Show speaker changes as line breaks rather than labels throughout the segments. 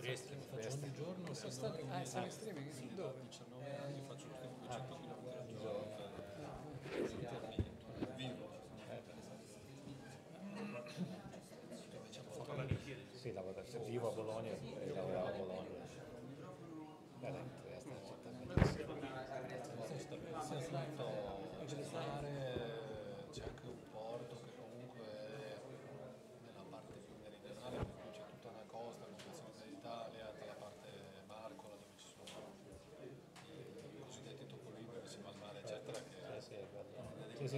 registrazione, faccio ogni giorno? Eh, sono stato in eh, streaming? Dove? 19 anni faccio lo eh, stesso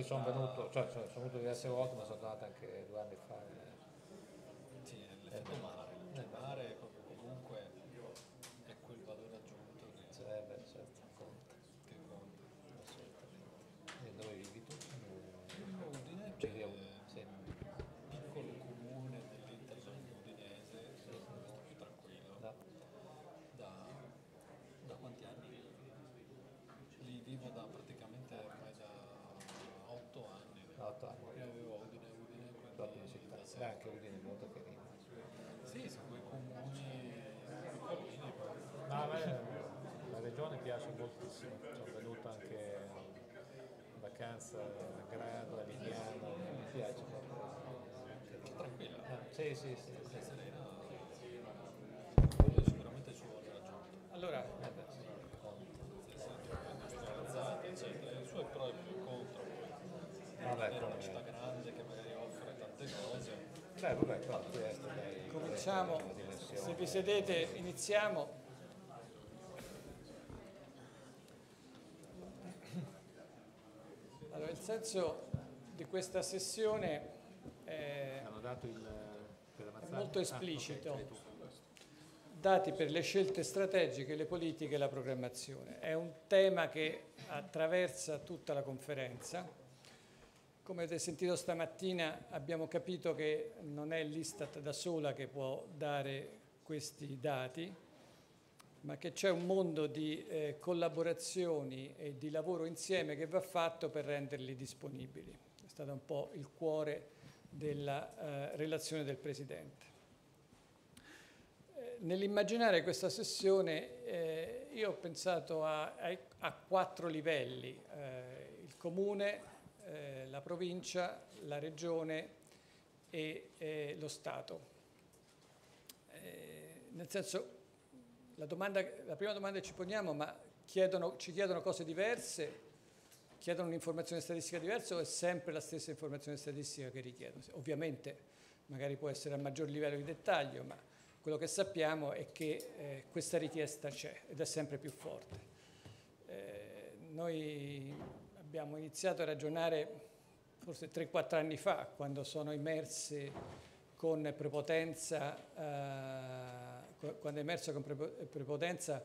sì, sono venuto, cioè, sono venuto diverse volte, ma sono
andato anche due anni fa. Eh. Sì, l'effetto eh, mare, il mare sono venuto anche in vacanza a Grado, a Vignano,
mi piace. Tranquillo. Ah, sì, sì, sì. Quello sicuramente il suo raggiunto. Allora, il suo
è pro e più contro. Vabbè, è una città grande che magari offre tante cose. Beh, vabbè, qua questo dai, Cominciamo, se vi sedete iniziamo. il senso di questa sessione eh, è, è molto esplicito. Dati per le scelte strategiche, le politiche e la programmazione. È un tema che attraversa tutta la conferenza. Come avete sentito stamattina abbiamo capito che non è l'Istat da sola che può dare questi dati, ma che c'è un mondo di eh, collaborazioni e di lavoro insieme che va fatto per renderli disponibili. È stato un po' il cuore della eh, relazione del Presidente. Eh, nell'immaginare questa sessione eh, io ho pensato a, a, a quattro livelli, eh, il comune, la provincia, la regione e lo Stato. nel senso la, domanda, la, prima domanda che ci poniamo, ma chiedono, ci chiedono cose diverse, chiedono un'informazione statistica diversa o è sempre la stessa informazione statistica che richiedono? Ovviamente magari può essere a maggior livello di dettaglio, ma quello che sappiamo è che eh, questa richiesta c'è ed è sempre più forte. Eh, noi abbiamo iniziato a ragionare forse 3-4 anni fa, quando sono immersi con prepotenza eh, quando è emersa con prepotenza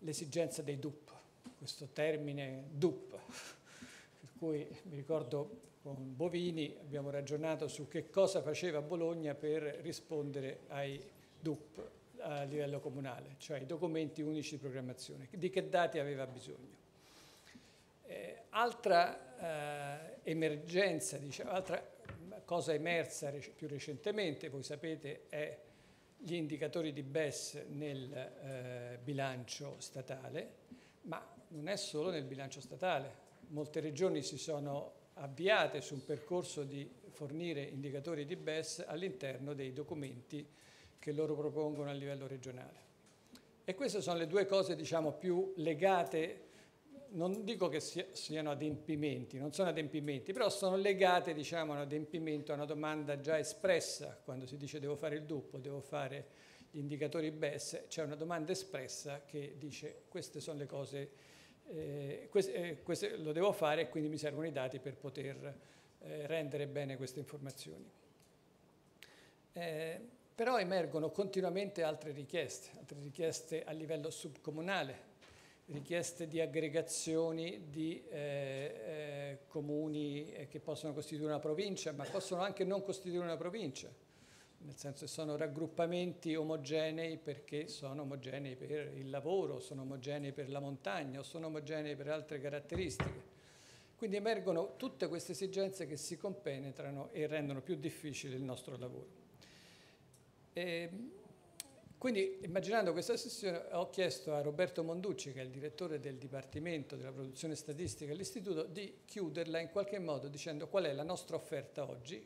l'esigenza dei DUP, questo termine DUP, per cui mi ricordo con Bovini abbiamo ragionato su che cosa faceva Bologna per rispondere ai DUP a livello comunale, cioè i documenti unici di programmazione, di che dati aveva bisogno. Eh, altra eh, emergenza, diciamo, altra cosa emersa più recentemente, voi sapete, è gli indicatori di BES nel eh, bilancio statale, ma non è solo nel bilancio statale. Molte regioni si sono avviate su un percorso di fornire indicatori di BES all'interno dei documenti che loro propongono a livello regionale. E queste sono le due cose diciamo, più legate non dico che siano adempimenti, non sono adempimenti, però sono legate diciamo, a un adempimento, a una domanda già espressa, quando si dice devo fare il doppio, devo fare gli indicatori BES, c'è una domanda espressa che dice queste sono le cose, eh, queste, eh, queste lo devo fare e quindi mi servono i dati per poter eh, rendere bene queste informazioni. Eh, però emergono continuamente altre richieste, altre richieste a livello subcomunale, richieste di aggregazioni di eh, eh, comuni eh, che possono costituire una provincia, ma possono anche non costituire una provincia, nel senso che sono raggruppamenti omogenei perché sono omogenei per il lavoro, sono omogenei per la montagna o sono omogenei per altre caratteristiche. Quindi emergono tutte queste esigenze che si compenetrano e rendono più difficile il nostro lavoro. E, ehm, quindi immaginando questa sessione ho chiesto a Roberto Monducci, che è il direttore del Dipartimento della Produzione Statistica dell'Istituto, di chiuderla in qualche modo dicendo qual è la nostra offerta oggi,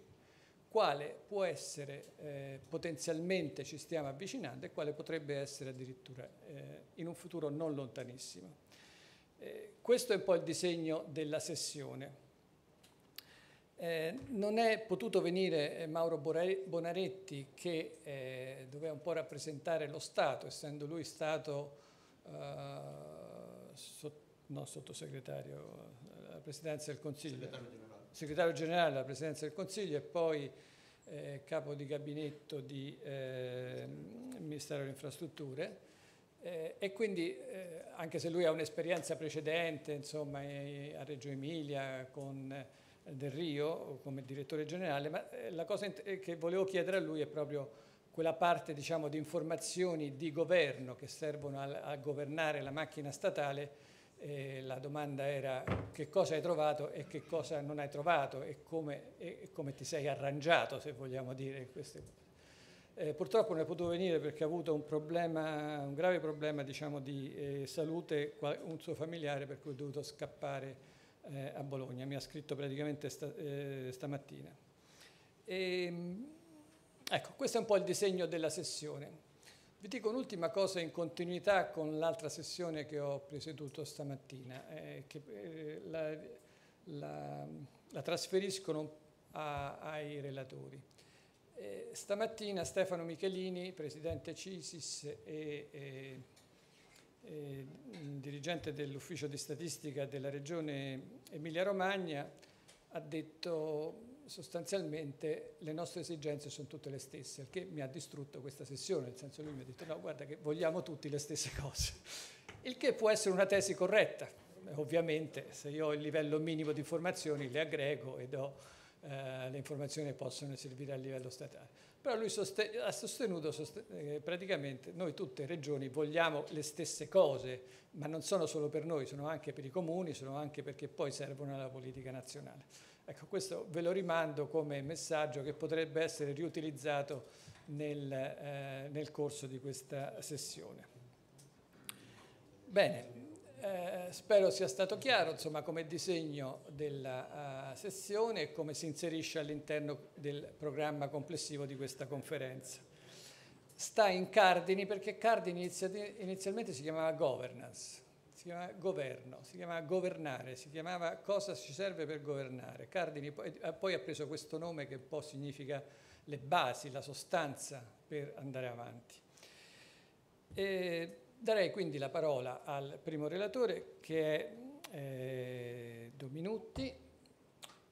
quale può essere eh, potenzialmente ci stiamo avvicinando e quale potrebbe essere addirittura eh, in un futuro non lontanissimo. Eh, questo è un po' il disegno della sessione. Eh, non è potuto venire eh, Mauro Bonaretti che eh, doveva un po' rappresentare lo Stato, essendo lui stato eh, so, no, sottosegretario eh, alla Presidenza del Consiglio, segretario generale, segretario generale alla Presidenza del Consiglio e poi eh, capo di gabinetto di Ministero delle Infrastrutture. Eh, e quindi, eh, anche se lui ha un'esperienza precedente, insomma, eh, a Reggio Emilia con del Rio come direttore generale, ma eh, la cosa eh, che volevo chiedere a lui è proprio quella parte diciamo, di informazioni di governo che servono a, a governare la macchina statale. Eh, la domanda era che cosa hai trovato e che cosa non hai trovato e come, e come ti sei arrangiato, se vogliamo dire queste Eh, purtroppo non è potuto venire perché ha avuto un, problema, un grave problema diciamo, di eh, salute, un suo familiare per cui è dovuto scappare eh, a Bologna, mi ha scritto praticamente sta, eh, stamattina. E, ehm, ecco, questo è un po' il disegno della sessione. Vi dico un'ultima cosa in continuità con l'altra sessione che ho presieduto stamattina, eh, che eh, la, la, la, trasferiscono a, ai relatori. Eh, stamattina Stefano Michelini, presidente CISIS e eh, dirigente dell'ufficio di statistica della regione Emilia-Romagna, ha detto sostanzialmente le nostre esigenze sono tutte le stesse, il che mi ha distrutto questa sessione, nel senso lui mi ha detto no, guarda che vogliamo tutti le stesse cose, il che può essere una tesi corretta, ovviamente se io ho il livello minimo di informazioni le aggrego e do eh, le informazioni che possono servire a livello statale. Però lui soste ha sostenuto soste eh, praticamente noi tutte regioni vogliamo le stesse cose, ma non sono solo per noi, sono anche per i comuni, sono anche perché poi servono alla politica nazionale. Ecco, questo ve lo rimando come messaggio che potrebbe essere riutilizzato nel, eh, nel corso di questa sessione. Bene. Eh, spero sia stato chiaro insomma, come disegno della uh, sessione e come si inserisce all'interno del programma complessivo di questa conferenza. Sta in Cardini perché Cardini inizialmente si chiamava governance, si chiamava governo, si chiamava governare, si chiamava cosa ci serve per governare. Cardini poi, eh, poi ha preso questo nome che un po' significa le basi, la sostanza per andare avanti. E Darei quindi la parola al primo relatore che è eh, Dominutti,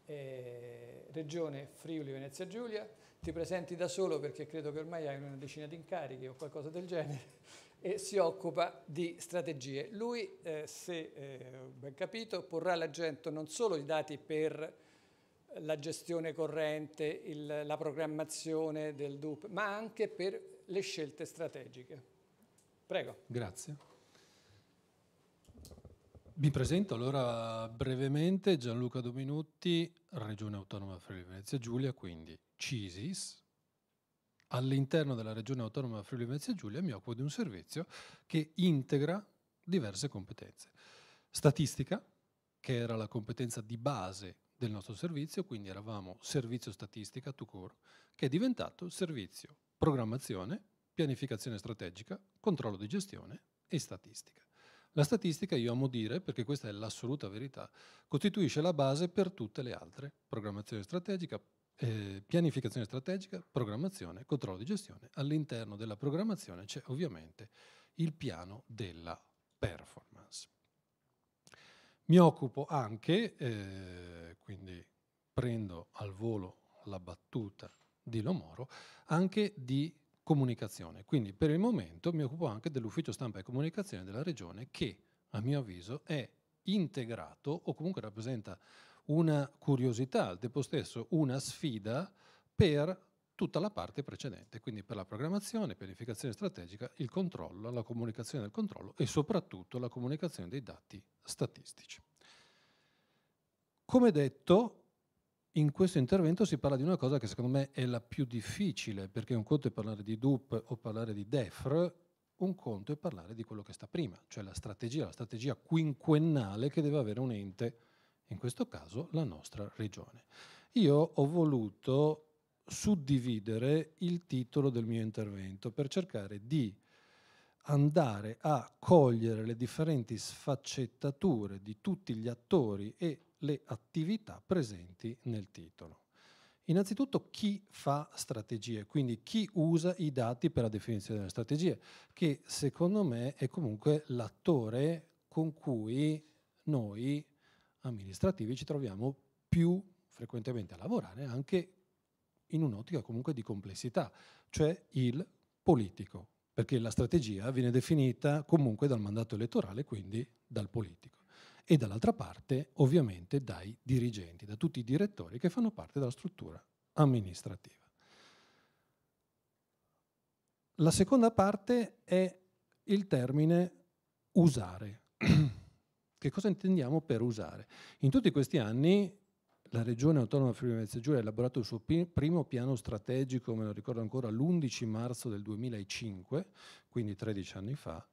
eh, Regione Friuli Venezia Giulia. Ti presenti da solo perché credo che ormai hai una decina di incarichi o qualcosa del genere e si occupa di strategie. Lui, eh, se eh, ho ben capito, porrà l'agento non solo i dati per la gestione corrente, il, la programmazione del DUP, ma anche per le scelte strategiche. Prego.
Grazie. Mi presento allora brevemente Gianluca Dominutti, Regione Autonoma Friuli Venezia Giulia, quindi CISIS. All'interno della Regione Autonoma Friuli Venezia Giulia mi occupo di un servizio che integra diverse competenze. Statistica, che era la competenza di base del nostro servizio, quindi eravamo servizio statistica to core, che è diventato servizio programmazione pianificazione strategica, controllo di gestione e statistica. La statistica, io amo dire, perché questa è l'assoluta verità, costituisce la base per tutte le altre, programmazione strategica, eh, pianificazione strategica, programmazione, controllo di gestione. All'interno della programmazione c'è ovviamente il piano della performance. Mi occupo anche, eh, quindi prendo al volo la battuta di Lomoro, anche di comunicazione. Quindi per il momento mi occupo anche dell'ufficio stampa e comunicazione della regione che a mio avviso è integrato o comunque rappresenta una curiosità, al tempo stesso una sfida per tutta la parte precedente, quindi per la programmazione, pianificazione strategica, il controllo, la comunicazione del controllo e soprattutto la comunicazione dei dati statistici. Come detto, in questo intervento si parla di una cosa che secondo me è la più difficile, perché un conto è parlare di DUP o parlare di DEFR, un conto è parlare di quello che sta prima, cioè la strategia, la strategia quinquennale che deve avere un ente, in questo caso la nostra regione. Io ho voluto suddividere il titolo del mio intervento per cercare di andare a cogliere le differenti sfaccettature di tutti gli attori e le attività presenti nel titolo. Innanzitutto chi fa strategie, quindi chi usa i dati per la definizione delle strategie, che secondo me è comunque l'attore con cui noi amministrativi ci troviamo più frequentemente a lavorare, anche in un'ottica comunque di complessità, cioè il politico, perché la strategia viene definita comunque dal mandato elettorale, quindi dal politico e dall'altra parte ovviamente dai dirigenti, da tutti i direttori che fanno parte della struttura amministrativa. La seconda parte è il termine usare. che cosa intendiamo per usare? In tutti questi anni la Regione Autonoma Friuli Venezia Giulia ha elaborato il suo primo piano strategico, me lo ricordo ancora, l'11 marzo del 2005, quindi 13 anni fa,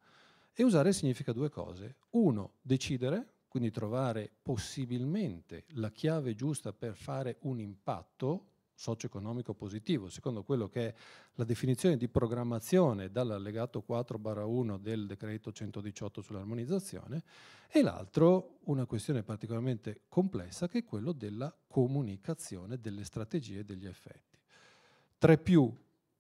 e usare significa due cose. Uno, decidere, quindi trovare possibilmente la chiave giusta per fare un impatto socio-economico positivo, secondo quello che è la definizione di programmazione dall'allegato 4-1 del decreto 118 sull'armonizzazione, e l'altro una questione particolarmente complessa che è quella della comunicazione delle strategie e degli effetti. Tre più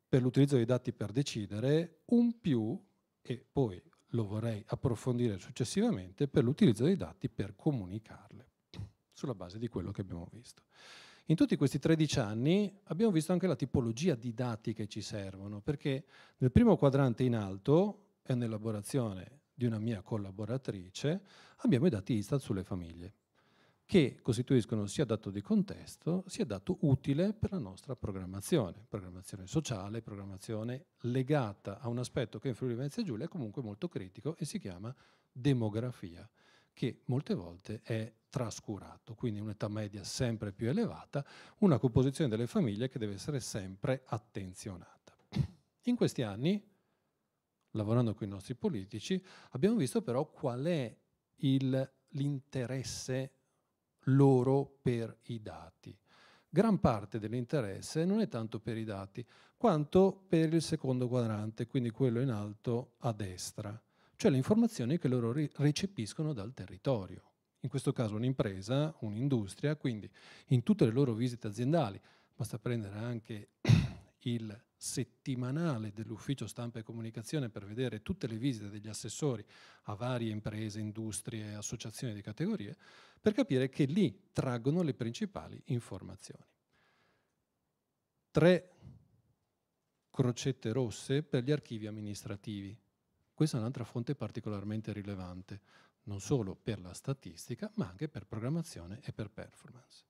per l'utilizzo dei dati per decidere, un più e poi lo vorrei approfondire successivamente, per l'utilizzo dei dati per comunicarle, sulla base di quello che abbiamo visto. In tutti questi 13 anni abbiamo visto anche la tipologia di dati che ci servono, perché nel primo quadrante in alto è un'elaborazione di una mia collaboratrice, abbiamo i dati Istat sulle famiglie che costituiscono sia dato di contesto sia dato utile per la nostra programmazione, programmazione sociale, programmazione legata a un aspetto che in Friuli Venezia Giulia è comunque molto critico e si chiama demografia, che molte volte è trascurato, quindi un'età media sempre più elevata, una composizione delle famiglie che deve essere sempre attenzionata. In questi anni, lavorando con i nostri politici, abbiamo visto però qual è l'interesse loro per i dati. Gran parte dell'interesse non è tanto per i dati, quanto per il secondo quadrante, quindi quello in alto a destra, cioè le informazioni che loro recepiscono dal territorio. In questo caso un'impresa, un'industria, quindi in tutte le loro visite aziendali, basta prendere anche il settimanale dell'ufficio stampa e comunicazione per vedere tutte le visite degli assessori a varie imprese, industrie, associazioni di categorie, per capire che lì traggono le principali informazioni. Tre crocette rosse per gli archivi amministrativi. Questa è un'altra fonte particolarmente rilevante, non solo per la statistica, ma anche per programmazione e per performance.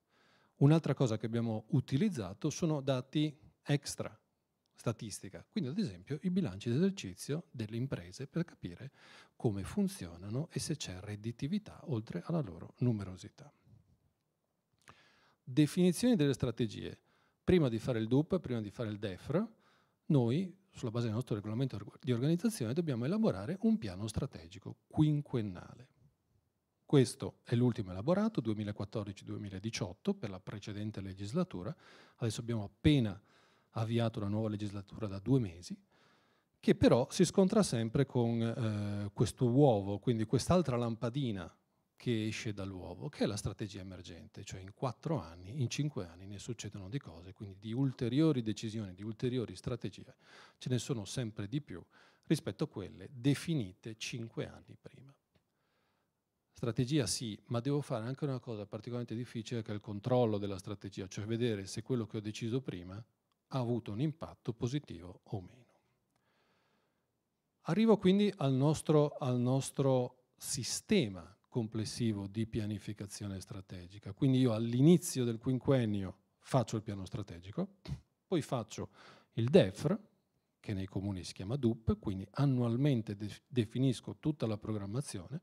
Un'altra cosa che abbiamo utilizzato sono dati extra, statistica, quindi ad esempio i bilanci d'esercizio delle imprese per capire come funzionano e se c'è redditività oltre alla loro numerosità. Definizioni delle strategie. Prima di fare il DUP, prima di fare il DEFR, noi sulla base del nostro regolamento di organizzazione dobbiamo elaborare un piano strategico quinquennale. Questo è l'ultimo elaborato, 2014-2018, per la precedente legislatura. Adesso abbiamo appena avviato la nuova legislatura da due mesi, che però si scontra sempre con eh, questo uovo, quindi quest'altra lampadina che esce dall'uovo, che è la strategia emergente, cioè in quattro anni, in cinque anni ne succedono di cose, quindi di ulteriori decisioni, di ulteriori strategie, ce ne sono sempre di più rispetto a quelle definite cinque anni prima. Strategia sì, ma devo fare anche una cosa particolarmente difficile che è il controllo della strategia, cioè vedere se quello che ho deciso prima ha avuto un impatto positivo o meno. Arrivo quindi al nostro, al nostro sistema complessivo di pianificazione strategica. Quindi io all'inizio del quinquennio faccio il piano strategico, poi faccio il DEFR, che nei comuni si chiama DUP, quindi annualmente de definisco tutta la programmazione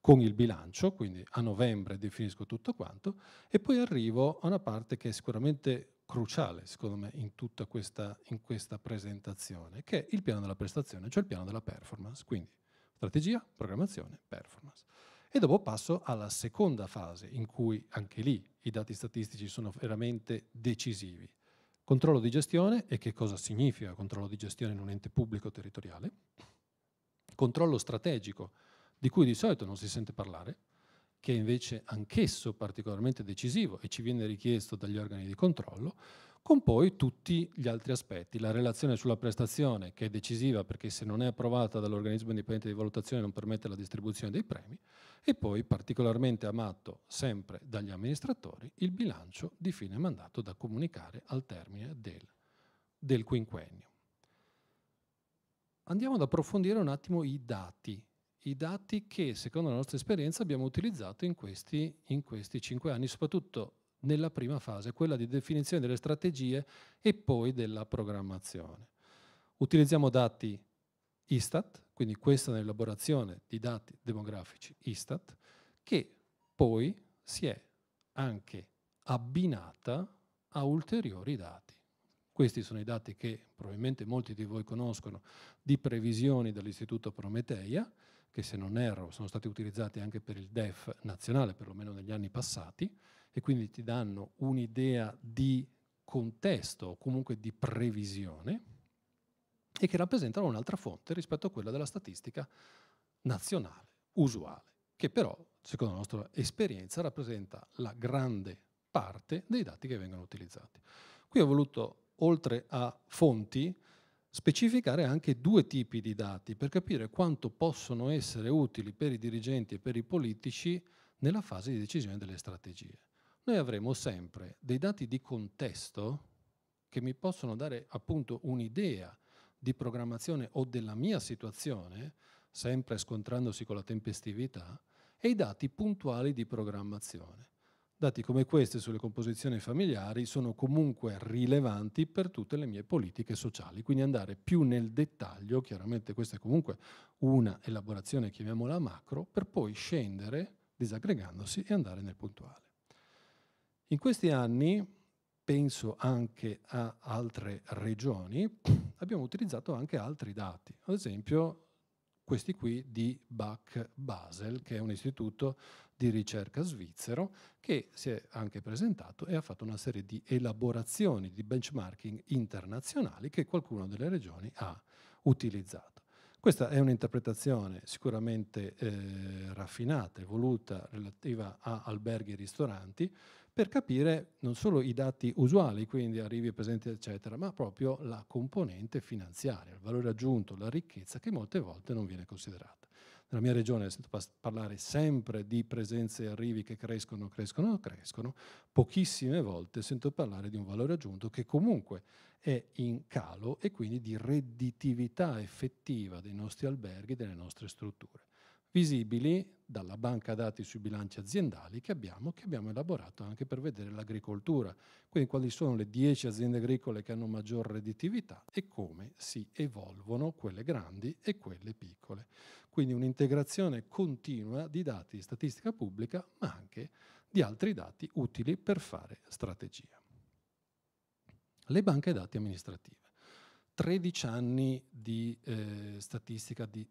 con il bilancio, quindi a novembre definisco tutto quanto, e poi arrivo a una parte che è sicuramente cruciale, secondo me, in tutta questa, in questa presentazione, che è il piano della prestazione, cioè il piano della performance. Quindi strategia, programmazione, performance. E dopo passo alla seconda fase, in cui anche lì i dati statistici sono veramente decisivi. Controllo di gestione e che cosa significa controllo di gestione in un ente pubblico territoriale. Controllo strategico, di cui di solito non si sente parlare, che è invece anch'esso particolarmente decisivo e ci viene richiesto dagli organi di controllo, con poi tutti gli altri aspetti. La relazione sulla prestazione, che è decisiva perché se non è approvata dall'organismo indipendente di valutazione non permette la distribuzione dei premi, e poi, particolarmente amato sempre dagli amministratori, il bilancio di fine mandato da comunicare al termine del, del quinquennio. Andiamo ad approfondire un attimo i dati i dati che, secondo la nostra esperienza, abbiamo utilizzato in questi, in questi cinque anni, soprattutto nella prima fase, quella di definizione delle strategie e poi della programmazione. Utilizziamo dati Istat, quindi questa è un'elaborazione di dati demografici Istat, che poi si è anche abbinata a ulteriori dati. Questi sono i dati che probabilmente molti di voi conoscono di previsioni dell'Istituto Prometeia, che se non erro sono stati utilizzati anche per il DEF nazionale, perlomeno negli anni passati, e quindi ti danno un'idea di contesto o comunque di previsione e che rappresentano un'altra fonte rispetto a quella della statistica nazionale, usuale, che però, secondo la nostra esperienza, rappresenta la grande parte dei dati che vengono utilizzati. Qui ho voluto, oltre a fonti, specificare anche due tipi di dati per capire quanto possono essere utili per i dirigenti e per i politici nella fase di decisione delle strategie. Noi avremo sempre dei dati di contesto che mi possono dare appunto un'idea di programmazione o della mia situazione, sempre scontrandosi con la tempestività, e i dati puntuali di programmazione. Dati come questi sulle composizioni familiari sono comunque rilevanti per tutte le mie politiche sociali, quindi andare più nel dettaglio, chiaramente questa è comunque una elaborazione, chiamiamola macro, per poi scendere disaggregandosi e andare nel puntuale. In questi anni, penso anche a altre regioni, abbiamo utilizzato anche altri dati, ad esempio questi qui di Bach Basel, che è un istituto di ricerca svizzero che si è anche presentato e ha fatto una serie di elaborazioni di benchmarking internazionali che qualcuna delle regioni ha utilizzato. Questa è un'interpretazione sicuramente eh, raffinata e voluta relativa a alberghi e ristoranti per capire non solo i dati usuali, quindi arrivi, e presenti, eccetera, ma proprio la componente finanziaria, il valore aggiunto, la ricchezza che molte volte non viene considerata. Nella mia regione sento parlare sempre di presenze e arrivi che crescono, crescono, crescono. Pochissime volte sento parlare di un valore aggiunto che comunque è in calo e quindi di redditività effettiva dei nostri alberghi, delle nostre strutture visibili dalla banca dati sui bilanci aziendali che abbiamo, che abbiamo elaborato anche per vedere l'agricoltura, quindi quali sono le 10 aziende agricole che hanno maggior redditività e come si evolvono quelle grandi e quelle piccole. Quindi un'integrazione continua di dati di statistica pubblica, ma anche di altri dati utili per fare strategia. Le banche dati amministrative. 13 anni di eh, statistica di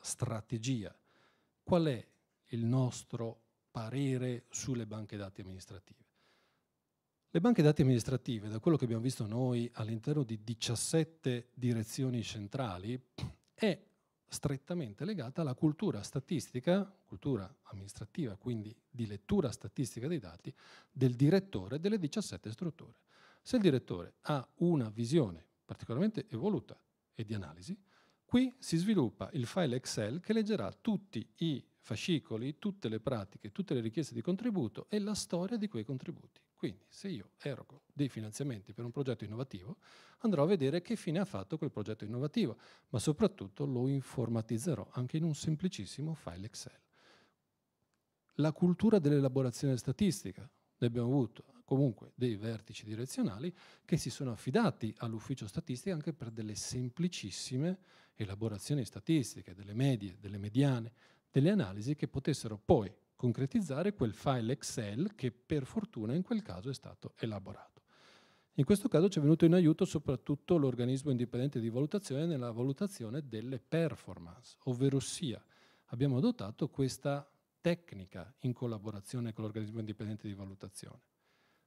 strategia Qual è il nostro parere sulle banche dati amministrative? Le banche dati amministrative, da quello che abbiamo visto noi all'interno di 17 direzioni centrali, è strettamente legata alla cultura statistica, cultura amministrativa, quindi di lettura statistica dei dati, del direttore delle 17 strutture. Se il direttore ha una visione particolarmente evoluta e di analisi, Qui si sviluppa il file Excel che leggerà tutti i fascicoli, tutte le pratiche, tutte le richieste di contributo e la storia di quei contributi. Quindi se io erogo dei finanziamenti per un progetto innovativo, andrò a vedere che fine ha fatto quel progetto innovativo, ma soprattutto lo informatizzerò anche in un semplicissimo file Excel. La cultura dell'elaborazione statistica, ne abbiamo avuto comunque dei vertici direzionali che si sono affidati all'ufficio statistica anche per delle semplicissime elaborazioni statistiche, delle medie, delle mediane, delle analisi che potessero poi concretizzare quel file Excel che per fortuna in quel caso è stato elaborato. In questo caso ci è venuto in aiuto soprattutto l'organismo indipendente di valutazione nella valutazione delle performance, ovvero sia abbiamo adottato questa tecnica in collaborazione con l'organismo indipendente di valutazione.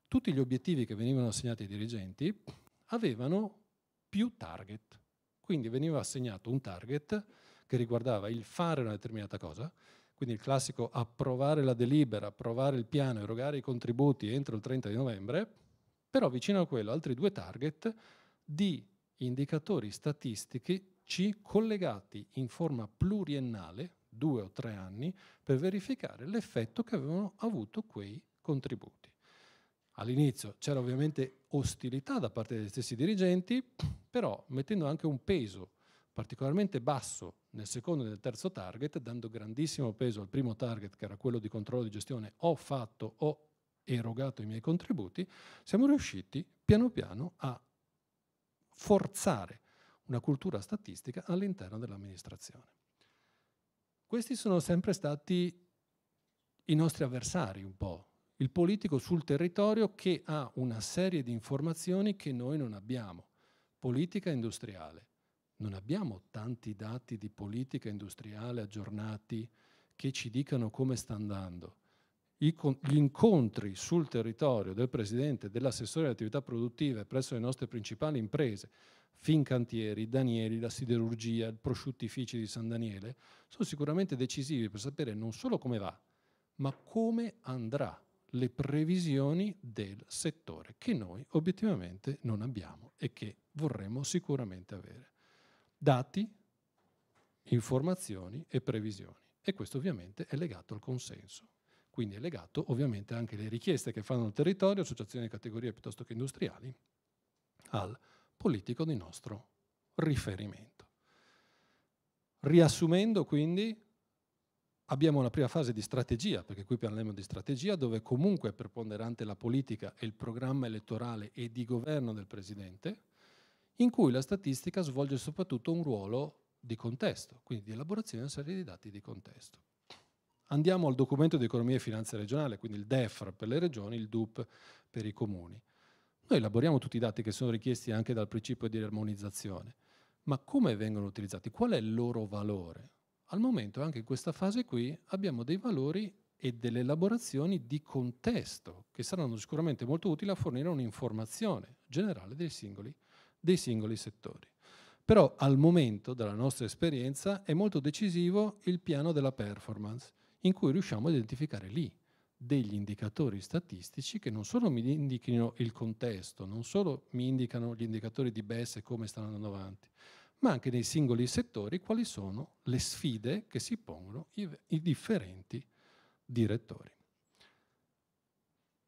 Tutti gli obiettivi che venivano assegnati ai dirigenti avevano più target, quindi veniva assegnato un target che riguardava il fare una determinata cosa, quindi il classico approvare la delibera, approvare il piano, erogare i contributi entro il 30 di novembre, però vicino a quello altri due target di indicatori statistici collegati in forma pluriennale, due o tre anni, per verificare l'effetto che avevano avuto quei contributi. All'inizio c'era ovviamente ostilità da parte degli stessi dirigenti, però mettendo anche un peso particolarmente basso nel secondo e nel terzo target, dando grandissimo peso al primo target che era quello di controllo di gestione, ho fatto, ho erogato i miei contributi, siamo riusciti piano piano a forzare una cultura statistica all'interno dell'amministrazione. Questi sono sempre stati i nostri avversari un po' il politico sul territorio che ha una serie di informazioni che noi non abbiamo. Politica industriale. Non abbiamo tanti dati di politica industriale aggiornati che ci dicano come sta andando. Gli incontri sul territorio del Presidente, dell'assessore alle attività produttive presso le nostre principali imprese, Fincantieri, Danieli, la siderurgia, il prosciuttifici di San Daniele, sono sicuramente decisivi per sapere non solo come va, ma come andrà le previsioni del settore che noi obiettivamente non abbiamo e che vorremmo sicuramente avere. Dati, informazioni e previsioni. E questo ovviamente è legato al consenso. Quindi è legato ovviamente anche alle richieste che fanno il territorio, associazioni di categorie piuttosto che industriali, al politico di nostro riferimento. Riassumendo quindi Abbiamo una prima fase di strategia, perché qui parliamo di strategia, dove comunque è preponderante la politica e il programma elettorale e di governo del Presidente, in cui la statistica svolge soprattutto un ruolo di contesto, quindi di elaborazione di una serie di dati di contesto. Andiamo al documento di economia e finanza regionale, quindi il DEFR per le regioni, il DUP per i comuni. Noi elaboriamo tutti i dati che sono richiesti anche dal principio di armonizzazione, ma come vengono utilizzati? Qual è il loro valore? Al momento, anche in questa fase qui, abbiamo dei valori e delle elaborazioni di contesto che saranno sicuramente molto utili a fornire un'informazione generale dei singoli, dei singoli settori. Però al momento, dalla nostra esperienza, è molto decisivo il piano della performance, in cui riusciamo a identificare lì degli indicatori statistici che non solo mi indichino il contesto, non solo mi indicano gli indicatori di BES e come stanno andando avanti, ma anche nei singoli settori quali sono le sfide che si pongono i, i differenti direttori.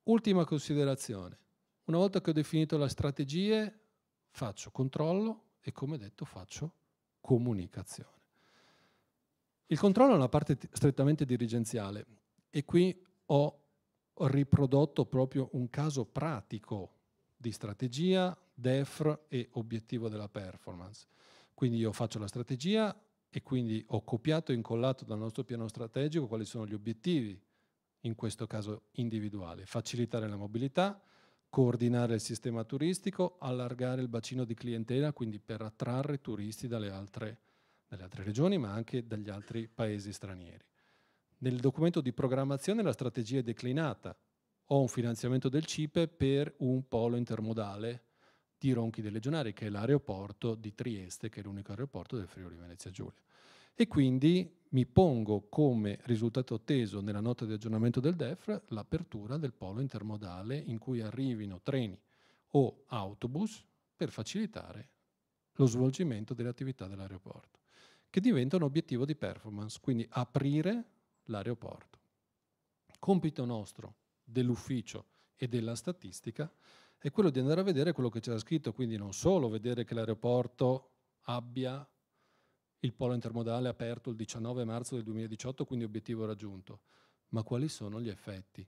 Ultima considerazione. Una volta che ho definito le strategie, faccio controllo e come detto faccio comunicazione. Il controllo è una parte strettamente dirigenziale e qui ho riprodotto proprio un caso pratico di strategia, DEFR e obiettivo della performance. Quindi io faccio la strategia e quindi ho copiato e incollato dal nostro piano strategico quali sono gli obiettivi, in questo caso individuali, facilitare la mobilità, coordinare il sistema turistico, allargare il bacino di clientela, quindi per attrarre turisti dalle altre, dalle altre regioni, ma anche dagli altri paesi stranieri. Nel documento di programmazione la strategia è declinata. Ho un finanziamento del CIPE per un polo intermodale di Ronchi dei Legionari, che è l'aeroporto di Trieste, che è l'unico aeroporto del Friuli Venezia Giulia. E quindi mi pongo come risultato atteso nella nota di aggiornamento del DEF l'apertura del polo intermodale in cui arrivino treni o autobus per facilitare lo svolgimento delle attività dell'aeroporto, che diventa un obiettivo di performance, quindi aprire l'aeroporto. Compito nostro dell'ufficio e della statistica è quello di andare a vedere quello che c'era scritto, quindi non solo vedere che l'aeroporto abbia il polo intermodale aperto il 19 marzo del 2018, quindi obiettivo raggiunto, ma quali sono gli effetti.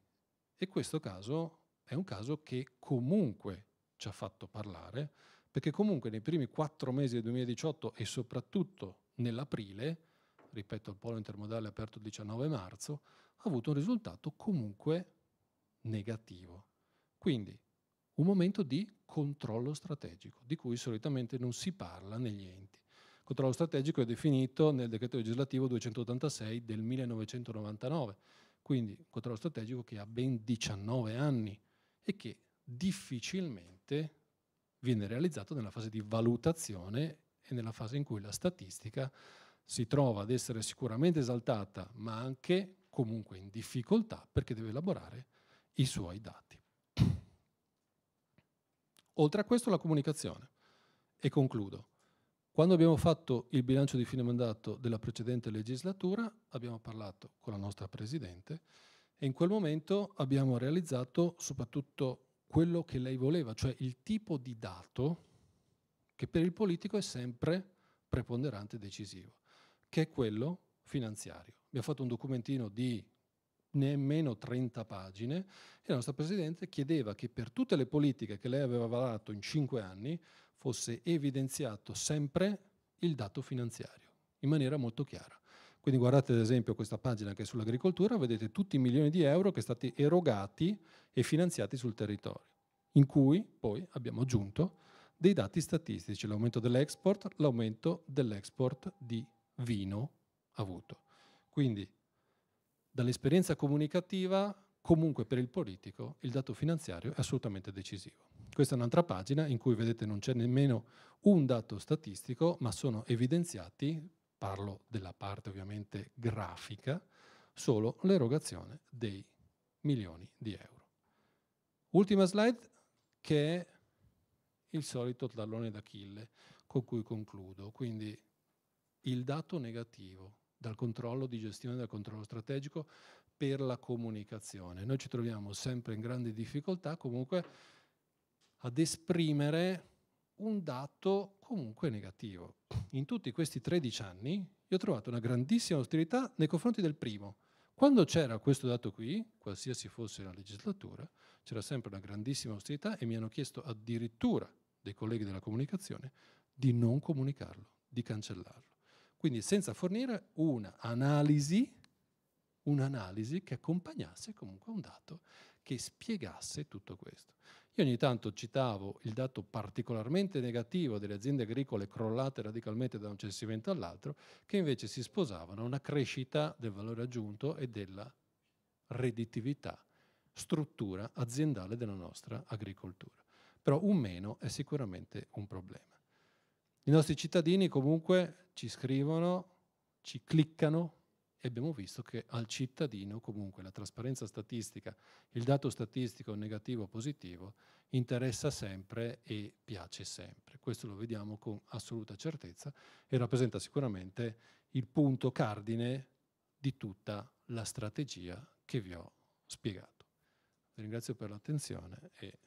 E questo caso è un caso che comunque ci ha fatto parlare, perché comunque nei primi quattro mesi del 2018 e soprattutto nell'aprile, ripeto il polo intermodale aperto il 19 marzo, ha avuto un risultato comunque negativo. Quindi un momento di controllo strategico, di cui solitamente non si parla negli enti. Il controllo strategico è definito nel decreto legislativo 286 del 1999, quindi un controllo strategico che ha ben 19 anni e che difficilmente viene realizzato nella fase di valutazione e nella fase in cui la statistica si trova ad essere sicuramente esaltata, ma anche comunque in difficoltà perché deve elaborare i suoi dati. Oltre a questo la comunicazione. E concludo. Quando abbiamo fatto il bilancio di fine mandato della precedente legislatura, abbiamo parlato con la nostra Presidente e in quel momento abbiamo realizzato soprattutto quello che lei voleva, cioè il tipo di dato che per il politico è sempre preponderante e decisivo, che è quello finanziario. Abbiamo fatto un documentino di nemmeno 30 pagine, e la nostra Presidente chiedeva che per tutte le politiche che lei aveva varato in 5 anni fosse evidenziato sempre il dato finanziario, in maniera molto chiara. Quindi guardate ad esempio questa pagina che è sull'agricoltura, vedete tutti i milioni di euro che sono stati erogati e finanziati sul territorio, in cui poi abbiamo aggiunto dei dati statistici, l'aumento dell'export, l'aumento dell'export di vino avuto. Quindi Dall'esperienza comunicativa, comunque per il politico, il dato finanziario è assolutamente decisivo. Questa è un'altra pagina in cui vedete non c'è nemmeno un dato statistico, ma sono evidenziati, parlo della parte ovviamente grafica, solo l'erogazione dei milioni di euro. Ultima slide che è il solito tallone d'Achille con cui concludo, quindi il dato negativo dal controllo di gestione, dal controllo strategico per la comunicazione. Noi ci troviamo sempre in grande difficoltà comunque ad esprimere un dato comunque negativo. In tutti questi 13 anni io ho trovato una grandissima ostilità nei confronti del primo. Quando c'era questo dato qui, qualsiasi fosse la legislatura, c'era sempre una grandissima ostilità e mi hanno chiesto addirittura dei colleghi della comunicazione di non comunicarlo, di cancellarlo. Quindi senza fornire un'analisi, un'analisi che accompagnasse comunque un dato che spiegasse tutto questo. Io ogni tanto citavo il dato particolarmente negativo delle aziende agricole crollate radicalmente da un censimento all'altro, che invece si sposavano a una crescita del valore aggiunto e della redditività, struttura aziendale della nostra agricoltura. Però un meno è sicuramente un problema. I nostri cittadini comunque ci scrivono, ci cliccano e abbiamo visto che al cittadino comunque la trasparenza statistica, il dato statistico negativo o positivo, interessa sempre e piace sempre. Questo lo vediamo con assoluta certezza e rappresenta sicuramente il punto cardine di tutta la strategia che vi ho spiegato. Vi ringrazio per l'attenzione e...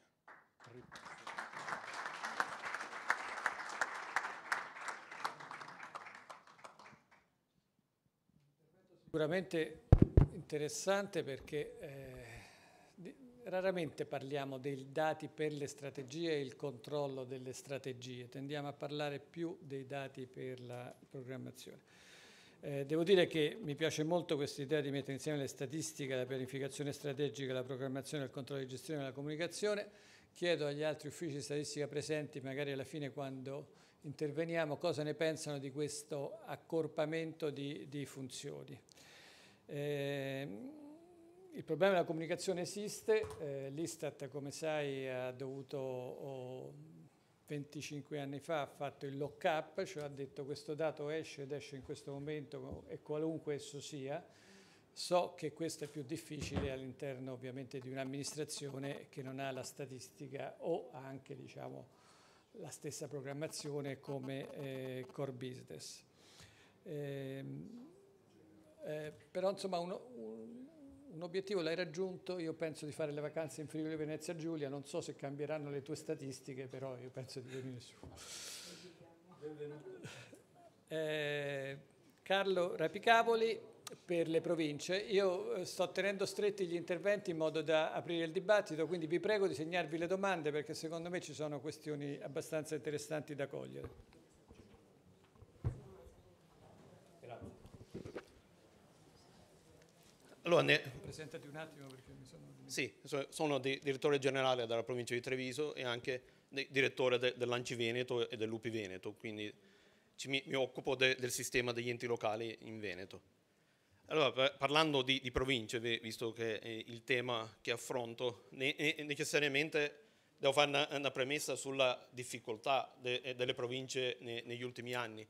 sicuramente interessante perché eh, raramente parliamo dei dati per le strategie e il controllo delle strategie, tendiamo a parlare più dei dati per la programmazione. Eh, devo dire che mi piace molto questa idea di mettere insieme le statistiche, la pianificazione strategica, la programmazione, il controllo di gestione e la comunicazione. Chiedo agli altri uffici di statistica presenti, magari alla fine quando interveniamo, cosa ne pensano di questo accorpamento di, di funzioni. Eh, il problema della comunicazione esiste, eh, l'Istat come sai ha dovuto oh, 25 anni fa ha fatto il lock up, cioè ha detto questo dato esce ed esce in questo momento e qualunque esso sia. So che questo è più difficile all'interno ovviamente di un'amministrazione che non ha la statistica o anche diciamo, la stessa programmazione come eh, core business. Eh, eh, però insomma uno, un, un, obiettivo l'hai raggiunto, io penso di fare le vacanze in Friuli Venezia Giulia, non so se cambieranno le tue statistiche, però io penso di venire su. Eh, Carlo Rapicavoli per le province. Io eh, sto tenendo stretti gli interventi in modo da aprire il dibattito, quindi vi prego di segnarvi le domande perché secondo me ci sono questioni abbastanza interessanti da cogliere. Allora, ne... Presentati un attimo
perché mi sono... Sì, sono di, direttore generale della provincia di Treviso e anche di, direttore de, dell'Anci Veneto e dell'UPI Veneto, quindi ci, mi, mi, occupo de, del sistema degli enti locali in Veneto. Allora, parlando di, di province, visto che è eh, il tema che affronto, ne, ne, necessariamente devo fare una, una premessa sulla difficoltà de, eh, delle province ne, negli ultimi anni.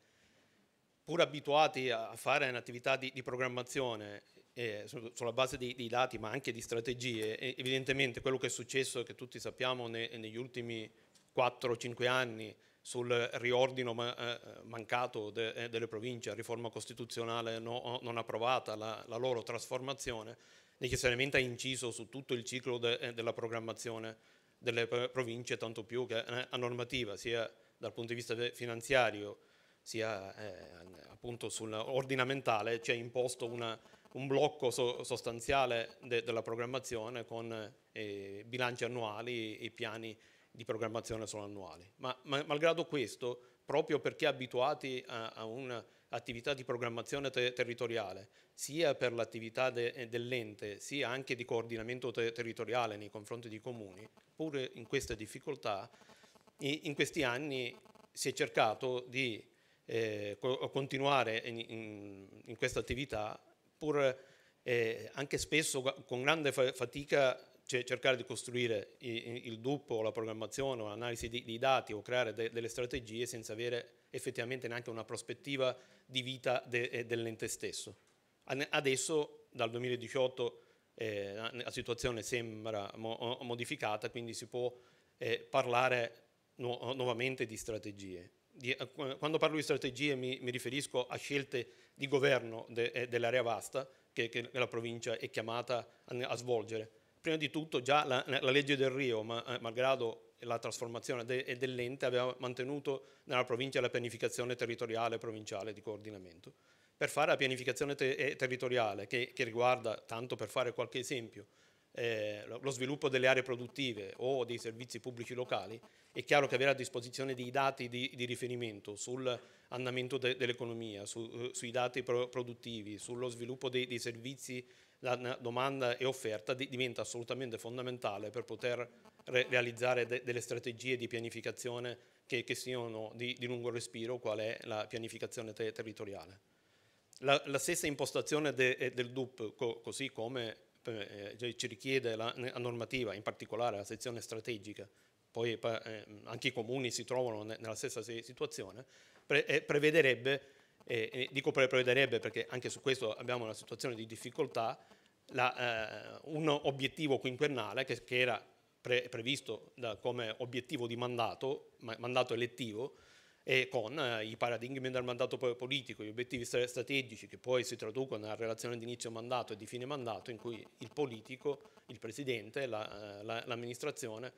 Pur abituati a fare un'attività di, di programmazione eh, sulla base dei, dei, dati ma anche di strategie, e evidentemente quello che è successo, che tutti sappiamo ne, negli ultimi 4-5 anni sul riordino ma, eh, mancato de, eh, delle province, la riforma costituzionale no, non approvata, la, la, loro trasformazione, necessariamente ha inciso su tutto il ciclo de, eh, della programmazione delle province, tanto più che eh, a normativa, sia dal punto di vista finanziario, sia eh, appunto sull'ordinamentale, ci ha imposto una un blocco so sostanziale de della programmazione con eh, bilanci annuali e piani di programmazione solo annuali. Ma, ma malgrado questo, proprio perché abituati a, a un'attività di programmazione te territoriale, sia per l'attività de eh, dell'ente, sia anche di coordinamento te territoriale nei confronti dei comuni, pur in queste difficoltà, in questi anni si è cercato di eh, continuare in, in, in questa attività pur eh, anche spesso con grande fatica cercare di costruire il duppo o la programmazione o l'analisi di, dati o creare de delle strategie senza avere effettivamente neanche una prospettiva di vita de eh, dell'ente stesso. Adesso dal 2018 eh, la situazione sembra mo modificata, quindi si può eh, parlare nu nuovamente di strategie. Eh, quando parlo di strategie mi, mi, riferisco a scelte di governo de, eh, dell'area vasta che, che, la provincia è chiamata a, a svolgere. Prima di tutto già la, la legge del Rio, ma, eh, malgrado la trasformazione de, eh, dell'ente, aveva mantenuto nella provincia la pianificazione territoriale provinciale di coordinamento. Per fare la pianificazione te, territoriale, che, che riguarda, tanto per fare qualche esempio, eh, lo sviluppo delle aree produttive o dei servizi pubblici locali, è chiaro che avere a disposizione dei dati di, di riferimento sull'andamento de, dell'economia, su, eh, sui dati pro, produttivi, sullo sviluppo dei, dei servizi, la domanda e offerta di, diventa assolutamente fondamentale per poter re, realizzare de, delle strategie di pianificazione che, che siano di, di, lungo respiro, qual è la pianificazione te, territoriale. La, la, stessa impostazione de, eh, del DUP, co, così come eh, cioè, ci richiede la, la, normativa, in particolare la sezione strategica, poi eh, eh anche i comuni si trovano ne, nella stessa situazione, pre, eh, prevederebbe, eh, dico pre prevederebbe perché anche su questo abbiamo una situazione di difficoltà, la, un obiettivo quinquennale che, che era pre previsto da, come obiettivo di mandato, ma, mandato elettivo, e con eh, i paradigmi del mandato politico, gli obiettivi strategici che poi si traducono nella relazione di inizio mandato e di fine mandato in cui il politico, il presidente, la, eh, la, l'amministrazione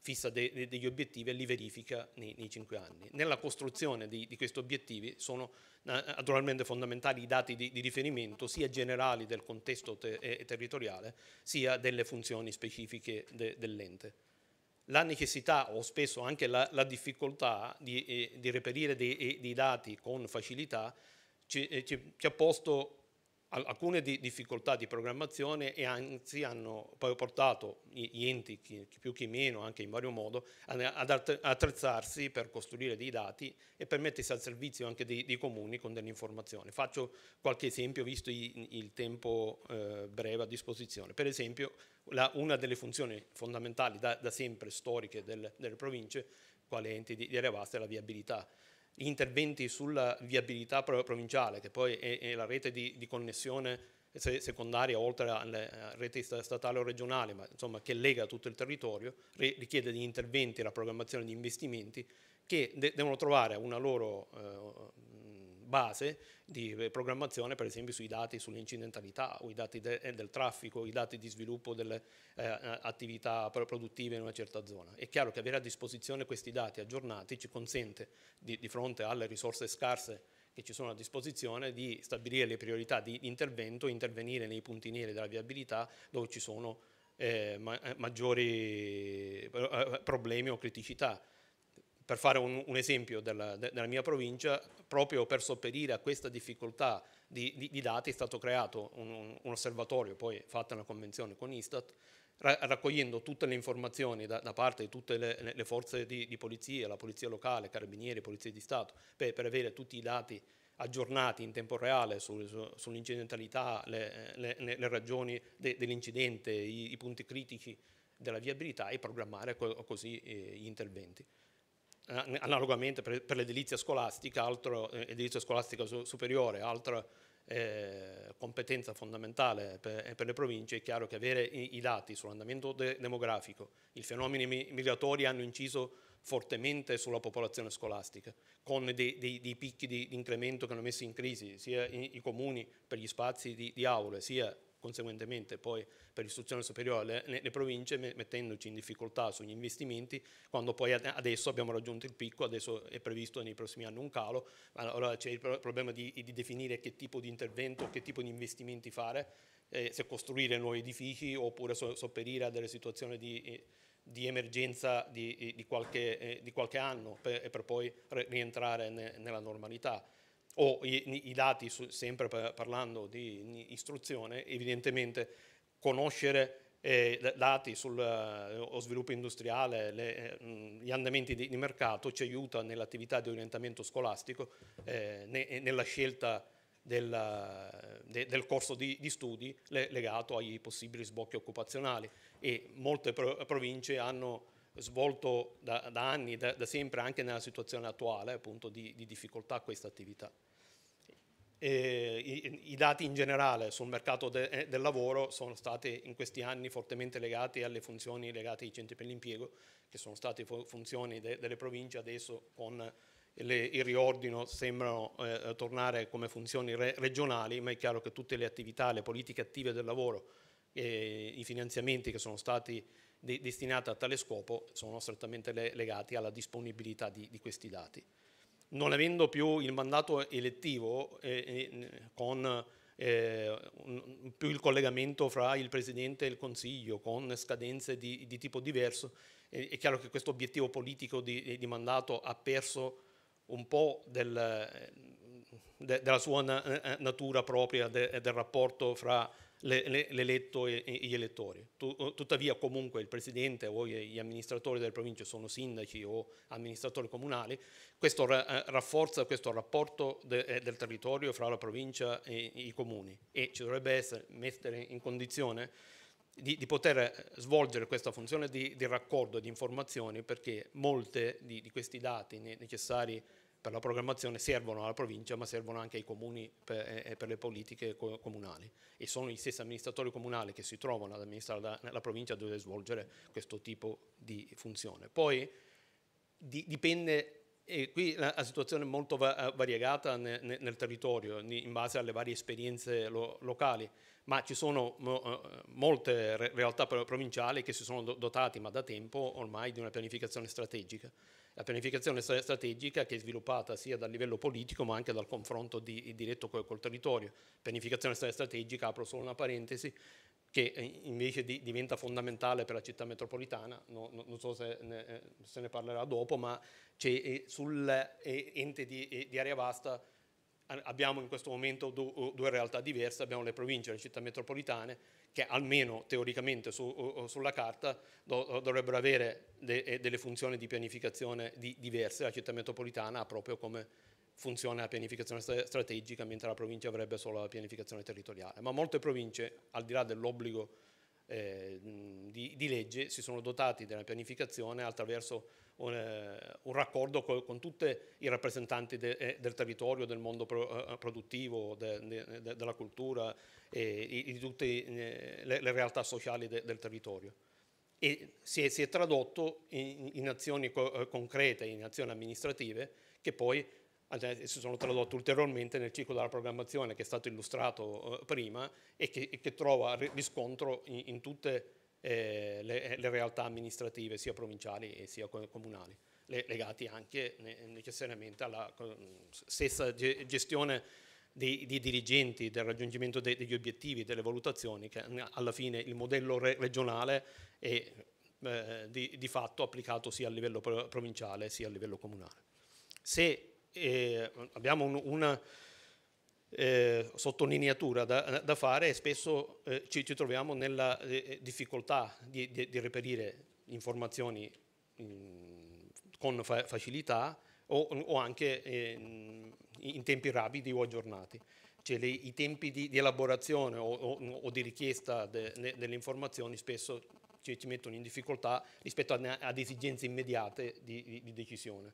fissa de, de, degli obiettivi e li verifica nei, nei cinque anni. Nella costruzione di, di, questi obiettivi sono eh, naturalmente fondamentali i dati di, di riferimento sia generali del contesto te, eh, territoriale sia delle funzioni specifiche de, dell'ente la necessità o spesso anche la, la difficoltà di, eh, di reperire dei, eh, dei, dati con facilità ci, eh, ci, ci ha posto alcune di difficoltà di programmazione e anzi hanno poi portato gli enti, chi più che meno, anche in vario modo, ad attrezzarsi per costruire dei dati e per mettersi al servizio anche dei, dei comuni con delle informazioni. Faccio qualche esempio visto il tempo eh, breve a disposizione. Per esempio la, una delle funzioni fondamentali da, da sempre storiche del, delle province quale ente di, di Arevasta è la viabilità gli interventi sulla viabilità provinciale, che poi è, è la rete di, di connessione secondaria oltre alla eh, rete statale o regionale, ma insomma che lega tutto il territorio, richiede degli interventi e la programmazione di investimenti che de devono trovare una loro eh, base di eh, programmazione, per esempio sui dati sull'incidentalità o i dati de eh, del traffico, i dati di sviluppo delle eh, attività produttive in una certa zona. È chiaro che avere a disposizione questi dati aggiornati ci consente, di, di fronte alle risorse scarse che ci sono a disposizione, di stabilire le priorità di intervento, intervenire nei punti neri della viabilità dove ci sono eh, ma maggiori eh, problemi o criticità per fare un, un esempio della, de, della, mia provincia, proprio per sopperire a questa difficoltà di, di, di dati è stato creato un, un, un osservatorio, poi fatta una convenzione con Istat, raccogliendo tutte le informazioni da, da parte di tutte le, le forze di, di, polizia, la polizia locale, carabinieri, polizia di Stato, per, per avere tutti i dati aggiornati in tempo reale su, su, sull'incidentalità, le, le, le, ragioni de, dell'incidente, i, i, punti critici della viabilità e programmare co così eh, gli interventi. Eh, analogamente per, per l'edilizia scolastica, altro, eh, edilizia scolastica superiore, altra eh, competenza fondamentale per, eh, per, le province, è chiaro che avere i, i dati sull'andamento de demografico, i fenomeni migratori hanno inciso fortemente sulla popolazione scolastica, con dei, dei, dei picchi di, di, incremento che hanno messo in crisi sia i, i comuni per gli spazi di, di aule, sia conseguentemente poi per l'istruzione superiore le, le, province mettendoci in difficoltà sugli investimenti quando poi adesso abbiamo raggiunto il picco, adesso è previsto nei prossimi anni un calo, allora c'è il problema di, di definire che tipo di intervento, che tipo di investimenti fare, eh, se costruire nuovi edifici oppure so, sopperire a delle situazioni di... Eh, di emergenza di, di, qualche, eh, di qualche, anno per, per poi rientrare ne, nella normalità o i, i dati, su, sempre parlando di istruzione, evidentemente conoscere eh, dati sullo eh, sviluppo industriale, le, eh, gli andamenti di, di, mercato ci aiuta nell'attività di orientamento scolastico, eh, ne, nella scelta del, de, del corso di, di studi le, legato ai possibili sbocchi occupazionali e molte pro, province hanno svolto da, da anni, da, da, sempre anche nella situazione attuale appunto di, di difficoltà questa attività. I, i, dati in generale sul mercato de, eh, del lavoro sono stati in questi anni fortemente legati alle funzioni legate ai centri per l'impiego, che sono state funzioni de, delle province, adesso con le, il riordino sembrano eh, tornare come funzioni re, regionali, ma è chiaro che tutte le attività, le politiche attive del lavoro e i finanziamenti che sono stati de, destinati a tale scopo sono strettamente le, legati alla disponibilità di, di questi dati non avendo più il mandato elettivo eh, eh con eh, un, più il collegamento fra il Presidente e il Consiglio con scadenze di, di tipo diverso, eh, è chiaro che questo obiettivo politico di, di mandato ha perso un po' del, eh, de, della sua na, eh, natura propria de, del rapporto fra l'eletto e, gli elettori. Eh, tuttavia comunque il presidente o gli amministratori delle province sono sindaci o amministratori comunali, questo eh, rafforza questo rapporto eh, del territorio fra la provincia e i comuni e ci dovrebbe essere, mettere in condizione di, di, poter svolgere questa funzione di, di raccordo di informazioni perché molte di, di, questi dati necessari per la programmazione servono alla provincia ma servono anche ai comuni per, e eh, eh, per le politiche comunali e sono gli stessi amministratori comunali che si trovano ad amministrare la, la provincia a dover svolgere questo tipo di funzione. Poi di, dipende, e qui la, la situazione è molto va, eh, variegata ne, ne, nel territorio in base alle varie esperienze lo, locali, ma ci sono mo, molte realtà provinciali che si sono dotati, ma da tempo ormai, di una pianificazione strategica la pianificazione strategica che è sviluppata sia dal livello politico ma anche dal confronto di, diretto col, col territorio. Pianificazione strategica, apro solo una parentesi, che eh, invece di, diventa fondamentale per la città metropolitana, no, no, non so se ne, eh, se ne, parlerà dopo, ma eh, sull'ente di, di area vasta abbiamo in questo momento due realtà diverse, abbiamo le province, e le città metropolitane che almeno teoricamente su, sulla carta do, dovrebbero avere de, delle funzioni di pianificazione di, diverse, la città metropolitana ha proprio come funzione la pianificazione strategica, mentre la provincia avrebbe solo la pianificazione territoriale. Ma molte province, al di là dell'obbligo eh, di, di, legge si sono dotati della pianificazione attraverso un, eh, un raccordo con, con tutti i rappresentanti de, eh, del territorio, del mondo pro, eh, eh, produttivo, de, de, della cultura e di tutte eh, le, le, realtà sociali del territorio. E si è, si è tradotto in, in azioni co concrete, in azioni amministrative che poi si sono tradotte ulteriormente nel ciclo della programmazione che è stato illustrato eh, prima e che, e che, trova riscontro in, in tutte eh, le, eh, le, realtà amministrative, sia provinciali e sia comunali, le, legati anche ne, necessariamente alla stessa gestione dei, dei, dirigenti, del raggiungimento de degli obiettivi, delle valutazioni, che alla fine il modello re regionale è eh, di, di fatto applicato sia a livello provinciale sia a livello comunale. Se e mm, abbiamo un, una eh, sottolineatura da, da, fare e spesso eh, ci, ci, troviamo nella eh, eh difficoltà di, di, di, reperire informazioni mh, mm, con fa facilità o, o anche eh, in tempi rapidi o aggiornati. Cioè le, I tempi di, di elaborazione o, o, o, di richiesta de, de, delle informazioni spesso ci, ci, mettono in difficoltà rispetto a, ad esigenze immediate di decisione.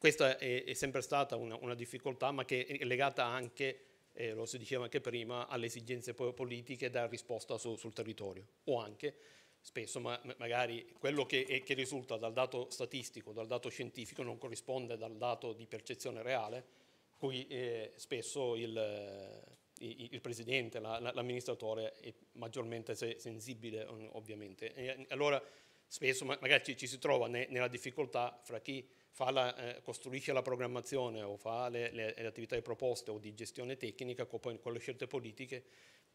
Questa è, è sempre stata una, una, difficoltà, ma che è legata anche, eh, lo si diceva anche prima, alle esigenze politiche da risposta su, sul territorio o anche spesso ma, magari quello che, è, che, risulta dal dato statistico, dal dato scientifico, non corrisponde dal dato di percezione reale, cui eh, spesso il, il, il presidente, la, l'amministratore è maggiormente sensibile ovviamente. E allora spesso ma, magari ci, ci si trova ne, nella difficoltà fra chi la, eh, costruisce la programmazione o fa le, le, le, attività di proposte o di gestione tecnica con, con le scelte politiche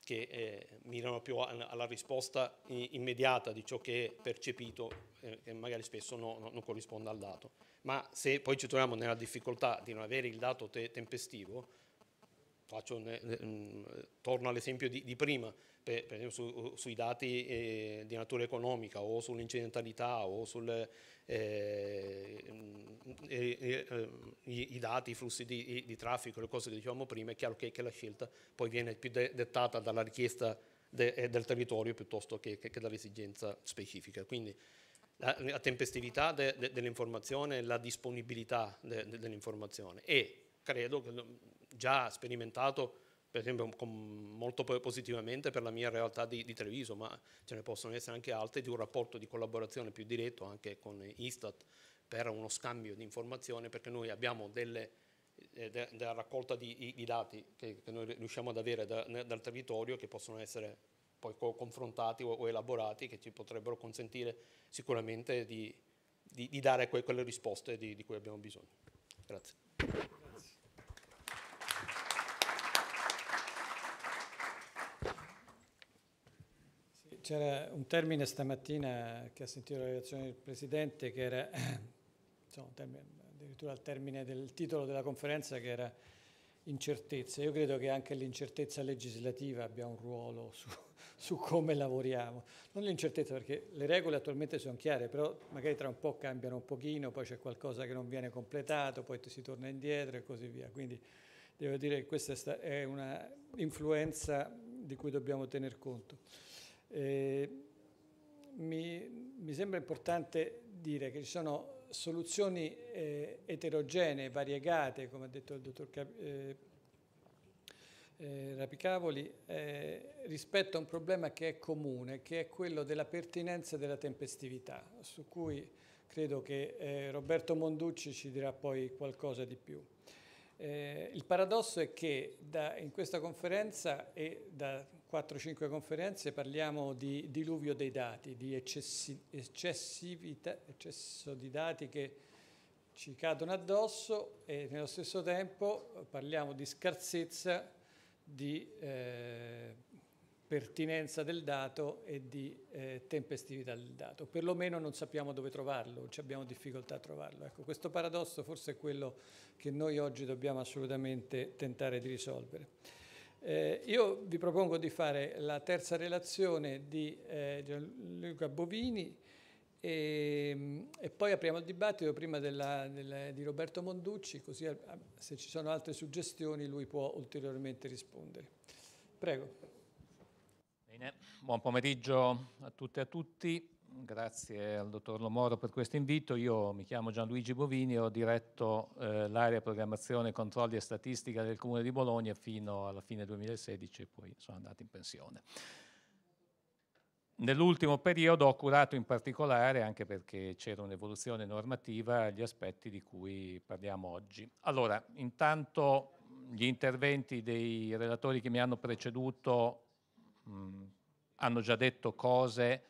che eh, mirano più a, alla risposta in, immediata di ciò che è percepito eh, che magari spesso no, no, non corrisponde al dato. Ma se poi ci troviamo nella difficoltà di non avere il dato te, tempestivo, un, mm, torno all'esempio di, di prima, per, per esempio su, sui dati eh, di natura economica o sull'incidentalità o sui eh, mm, eh dati, i flussi di, di, traffico, le cose che dicevamo prima, è chiaro che, che la scelta poi viene più de dettata dalla richiesta de eh, del territorio piuttosto che, che, che dall'esigenza specifica. Quindi, la, la, tempestività de, de, dell'informazione, la disponibilità de, dell'informazione e credo che mm, già sperimentato per esempio molto positivamente per la mia realtà di, di, Treviso, ma ce ne possono essere anche altre, di un rapporto di collaborazione più diretto anche con Istat per uno scambio di informazioni, perché noi abbiamo delle, eh, de, della raccolta di, di dati che, che, noi riusciamo ad avere da, dal territorio che possono essere poi confrontati o, o, elaborati, che ci potrebbero consentire sicuramente di, di dare que, quelle risposte di, cui abbiamo bisogno. Grazie. c'era un
termine stamattina che ha sentito la reazione del Presidente che era, insomma, termine, addirittura il termine del titolo della conferenza che era incertezza. Io credo che anche l'incertezza legislativa abbia un ruolo su, su come lavoriamo. Non l'incertezza perché le regole attualmente sono chiare, però magari tra un po' cambiano un pochino, poi c'è qualcosa che non viene completato, poi si torna indietro e così via. Quindi devo dire che questa è una influenza di cui dobbiamo tener conto. Eh, mi, mi, sembra importante dire che ci sono soluzioni eh, eterogenee, variegate, come ha detto il dottor Cap eh, eh Rapicavoli, eh, rispetto a un problema che è comune, che è quello della pertinenza e della tempestività, su cui credo che eh, Roberto Monducci ci dirà poi qualcosa di più. Eh, il paradosso è che da, in questa conferenza e da 4-5 conferenze parliamo di diluvio dei dati, di eccessi, eccesso di dati che ci cadono addosso e nello stesso tempo parliamo di scarsezza, di eh, pertinenza del dato e di eh, tempestività del dato. Perlomeno non sappiamo dove trovarlo, abbiamo difficoltà a trovarlo. Ecco, questo paradosso forse è quello che noi oggi dobbiamo assolutamente tentare di risolvere. Eh, io vi propongo di fare la terza relazione di eh, Gianluca Bovini e, e, poi apriamo il dibattito prima della, della, di Roberto Monducci, così se ci sono altre suggestioni lui può ulteriormente rispondere. Prego.
Bene, buon pomeriggio a tutte e a tutti grazie al dottor Lomoro per questo invito. Io mi chiamo Gianluigi Bovini, e ho diretto eh, l'area programmazione, controlli e statistica del Comune di Bologna fino alla fine 2016 e poi sono andato in pensione. Nell'ultimo periodo ho curato in particolare, anche perché c'era un'evoluzione normativa, gli aspetti di cui parliamo oggi. Allora, intanto gli interventi dei relatori che mi hanno preceduto mh, mm, hanno già detto cose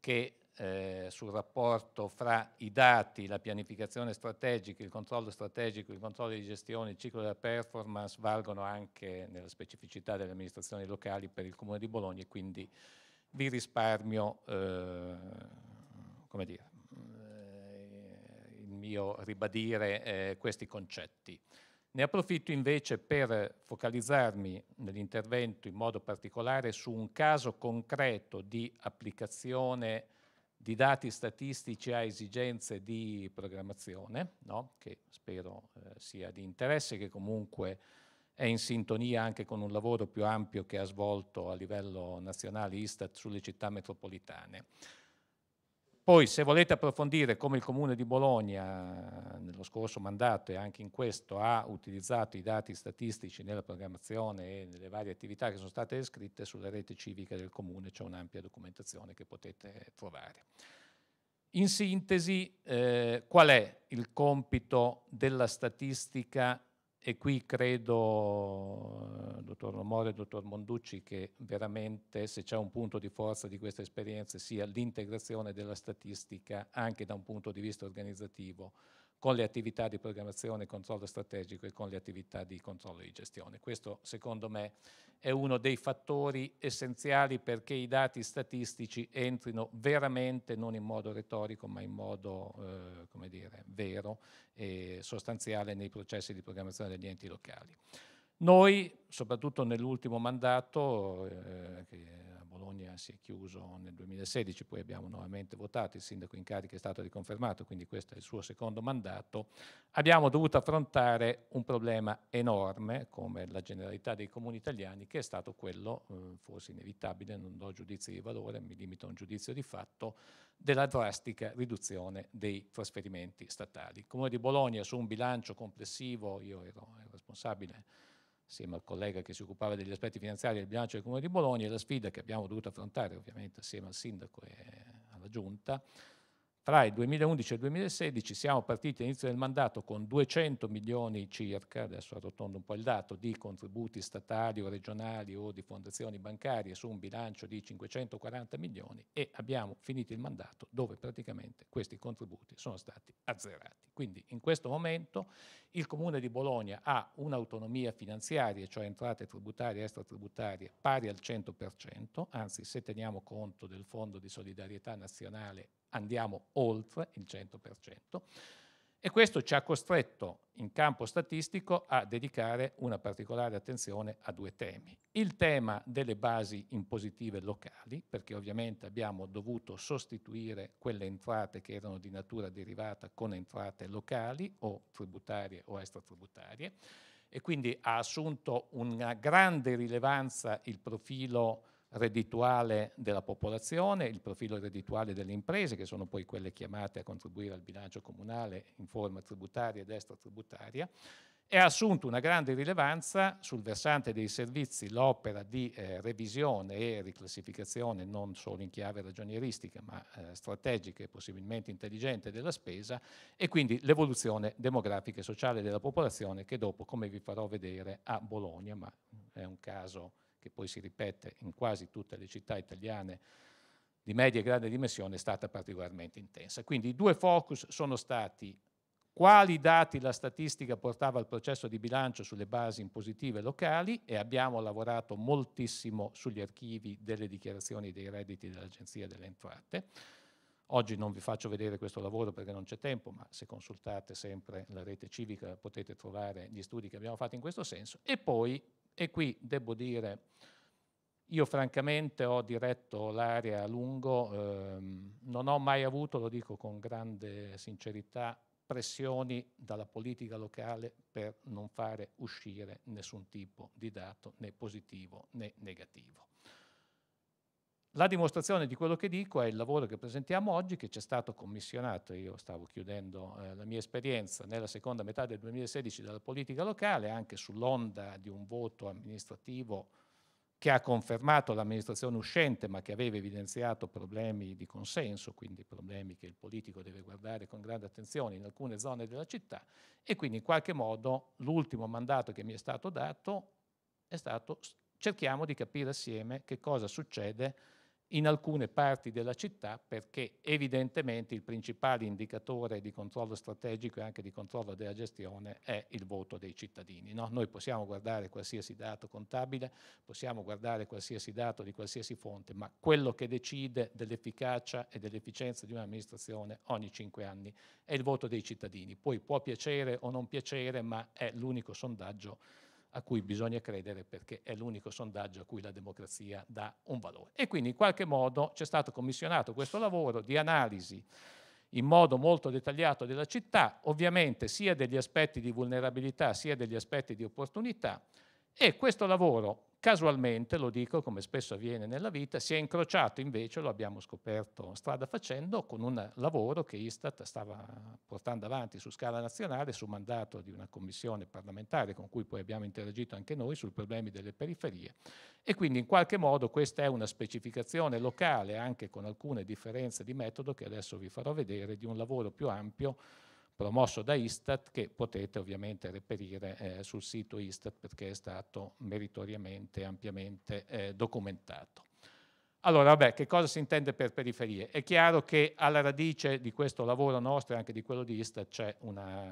che eh, sul rapporto fra i dati, la pianificazione strategica, il controllo strategico, il controllo di gestione, il ciclo della performance valgono anche nella specificità delle amministrazioni locali per il Comune di Bologna e quindi vi risparmio eh, come dire, eh, il mio ribadire eh, questi concetti. Ne approfitto invece per focalizzarmi nell'intervento in modo particolare su un caso concreto di applicazione di dati statistici a esigenze di programmazione, no? che spero eh, sia di interesse, che comunque è in sintonia anche con un lavoro più ampio che ha svolto a livello nazionale Istat sulle città metropolitane. Poi se volete approfondire come il Comune di Bologna eh, nello scorso mandato e anche in questo ha utilizzato i dati statistici nella programmazione e nelle varie attività che sono state descritte, sulla rete civica del Comune c'è un'ampia documentazione che potete trovare. In sintesi, eh, qual è il compito della statistica e qui credo, eh, dottor Lomore e dottor Monducci, che veramente se c'è un punto di forza di questa esperienza sia l'integrazione della statistica anche da un punto di vista organizzativo con le attività di programmazione e controllo strategico e con le attività di controllo e di gestione. Questo secondo me è uno dei fattori essenziali perché i dati statistici entrino veramente non in modo retorico ma in modo eh, dire, vero e sostanziale nei processi di programmazione degli enti locali. Noi, soprattutto nell'ultimo mandato, eh, che Bologna si è chiuso nel 2016, poi abbiamo nuovamente votato, il sindaco in carica è stato riconfermato, quindi questo è il suo secondo mandato, abbiamo dovuto affrontare un problema enorme, come la generalità dei comuni italiani, che è stato quello, eh, forse inevitabile, non do giudizi di valore, mi limito a un giudizio di fatto, della drastica riduzione dei trasferimenti statali. Il Comune di Bologna su un bilancio complessivo, io ero responsabile insieme al collega che si occupava degli aspetti finanziari del bilancio del Comune di Bologna, e la sfida che abbiamo dovuto affrontare ovviamente assieme al sindaco e alla giunta, tra il 2011 e il 2016 siamo partiti all'inizio del mandato con 200 milioni circa, adesso arrotondo un po' il dato, di contributi statali o regionali o di fondazioni bancarie su un bilancio di 540 milioni e abbiamo finito il mandato dove praticamente questi contributi sono stati azzerati. Quindi in questo momento il Comune di Bologna ha un'autonomia finanziaria, cioè entrate tributarie e extratributarie, pari al 100%, anzi se teniamo conto del Fondo di solidarietà nazionale andiamo oltre il 100%. E questo ci ha costretto in campo statistico a dedicare una particolare attenzione a due temi. Il tema delle basi impositive locali, perché ovviamente abbiamo dovuto sostituire quelle entrate che erano di natura derivata con entrate locali o tributarie o extratributarie, e quindi ha assunto una grande rilevanza il profilo reddituale della popolazione, il profilo reddituale delle imprese, che sono poi quelle chiamate a contribuire al bilancio comunale in forma tributaria ed extratributaria, e ha assunto una grande rilevanza sul versante dei servizi l'opera di eh, revisione e riclassificazione non solo in chiave ragionieristica ma eh, strategica e possibilmente intelligente della spesa e quindi l'evoluzione demografica e sociale della popolazione che dopo, come vi farò vedere, a Bologna, ma mm, è un caso che poi si ripete in quasi tutte le città italiane di media e grande dimensione, è stata particolarmente intensa. Quindi i due focus sono stati quali dati la statistica portava al processo di bilancio sulle basi impositive locali e abbiamo lavorato moltissimo sugli archivi delle dichiarazioni dei redditi dell'Agenzia delle Entrate. Oggi non vi faccio vedere questo lavoro perché non c'è tempo, ma se consultate sempre la rete civica potete trovare gli studi che abbiamo fatto in questo senso. E poi e qui devo dire, io francamente ho diretto l'area a lungo, ehm, non ho mai avuto, lo dico con grande sincerità, pressioni dalla politica locale per non fare uscire nessun tipo di dato né positivo né negativo. La dimostrazione di quello che dico è il lavoro che presentiamo oggi, che ci è stato commissionato, io stavo chiudendo eh, la mia esperienza nella seconda metà del 2016 dalla politica locale, anche sull'onda di un voto amministrativo che ha confermato l'amministrazione uscente, ma che aveva evidenziato problemi di consenso, quindi problemi che il politico deve guardare con grande attenzione in alcune zone della città, e quindi in qualche modo l'ultimo mandato che mi è stato dato è stato cerchiamo di capire assieme che cosa succede in alcune parti della città perché evidentemente il principale indicatore di controllo strategico e anche di controllo della gestione è il voto dei cittadini. No? Noi possiamo guardare qualsiasi dato contabile, possiamo guardare qualsiasi dato di qualsiasi fonte, ma quello che decide dell'efficacia e dell'efficienza di un'amministrazione ogni cinque anni è il voto dei cittadini. Poi può piacere o non piacere, ma è l'unico sondaggio a cui bisogna credere perché è l'unico sondaggio a cui la democrazia dà un valore. E quindi in qualche modo c'è stato commissionato questo lavoro di analisi in modo molto dettagliato della città, ovviamente sia degli aspetti di vulnerabilità sia degli aspetti di opportunità e questo lavoro Casualmente, lo dico come spesso avviene nella vita, si è incrociato invece, lo abbiamo scoperto strada facendo, con un lavoro che Istat stava portando avanti su scala nazionale su mandato di una commissione parlamentare con cui poi abbiamo interagito anche noi sui problemi delle periferie. E quindi in qualche modo questa è una specificazione locale, anche con alcune differenze di metodo che adesso vi farò vedere, di un lavoro più ampio promosso da Istat che potete ovviamente reperire eh, sul sito Istat perché è stato meritoriamente e ampiamente eh, documentato. Allora, vabbè, che cosa si intende per periferie? È chiaro che alla radice di questo lavoro nostro e anche di quello di Istat c'è una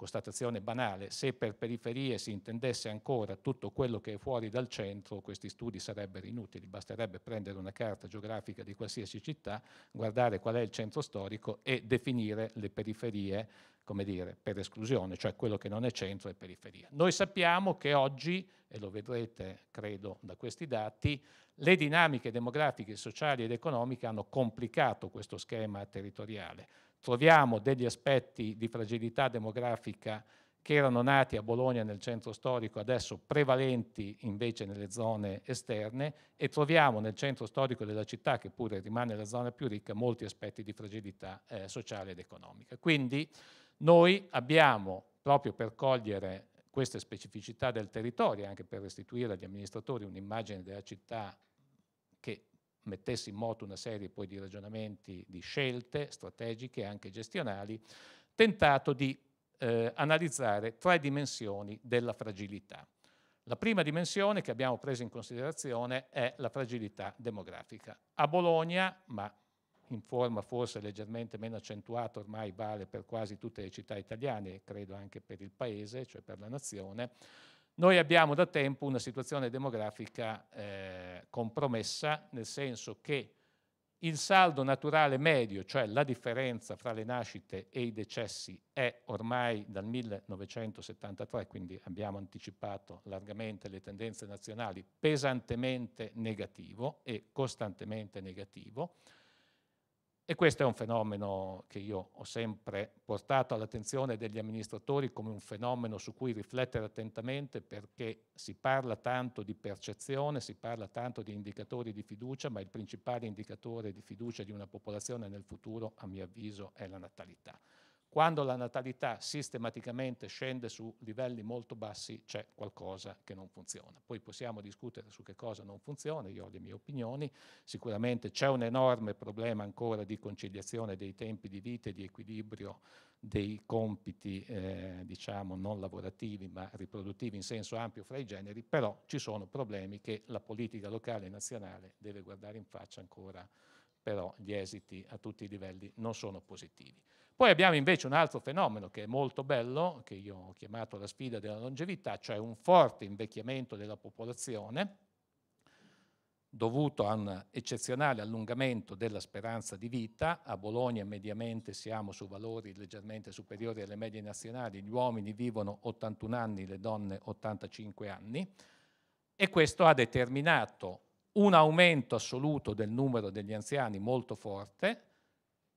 constatazione banale, se per periferie si intendesse ancora tutto quello che è fuori dal centro, questi studi sarebbero inutili, basterebbe prendere una carta geografica di qualsiasi città, guardare qual è il centro storico e definire le periferie, come dire, per esclusione, cioè quello che non è centro e periferia. Noi sappiamo che oggi, e lo vedrete credo da questi dati, le dinamiche demografiche, sociali ed economiche hanno complicato questo schema territoriale troviamo degli aspetti di fragilità demografica che erano nati a Bologna nel centro storico, adesso prevalenti invece nelle zone esterne e troviamo nel centro storico della città, che pure rimane la zona più ricca, molti aspetti di fragilità eh, sociale ed economica. Quindi noi abbiamo, proprio per cogliere queste specificità del territorio, anche per restituire agli amministratori un'immagine della città che mettesse in moto una serie poi di ragionamenti, di scelte strategiche e anche gestionali, tentato di eh, analizzare tre dimensioni della fragilità. La prima dimensione che abbiamo preso in considerazione è la fragilità demografica. A Bologna, ma in forma forse leggermente meno accentuata, ormai vale per quasi tutte le città italiane, credo anche per il paese, cioè per la nazione, noi abbiamo da tempo una situazione demografica eh, compromessa, nel senso che il saldo naturale medio, cioè la differenza fra le nascite e i decessi, è ormai dal 1973, quindi abbiamo anticipato largamente le tendenze nazionali, pesantemente negativo e costantemente negativo. E questo è un fenomeno che io ho sempre portato all'attenzione degli amministratori come un fenomeno su cui riflettere attentamente perché si parla tanto di percezione, si parla tanto di indicatori di fiducia, ma il principale indicatore di fiducia di una popolazione nel futuro, a mio avviso, è la natalità. Quando la natalità sistematicamente scende su livelli molto bassi c'è qualcosa che non funziona. Poi possiamo discutere su che cosa non funziona, io ho le mie opinioni, sicuramente c'è un enorme problema ancora di conciliazione dei tempi di vita e di equilibrio dei compiti eh, diciamo non lavorativi ma riproduttivi in senso ampio fra i generi, però ci sono problemi che la politica locale e nazionale deve guardare in faccia ancora, però gli esiti a tutti i livelli non sono positivi. Poi abbiamo invece un altro fenomeno che è molto bello, che io ho chiamato la sfida della longevità, cioè un forte invecchiamento della popolazione dovuto a un eccezionale allungamento della speranza di vita. A Bologna mediamente siamo su valori leggermente superiori alle medie nazionali, gli uomini vivono 81 anni, le donne 85 anni e questo ha determinato un aumento assoluto del numero degli anziani molto forte,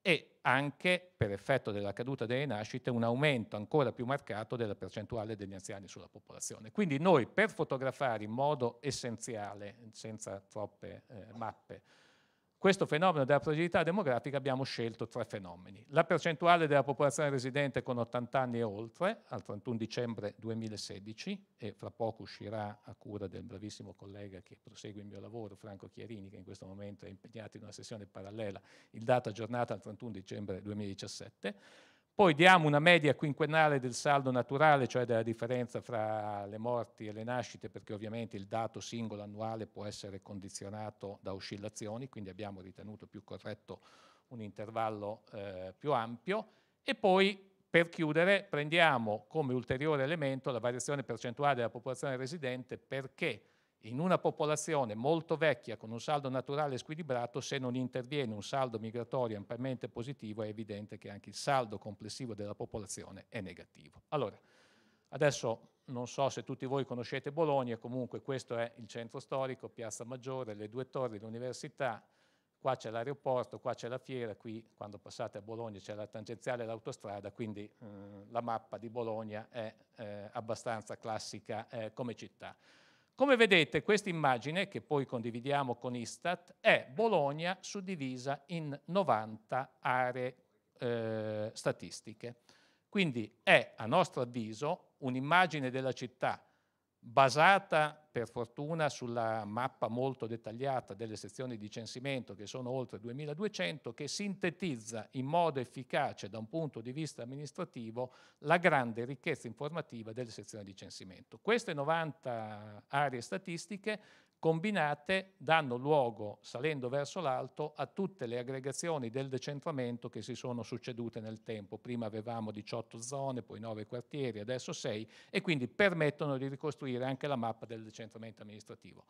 e anche, per effetto della caduta delle nascite, un aumento ancora più marcato della percentuale degli anziani sulla popolazione. Quindi noi per fotografare in modo essenziale, senza troppe eh, mappe, questo fenomeno della fragilità demografica abbiamo scelto tre fenomeni. La percentuale della popolazione residente con 80 anni e oltre al 31 dicembre 2016 e fra poco uscirà a cura del bravissimo collega che prosegue il mio lavoro, Franco Chiarini, che in questo momento è impegnato in una sessione parallela, il dato aggiornato al 31 dicembre 2017 poi diamo una media quinquennale del saldo naturale, cioè della differenza fra le morti e le nascite, perché ovviamente il dato singolo annuale può essere condizionato da oscillazioni, quindi abbiamo ritenuto più corretto un intervallo eh, più ampio. E poi, per chiudere, prendiamo come ulteriore elemento la variazione percentuale della popolazione residente perché in una popolazione molto vecchia con un saldo naturale squilibrato, se non interviene un saldo migratorio ampiamente positivo, è evidente che anche il saldo complessivo della popolazione è negativo. Allora, adesso non so se tutti voi conoscete Bologna, comunque questo è il centro storico, Piazza Maggiore, le due torri, l'università, qua c'è l'aeroporto, qua c'è la fiera, qui quando passate a Bologna c'è la tangenziale e l'autostrada, quindi eh, la mappa di Bologna è eh, abbastanza classica eh, come città. Come vedete, questa immagine, che poi condividiamo con Istat, è Bologna suddivisa in 90 aree eh, statistiche. Quindi è, a nostro avviso, un'immagine della città basata per fortuna sulla mappa molto dettagliata delle sezioni di censimento che sono oltre 2200 che sintetizza in modo efficace da un punto di vista amministrativo la grande ricchezza informativa delle sezioni di censimento. Queste 90 aree statistiche combinate danno luogo, salendo verso l'alto, a tutte le aggregazioni del decentramento che si sono succedute nel tempo. Prima avevamo 18 zone, poi 9 quartieri, adesso 6 e quindi permettono di ricostruire anche la mappa del decentramento amministrativo.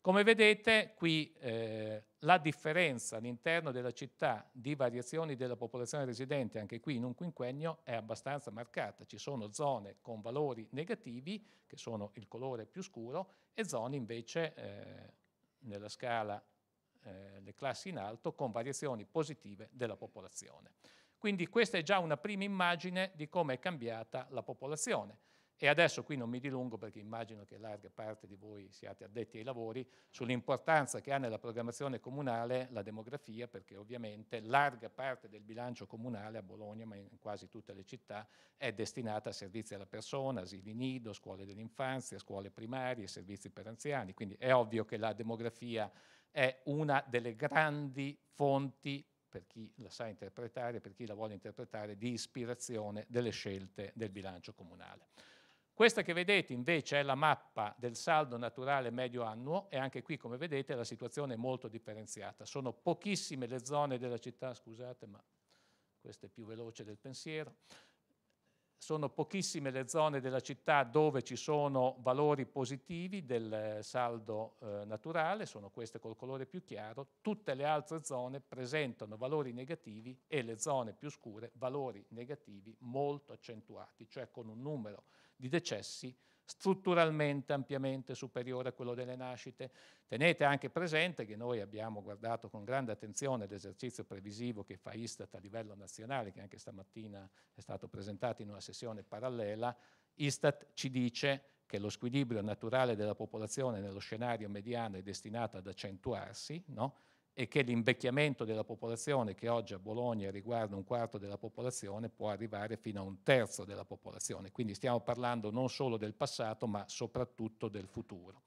Come vedete qui eh, la differenza all'interno della città di variazioni della popolazione residente, anche qui in un quinquennio, è abbastanza marcata. Ci sono zone con valori negativi, che sono il colore più scuro, e zone invece eh, nella scala, eh, le classi in alto, con variazioni positive della popolazione. Quindi questa è già una prima immagine di come è cambiata la popolazione. E adesso qui non mi dilungo perché immagino che larga parte di voi siate addetti ai lavori sull'importanza che ha nella programmazione comunale la demografia, perché ovviamente larga parte del bilancio comunale a Bologna, ma in quasi tutte le città, è destinata a servizi alla persona, asili nido, scuole dell'infanzia, scuole primarie, servizi per anziani. Quindi è ovvio che la demografia è una delle grandi fonti per chi la sa interpretare, per chi la vuole interpretare, di ispirazione delle scelte del bilancio comunale. Questa che vedete invece è la mappa del saldo naturale medio annuo e anche qui come vedete la situazione è molto differenziata. Sono pochissime le zone della città, scusate ma questo è più veloce del pensiero, sono pochissime le zone della città dove ci sono valori positivi del eh, saldo eh, naturale, sono queste col colore più chiaro, tutte le altre zone presentano valori negativi e le zone più scure valori negativi molto accentuati, cioè con un numero di decessi strutturalmente ampiamente superiore a quello delle nascite. Tenete anche presente che noi abbiamo guardato con grande attenzione l'esercizio previsivo che fa Istat a livello nazionale, che anche stamattina è stato presentato in una sessione parallela. Istat ci dice che lo squilibrio naturale della popolazione nello scenario mediano è destinato ad accentuarsi, no? e che l'invecchiamento della popolazione, che oggi a Bologna riguarda un quarto della popolazione, può arrivare fino a un terzo della popolazione. Quindi stiamo parlando non solo del passato, ma soprattutto del futuro.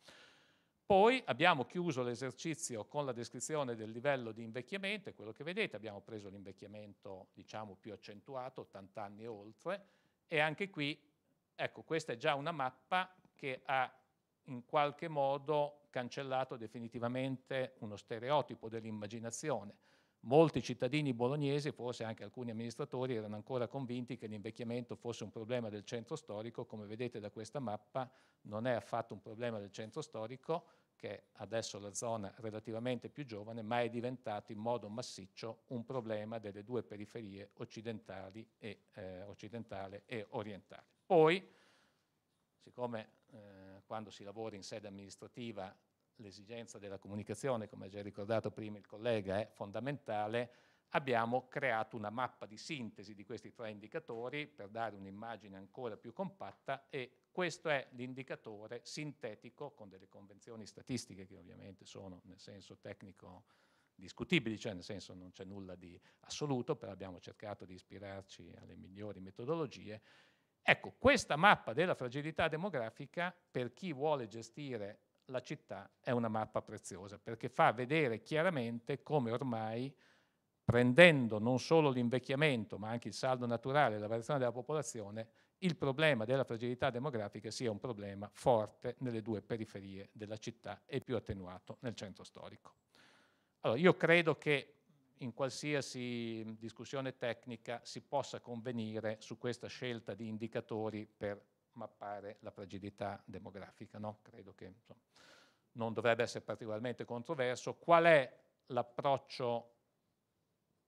Poi abbiamo chiuso l'esercizio con la descrizione del livello di invecchiamento, e quello che vedete, abbiamo preso l'invecchiamento diciamo, più accentuato, 80 anni e oltre, e anche qui, ecco, questa è già una mappa che ha in qualche modo cancellato definitivamente uno stereotipo dell'immaginazione. Molti cittadini bolognesi, forse anche alcuni amministratori, erano ancora convinti che l'invecchiamento fosse un problema del centro storico, come vedete da questa mappa non è affatto un problema del centro storico, che è adesso la zona relativamente più giovane, ma è diventato in modo massiccio un problema delle due periferie occidentali e, eh, occidentale e orientale. Poi, siccome eh, quando si lavora in sede amministrativa l'esigenza della comunicazione, come ha già ricordato prima il collega, è fondamentale, abbiamo creato una mappa di sintesi di questi tre indicatori per dare un'immagine ancora più compatta e questo è l'indicatore sintetico con delle convenzioni statistiche che ovviamente sono nel senso tecnico discutibili, cioè nel senso non c'è nulla di assoluto, però abbiamo cercato di ispirarci alle migliori metodologie Ecco, questa mappa della fragilità demografica per chi vuole gestire la città è una mappa preziosa perché fa vedere chiaramente come ormai prendendo non solo l'invecchiamento ma anche il saldo naturale e la variazione della popolazione, il problema della fragilità demografica sia un problema forte nelle due periferie della città e più attenuato nel centro storico. Allora, io credo che in qualsiasi discussione tecnica si possa convenire su questa scelta di indicatori per mappare la fragilità demografica. No? Credo che insomma, non dovrebbe essere particolarmente controverso. Qual è l'approccio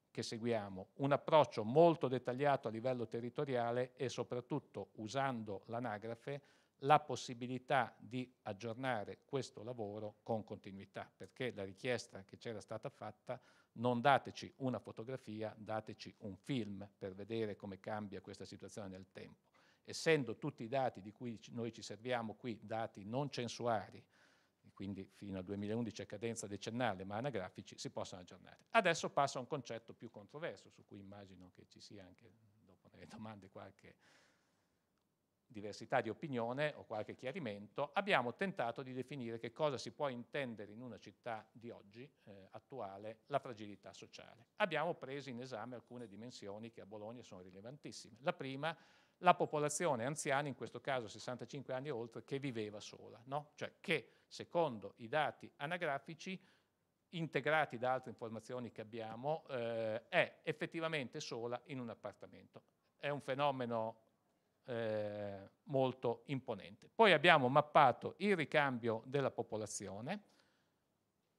che seguiamo? Un approccio molto dettagliato a livello territoriale e soprattutto usando l'anagrafe la possibilità di aggiornare questo lavoro con continuità, perché la richiesta che c'era stata fatta non dateci una fotografia, dateci un film per vedere come cambia questa situazione nel tempo. Essendo tutti i dati di cui noi ci serviamo qui dati non censuari, quindi fino al 2011 a cadenza decennale, ma anagrafici, si possono aggiornare. Adesso passo a un concetto più controverso, su cui immagino che ci sia anche dopo nelle domande qualche diversità di opinione o qualche chiarimento, abbiamo tentato di definire che cosa si può intendere in una città di oggi, eh, attuale, la fragilità sociale. Abbiamo preso in esame alcune dimensioni che a Bologna sono rilevantissime. La prima, la popolazione anziana, in questo caso 65 anni e oltre, che viveva sola, no? cioè che secondo i dati anagrafici integrati da altre informazioni che abbiamo, eh, è effettivamente sola in un appartamento. È un fenomeno eh, molto imponente. Poi abbiamo mappato il ricambio della popolazione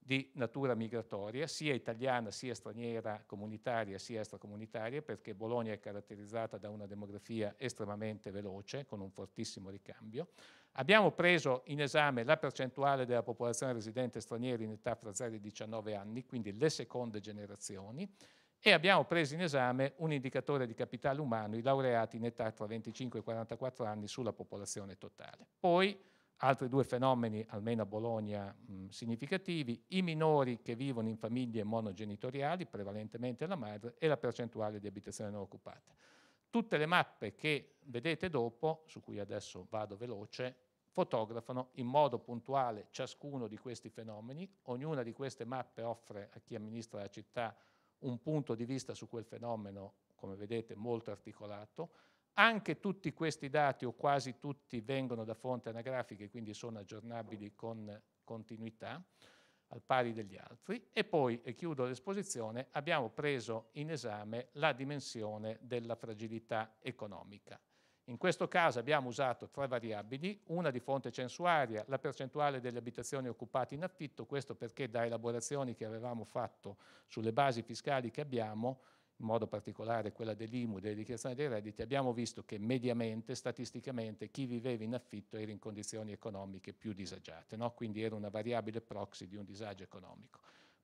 di natura migratoria, sia italiana sia straniera, comunitaria sia extracomunitaria, perché Bologna è caratterizzata da una demografia estremamente veloce, con un fortissimo ricambio. Abbiamo preso in esame la percentuale della popolazione residente straniera in età fra 0 e 19 anni, quindi le seconde generazioni, e abbiamo preso in esame un indicatore di capitale umano, i laureati in età tra 25 e 44 anni sulla popolazione totale. Poi altri due fenomeni, almeno a Bologna, mh, significativi, i minori che vivono in famiglie monogenitoriali, prevalentemente la madre, e la percentuale di abitazione non occupata. Tutte le mappe che vedete dopo, su cui adesso vado veloce, fotografano in modo puntuale ciascuno di questi fenomeni, ognuna di queste mappe offre a chi amministra la città un punto di vista su quel fenomeno, come vedete, molto articolato. Anche tutti questi dati, o quasi tutti, vengono da fonti anagrafiche, quindi sono aggiornabili con continuità, al pari degli altri. E poi, e chiudo l'esposizione, abbiamo preso in esame la dimensione della fragilità economica. In questo caso abbiamo usato tre variabili, una di fonte censuaria, la percentuale delle abitazioni occupate in affitto, questo perché da elaborazioni che avevamo fatto sulle basi fiscali che abbiamo, in modo particolare quella dell'IMU e delle dichiarazioni dei redditi, abbiamo visto che mediamente, statisticamente, chi viveva in affitto era in condizioni economiche più disagiate, no? quindi era una variabile proxy di un disagio economico.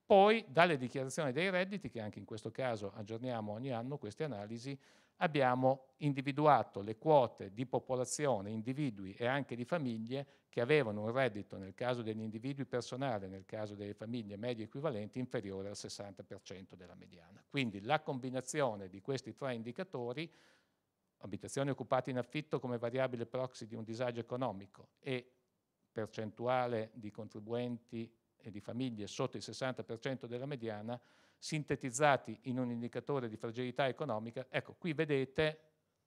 Poi dalle dichiarazioni dei redditi, che anche in questo caso aggiorniamo ogni anno queste analisi, abbiamo individuato le quote di popolazione, individui e anche di famiglie che avevano un reddito nel caso degli individui personali, nel caso delle famiglie medie equivalenti, inferiore al 60% della mediana. Quindi la combinazione di questi tre indicatori, abitazioni occupate in affitto come variabile proxy di un disagio economico e percentuale di contribuenti e di famiglie sotto il 60% della mediana, sintetizzati in un indicatore di fragilità economica, ecco, qui vedete,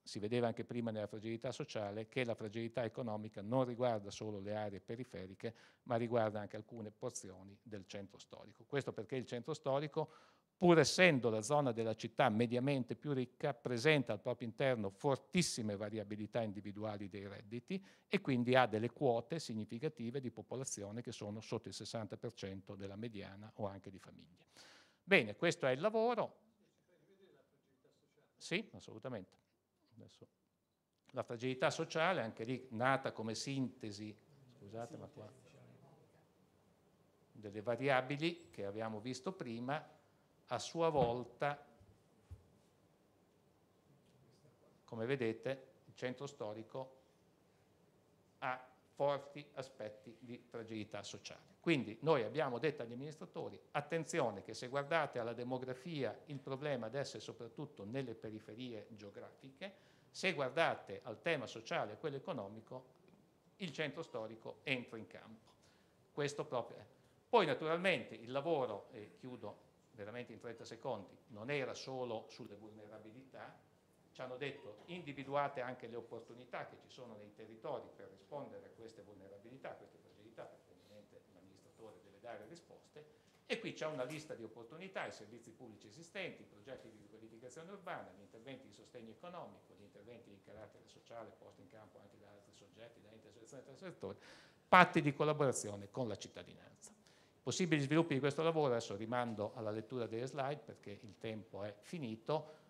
si vedeva anche prima nella fragilità sociale, che la fragilità economica non riguarda solo le aree periferiche, ma riguarda anche alcune porzioni del centro storico. Questo perché il centro storico, pur essendo la zona della città mediamente più ricca, presenta al proprio interno fortissime variabilità individuali dei redditi e quindi ha delle quote significative di popolazione che sono sotto il 60% della mediana o anche di famiglie. Bene, questo è il lavoro. Sì, assolutamente. Adesso. La fragilità sociale, anche lì nata come sintesi, scusate ma qua, delle variabili che abbiamo visto prima, a sua volta, come vedete, il centro storico ha forti aspetti di fragilità sociale. Quindi noi abbiamo detto agli amministratori, attenzione che se guardate alla demografia il problema adesso è soprattutto nelle periferie geografiche, se guardate al tema sociale e quello economico il centro storico entra in campo. Poi naturalmente il lavoro, e chiudo veramente in 30 secondi, non era solo sulle vulnerabilità, ci hanno detto individuate anche le opportunità che ci sono nei territori per rispondere a queste vulnerabilità, a queste dare risposte e qui c'è una lista di opportunità, i servizi pubblici esistenti, i progetti di riqualificazione urbana, gli interventi di sostegno economico, gli interventi di carattere sociale posti in campo anche da altri soggetti, da intersezioni tra settori, patti di collaborazione con la cittadinanza. Possibili sviluppi di questo lavoro, adesso rimando alla lettura delle slide perché il tempo è finito,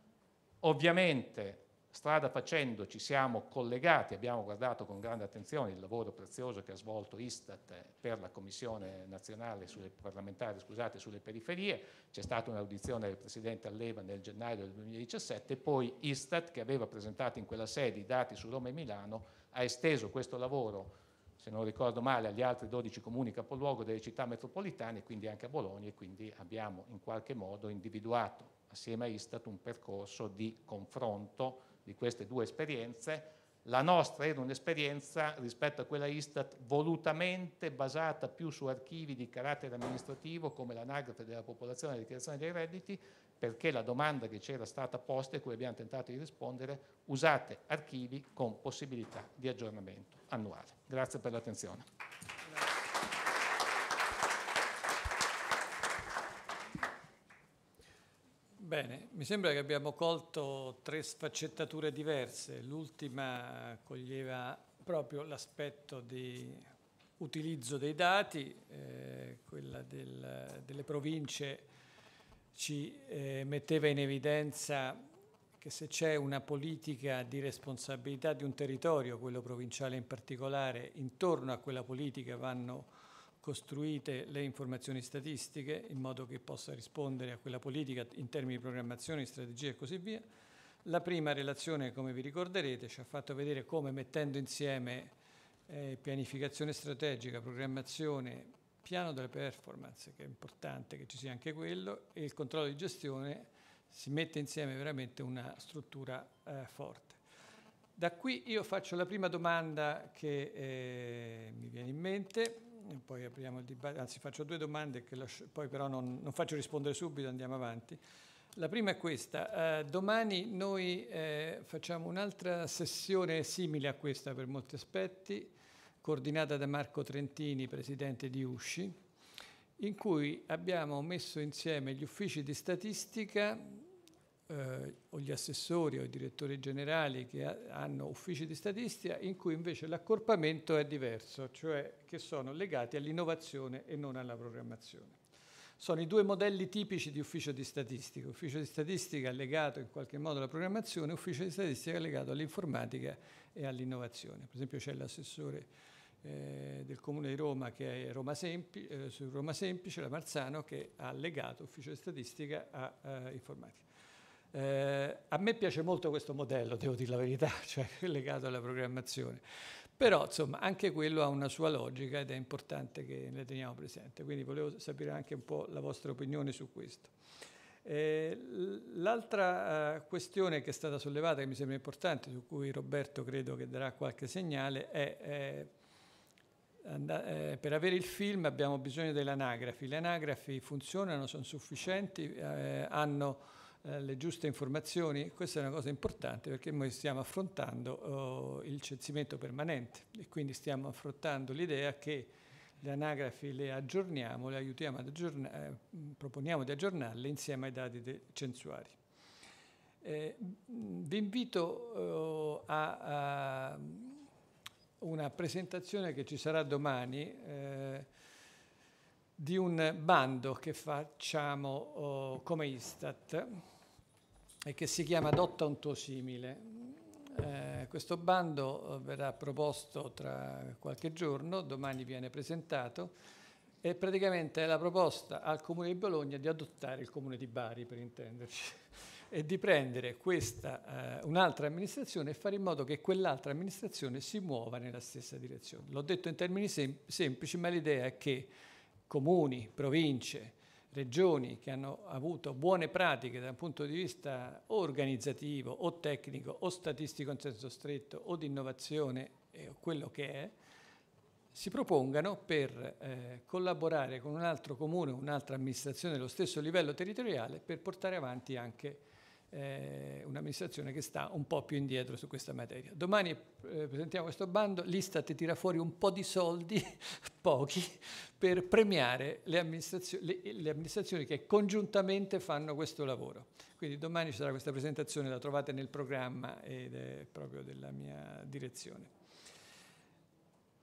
ovviamente Strada facendo ci siamo collegati, abbiamo guardato con grande attenzione il lavoro prezioso che ha svolto Istat per la Commissione nazionale sulle, parlamentare scusate, sulle periferie, c'è stata un'audizione del Presidente Alleva nel gennaio del 2017 poi Istat che aveva presentato in quella sede i dati su Roma e Milano ha esteso questo lavoro se non ricordo male, agli altri 12 comuni capoluogo delle città metropolitane, quindi anche a Bologna, e quindi abbiamo in qualche modo individuato assieme a Istat un percorso di confronto di queste due esperienze, la nostra era un'esperienza rispetto a quella Istat volutamente basata più su archivi di carattere amministrativo come l'anagrafe della popolazione e la dichiarazione dei redditi, perché la domanda che c'era stata posta e cui abbiamo tentato di rispondere, usate archivi con possibilità di aggiornamento annuale. Grazie per l'attenzione.
Bene, mi sembra che abbiamo colto tre sfaccettature diverse. L'ultima coglieva proprio l'aspetto di utilizzo dei dati, eh, quella del, delle province ci eh, metteva in evidenza che se c'è una politica di responsabilità di un territorio, quello provinciale in particolare, intorno a quella politica vanno costruite le informazioni statistiche in modo che possa rispondere a quella politica in termini di programmazione, strategia e così via. La prima relazione, come vi ricorderete, ci ha fatto vedere come mettendo insieme eh, pianificazione strategica, programmazione, piano delle performance, che è importante che ci sia anche quello, e il controllo di gestione, si mette insieme veramente una struttura eh, forte. Da qui io faccio la prima domanda che eh, mi viene in mente poi apriamo il dibattito, anzi faccio due domande che lascio, poi però non, non, faccio rispondere subito, andiamo avanti. La prima è questa, eh, domani noi eh, facciamo un'altra sessione simile a questa per molti aspetti, coordinata da Marco Trentini, presidente di USCI, in cui abbiamo messo insieme gli uffici di statistica eh, o gli assessori o i direttori generali che ha, hanno uffici di statistica in cui invece l'accorpamento è diverso, cioè che sono legati all'innovazione e non alla programmazione. Sono i due modelli tipici di ufficio di statistica. Ufficio di statistica legato in qualche modo alla programmazione, ufficio di statistica legato all'informatica e all'innovazione. Per esempio c'è l'assessore eh, del Comune di Roma che è Roma Sempi, eh, su Roma Semplice, la Marzano, che ha legato ufficio di statistica a eh, informatica. Eh, a me piace molto questo modello, devo dire la verità, cioè legato alla programmazione, però insomma anche quello ha una sua logica ed è importante che ne teniamo presente, quindi volevo sapere anche un po' la vostra opinione su questo. Eh, l'altra eh, questione che è stata sollevata, che mi sembra importante, su cui Roberto credo che darà qualche segnale, è eh, And- eh, per avere il film abbiamo bisogno delle anagrafi. Le anagrafi funzionano, sono sufficienti, eh, hanno eh, le giuste informazioni, questa è una cosa importante perché noi stiamo affrontando eh, il censimento permanente e quindi stiamo affrontando l'idea che le anagrafi le aggiorniamo, le aiutiamo ad aggiornare, eh, proponiamo di aggiornarle insieme ai dati censuari. Eh, vi invito oh, a, a una presentazione che ci sarà domani eh, di un bando che facciamo oh, come Istat e che si chiama Dotta un tuo simile. Eh, questo bando eh, verrà proposto tra qualche giorno, domani viene presentato e praticamente è la proposta al Comune di Bologna di adottare il Comune di Bari, per intenderci, e di prendere questa, eh, un'altra amministrazione e fare in modo che quell'altra amministrazione si muova nella stessa direzione. L'ho detto in termini sem semplici, ma l'idea è che comuni, province, regioni che hanno avuto buone pratiche da un punto di vista o organizzativo o tecnico o statistico in senso stretto o di innovazione eh, o quello che è, si propongano per eh, collaborare con un altro comune, un'altra amministrazione dello stesso livello territoriale per portare avanti anche eh, un'amministrazione che sta un po' più indietro su questa materia. Domani eh, presentiamo questo bando, l'Istat tira fuori un po' di soldi, pochi, per premiare le, amministrazio le, le amministrazioni che congiuntamente fanno questo lavoro. Quindi domani ci sarà questa presentazione, la trovate nel programma ed è proprio della mia direzione.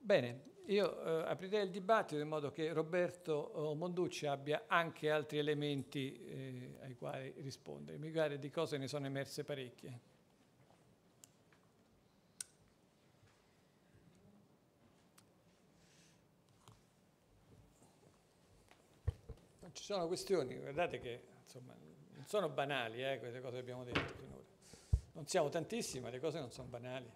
Bene, io eh, aprirei il dibattito in modo che Roberto eh, Monducci abbia anche altri elementi eh, ai quali rispondere. Mi pare di cose ne sono emerse parecchie. Non ci sono questioni, guardate che insomma, non sono banali eh, queste cose che abbiamo detto finora. Non siamo tantissime, le cose non sono banali.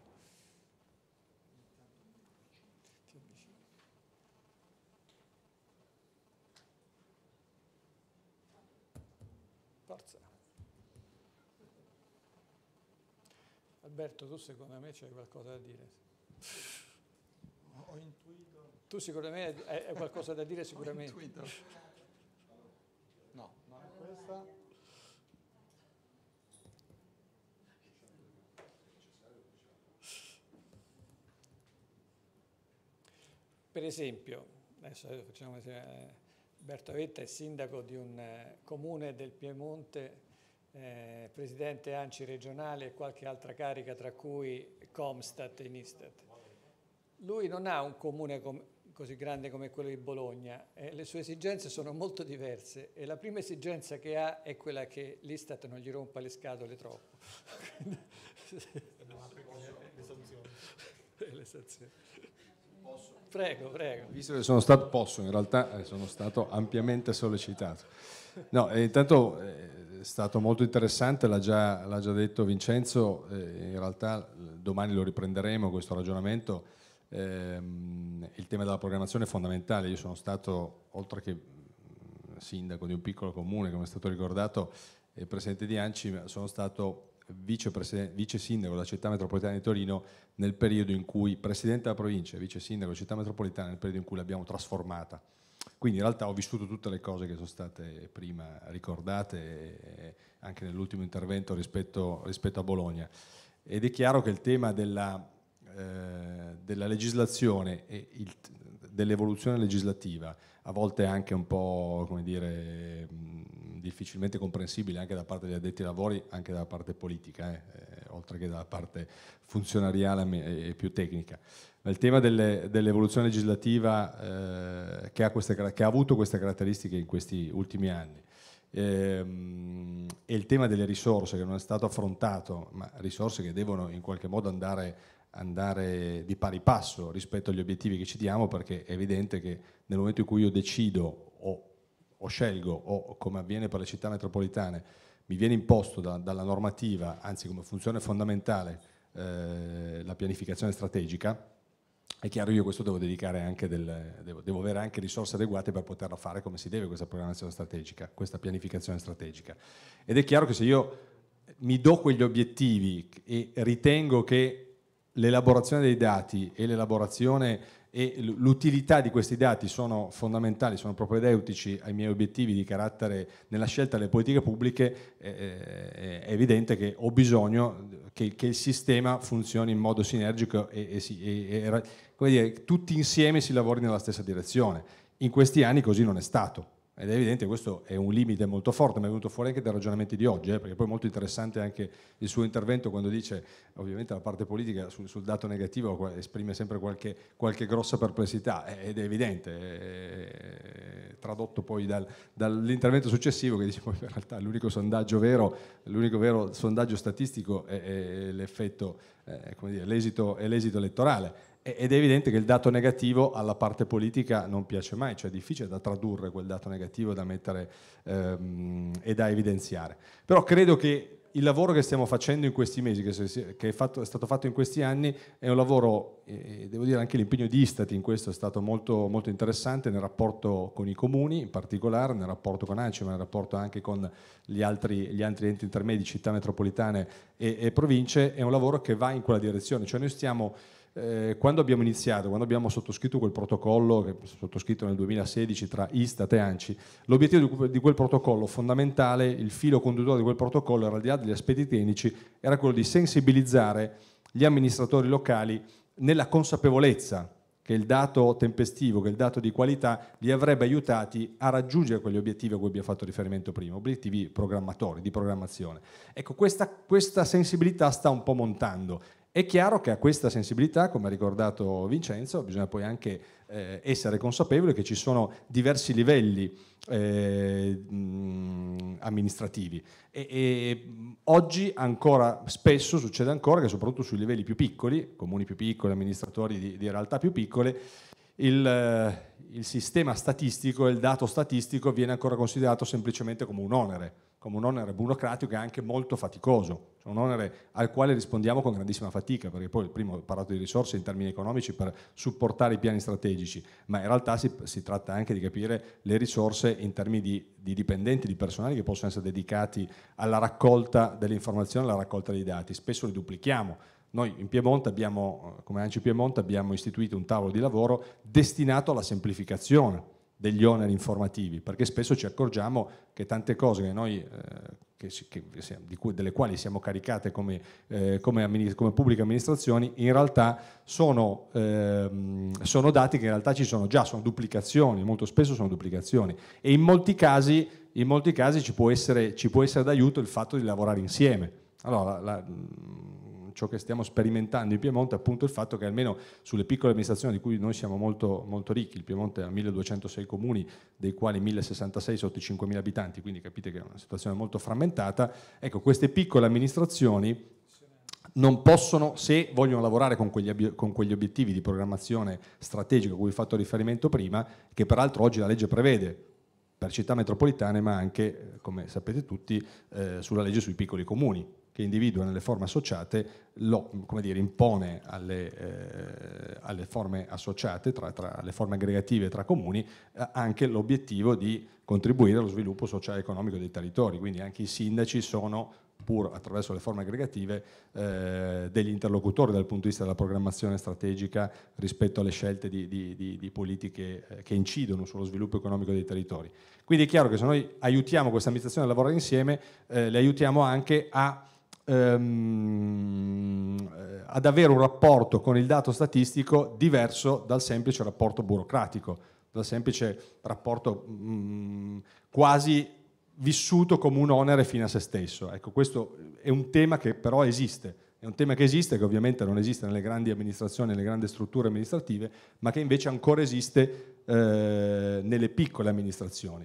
Roberto, tu secondo me c'hai qualcosa da dire? Ho intuito. Tu sicuramente hai qualcosa da dire sicuramente. Ho intuito.
No, non questa.
Per esempio, adesso facciamo un eh, Berto Avetta è sindaco di un eh, comune del Piemonte eh, presidente ANCI regionale e qualche altra carica tra cui Comstat e Nistat. Lui non ha un comune com così grande come quello di Bologna, eh, le sue esigenze sono molto diverse e la prima esigenza che ha è quella che l'Istat non gli rompa le scatole troppo. le sanzioni. le sanzioni. Posso. Prego, prego. Visto che sono stato,
posso in realtà, eh, sono stato ampiamente sollecitato. No, eh, intanto eh, è stato molto interessante, l'ha già, l'ha già detto Vincenzo, in realtà domani lo riprenderemo questo ragionamento. Ehm, il tema della programmazione è fondamentale, io sono stato, oltre che mm, sindaco di un piccolo comune, come è stato ricordato, e presidente di ANCI, sono stato vice, sindaco della città metropolitana di Torino nel periodo in cui, presidente della provincia vice sindaco della città metropolitana nel periodo in cui l'abbiamo trasformata. Quindi in realtà ho vissuto tutte le cose che sono state prima ricordate, eh, anche nell'ultimo intervento rispetto, rispetto, a Bologna. Ed è chiaro che il tema della, eh, della legislazione e il, dell'evoluzione legislativa, a volte anche un po' come dire, difficilmente comprensibile anche da parte degli addetti ai lavori, anche dalla parte politica, eh, eh oltre che dalla parte funzionariale e più tecnica. Ma il tema delle, dell'evoluzione legislativa eh, che, ha queste, che, ha avuto queste caratteristiche in questi ultimi anni ehm, e il tema delle risorse che non è stato affrontato, ma risorse che devono in qualche modo andare andare di pari passo rispetto agli obiettivi che ci diamo perché è evidente che nel momento in cui io decido o, o scelgo o come avviene per le città metropolitane mi viene imposto da, dalla normativa, anzi come funzione fondamentale, eh, la pianificazione strategica, è chiaro io questo devo dedicare anche del, devo, devo, avere anche risorse adeguate per poterla fare come si deve questa programmazione strategica, questa pianificazione strategica. Ed è chiaro che se io mi do quegli obiettivi e ritengo che l'elaborazione dei dati e l'elaborazione e l'utilità di questi dati sono fondamentali, sono propedeutici ai miei obiettivi di carattere nella scelta delle politiche pubbliche, eh, eh è evidente che ho bisogno che, che, il sistema funzioni in modo sinergico e, e, e, e dire, tutti insieme si lavori nella stessa direzione. In questi anni così non è stato. Ed è evidente che questo è un limite molto forte, ma è venuto fuori anche dai ragionamenti di oggi, eh, perché poi è molto interessante anche il suo intervento quando dice, ovviamente la parte politica sul, sul dato negativo esprime sempre qualche, qualche grossa perplessità, eh, ed è evidente, eh, eh, tradotto poi dal, dall'intervento successivo che dice poi in realtà l'unico sondaggio vero, l'unico vero sondaggio statistico è, è eh, l'esito, è l'esito elettorale. Ed è evidente che il dato negativo alla parte politica non piace mai, cioè è difficile da tradurre quel dato negativo da mettere ehm, e da evidenziare. Però credo che il lavoro che stiamo facendo in questi mesi, che, è, fatto, è stato fatto in questi anni, è un lavoro, eh, devo dire anche l'impegno di Istati in questo è stato molto, molto, interessante nel rapporto con i comuni in particolare, nel rapporto con ANCI, ma nel rapporto anche con gli altri, gli altri enti intermedi, città metropolitane e, e province, è un lavoro che va in quella direzione, cioè noi stiamo eh, quando abbiamo iniziato, quando abbiamo sottoscritto quel protocollo, che è sottoscritto nel 2016 tra Istat e ANCI, l'obiettivo di quel protocollo fondamentale, il filo conduttore di quel protocollo, era al di là degli aspetti tecnici, era quello di sensibilizzare gli amministratori locali nella consapevolezza che il dato tempestivo, che il dato di qualità li avrebbe aiutati a raggiungere quegli obiettivi a cui abbiamo fatto riferimento prima, obiettivi programmatori, di programmazione. Ecco, questa, questa sensibilità sta un po' montando. È chiaro che a questa sensibilità, come ha ricordato Vincenzo, bisogna poi anche eh, essere consapevoli che ci sono diversi livelli eh, amministrativi e, e, oggi ancora spesso succede ancora che soprattutto sui livelli più piccoli, comuni più piccoli, amministratori di, di realtà più piccole, il, eh, il sistema statistico, il dato statistico viene ancora considerato semplicemente come un onere, come un onere burocratico e anche molto faticoso, cioè un onere al quale rispondiamo con grandissima fatica, perché poi prima ho parlato di risorse in termini economici per supportare i piani strategici, ma in realtà si, si tratta anche di capire le risorse in termini di, di dipendenti, di personale che possono essere dedicati alla raccolta dell'informazione, alla raccolta dei dati, spesso li duplichiamo, noi in Piemonte abbiamo, eh, come Anci Piemonte, abbiamo istituito un tavolo di lavoro destinato alla semplificazione degli oneri informativi, perché spesso ci accorgiamo che tante cose che noi, eh, che, che, cui, delle quali siamo caricate come, eh, come, amministra come pubbliche amministrazioni, in realtà sono, eh, sono, dati che in realtà ci sono già, sono duplicazioni, molto spesso sono duplicazioni e in molti casi, in molti casi ci, può essere, ci può essere d'aiuto il fatto di lavorare insieme. Allora, la, la, ciò che stiamo sperimentando in Piemonte è appunto il fatto che almeno sulle piccole amministrazioni di cui noi siamo molto, molto ricchi, il Piemonte ha 1206 comuni, dei quali 1066 sotto i 5.000 abitanti, quindi capite che è una situazione molto frammentata, ecco queste piccole amministrazioni non possono, se vogliono lavorare con quegli, con quegli obiettivi di programmazione strategica a cui ho fatto riferimento prima, che peraltro oggi la legge prevede, per città metropolitane, ma anche, come sapete tutti, eh, sulla legge sui piccoli comuni che individua nelle forme associate lo, dire, impone alle, eh, alle, forme associate, tra, tra, alle forme aggregative tra comuni, eh, anche l'obiettivo di contribuire allo sviluppo sociale e economico dei territori. Quindi anche i sindaci sono, pur attraverso le forme aggregative, eh, degli interlocutori dal punto di vista della programmazione strategica rispetto alle scelte di, di, di, di politiche eh, che incidono sullo sviluppo economico dei territori. Quindi è chiaro che se noi aiutiamo questa amministrazione a lavorare insieme, eh, le aiutiamo anche a ehm, ad avere un rapporto con il dato statistico diverso dal semplice rapporto burocratico, dal semplice rapporto mh, mm, quasi vissuto come un onere fino a se stesso. Ecco, questo è un tema che però esiste, è un tema che esiste, che ovviamente non esiste nelle grandi amministrazioni, nelle grandi strutture amministrative, ma che invece ancora esiste eh, nelle piccole amministrazioni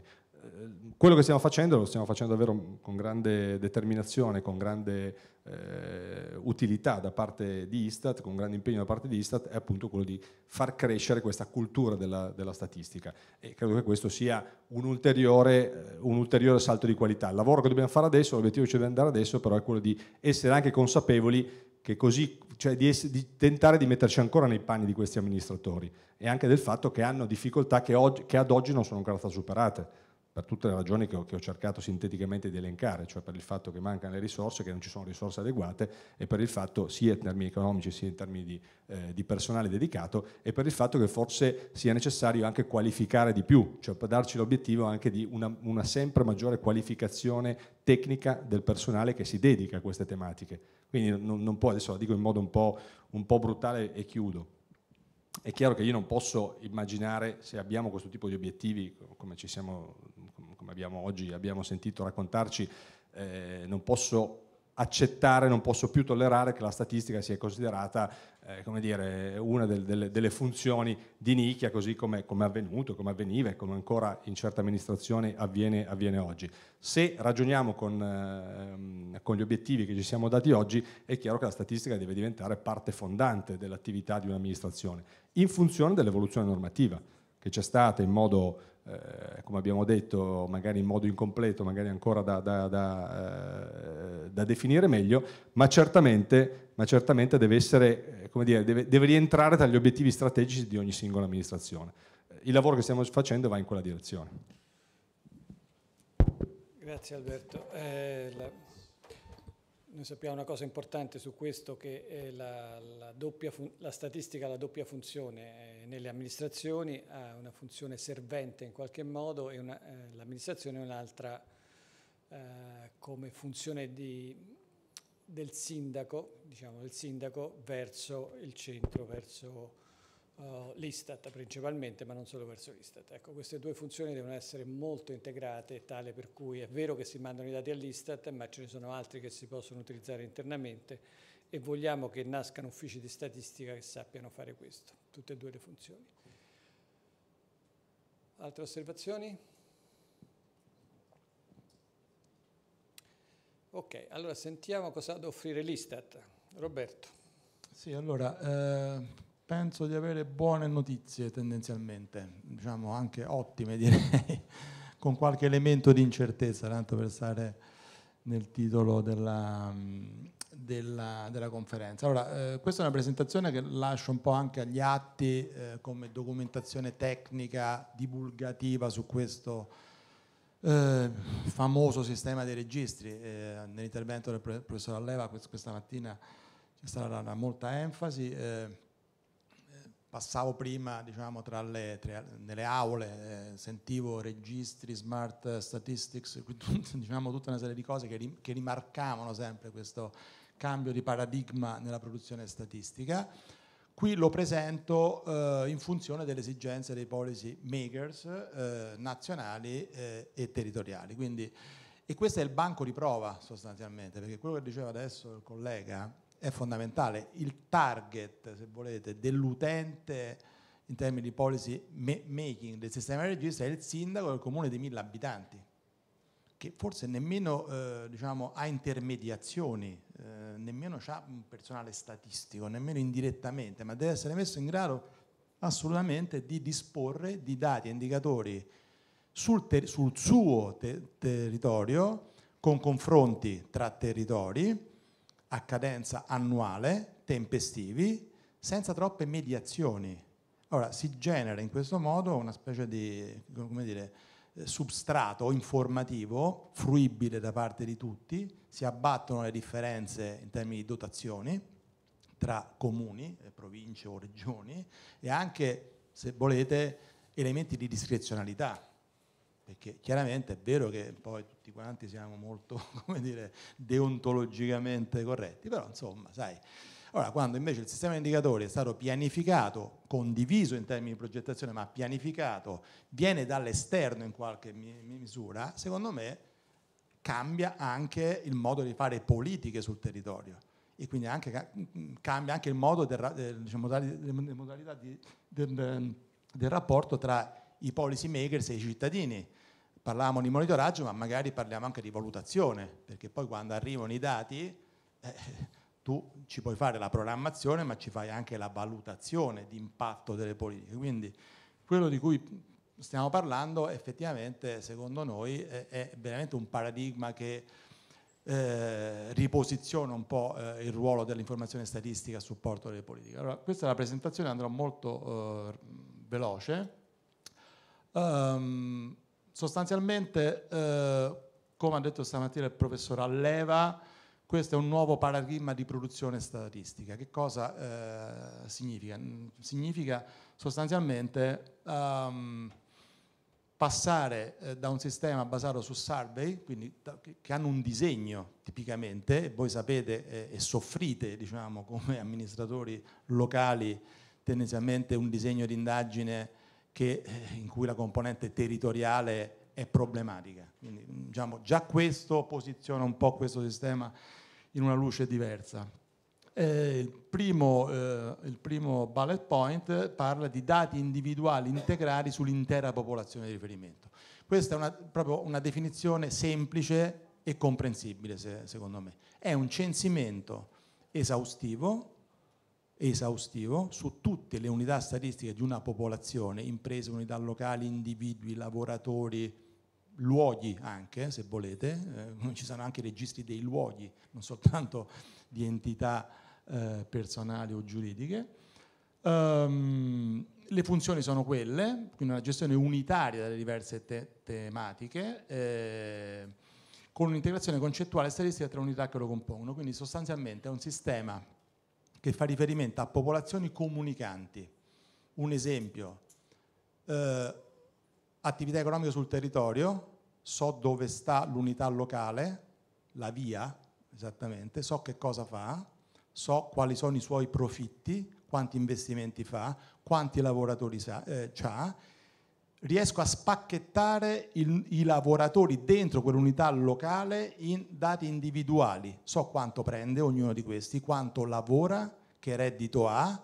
quello che stiamo facendo lo stiamo facendo davvero con grande determinazione, con grande eh, utilità da parte di Istat, con grande impegno da parte di Istat, è appunto quello di far crescere questa cultura della, della statistica e credo che questo sia un ulteriore, eh, un ulteriore, salto di qualità. Il lavoro che dobbiamo fare adesso, l'obiettivo che ci deve andare adesso però è quello di essere anche consapevoli che così, cioè di, essere, di tentare di metterci ancora nei panni di questi amministratori e anche del fatto che hanno difficoltà che, oggi, che ad oggi non sono ancora state superate per tutte le ragioni che ho, che ho, cercato sinteticamente di elencare, cioè per il fatto che mancano le risorse, che non ci sono risorse adeguate e per il fatto sia in termini economici sia in termini di, eh, di personale dedicato e per il fatto che forse sia necessario anche qualificare di più, cioè per darci l'obiettivo anche di una, una sempre maggiore qualificazione tecnica del personale che si dedica a queste tematiche. Quindi non, non può, adesso la dico in modo un po', un po' brutale e chiudo, è chiaro che io non posso immaginare se abbiamo questo tipo di obiettivi, come ci siamo abbiamo oggi abbiamo sentito raccontarci, eh, non posso accettare, non posso più tollerare che la statistica sia considerata eh, come dire, una del, delle, delle, funzioni di nicchia, così come, come è avvenuto, come avveniva e come ancora in certe amministrazioni avviene, avviene oggi. Se ragioniamo con, ehm, con, gli obiettivi che ci siamo dati oggi, è chiaro che la statistica deve diventare parte fondante dell'attività di un'amministrazione, in funzione dell'evoluzione normativa che c'è stata in modo eh, come abbiamo detto, magari in modo incompleto, magari ancora da, da, da, eh, da definire meglio, ma certamente, ma certamente deve, essere, eh, dire, deve, deve rientrare tra gli obiettivi strategici di ogni singola amministrazione. Eh, il lavoro che stiamo facendo va in quella direzione.
Grazie Alberto. Eh, la... Noi sappiamo una cosa importante su questo che è eh, la, la, doppia, la statistica ha la doppia funzione eh, nelle amministrazioni, ha una funzione servente in qualche modo e eh, l'amministrazione è un'altra eh, come funzione di, del, sindaco, diciamo, del sindaco verso il centro, verso uh, l'Istat principalmente, ma non solo verso l'Istat. Ecco, queste due funzioni devono essere molto integrate, tale per cui è vero che si mandano i dati all'Istat, ma ce ne sono altri che si possono utilizzare internamente e vogliamo che nascano uffici di statistica che sappiano fare questo, tutte e due le funzioni. Altre osservazioni? Ok, allora sentiamo cosa ha da offrire l'Istat. Roberto.
Sì, allora, eh, penso di avere buone notizie tendenzialmente, diciamo anche ottime direi, con qualche elemento di incertezza, tanto per stare nel titolo della, mm, della, della conferenza. Allora, eh, questa è una presentazione che lascio un po' anche agli atti eh, come documentazione tecnica divulgativa su questo eh, famoso sistema dei registri. Eh, nell'intervento del professor Alleva questa mattina c'è stata molta enfasi eh, passavo prima diciamo, le, tra, nelle aule, eh, sentivo registri, smart statistics, tut, diciamo, tutta una serie di cose che, ri, che, rimarcavano sempre questo cambio di paradigma nella produzione statistica. Qui lo presento eh, in funzione delle esigenze dei policy makers eh, nazionali eh, e territoriali. Quindi, e questo è il banco di prova sostanzialmente, perché quello che diceva adesso il collega, è fondamentale. Il target, se volete, dell'utente in termini di policy making del sistema di registro è il sindaco del comune di mille abitanti, che forse nemmeno eh, diciamo, ha intermediazioni, eh, nemmeno ha un personale statistico, nemmeno indirettamente, ma deve essere messo in grado assolutamente di disporre di dati e indicatori sul, ter- sul suo te- territorio con confronti tra territori a cadenza annuale, tempestivi, senza troppe mediazioni. Ora si genera in questo modo una specie di dire, eh, substrato informativo fruibile da parte di tutti, si abbattono le differenze in termini di dotazioni tra comuni, eh, province o regioni e anche, se volete, elementi di discrezionalità, perché chiaramente è vero che poi tutti quanti siamo molto, come dire, deontologicamente corretti, però insomma, sai, allora, quando invece il sistema di indicatori è stato pianificato, condiviso in termini di progettazione, ma pianificato, viene dall'esterno in qualche misura, secondo me cambia anche il modo di fare politiche sul territorio e quindi anche, mm, mm, cambia anche il modo del, del, diciamo, del, del rapporto tra i policy makers e i cittadini parlavamo di monitoraggio, ma magari parliamo anche di valutazione, perché poi quando arrivano i dati eh, tu ci puoi fare la programmazione, ma ci fai anche la valutazione di impatto delle politiche. Quindi quello di cui stiamo parlando effettivamente, secondo noi, è, è veramente un paradigma che eh, riposiziona un po' eh, il ruolo dell'informazione statistica a supporto delle politiche. Allora, questa è la presentazione, andrò molto eh, veloce. Um, Sostanzialmente, eh, come ha detto stamattina il professor Alleva, questo è un nuovo paradigma di produzione statistica. Che cosa eh, significa? Mm, significa sostanzialmente um, passare eh, da un sistema basato su survey, quindi che hanno un disegno tipicamente, e voi sapete eh, e soffrite diciamo, come amministratori locali tendenzialmente un disegno di indagine che, eh, in cui la componente territoriale è problematica. Quindi mm, diciamo, già questo posiziona un po' questo sistema in una luce diversa. Eh, il, primo, eh, il, primo, bullet point parla di dati individuali integrali sull'intera popolazione di riferimento. Questa è una, proprio una definizione semplice e comprensibile, se, secondo me. È un censimento esaustivo esaustivo su tutte le unità statistiche di una popolazione, imprese, unità locali, individui, lavoratori, luoghi anche, se volete, eh, ci sono anche registri dei luoghi, non soltanto di entità eh, personali o giuridiche. Um, le funzioni sono quelle, quindi una gestione unitaria delle diverse te- tematiche, eh, con un'integrazione concettuale e statistica tra unità che lo compongono, quindi sostanzialmente è un sistema che fa riferimento a popolazioni comunicanti. Un esempio, eh, attività economica sul territorio, so dove sta l'unità locale, la via esattamente, so che cosa fa, so quali sono i suoi profitti, quanti investimenti fa, quanti lavoratori sa, eh, ha riesco a spacchettare il, i lavoratori dentro quell'unità locale in dati individuali. So quanto prende ognuno di questi, quanto lavora, che reddito ha,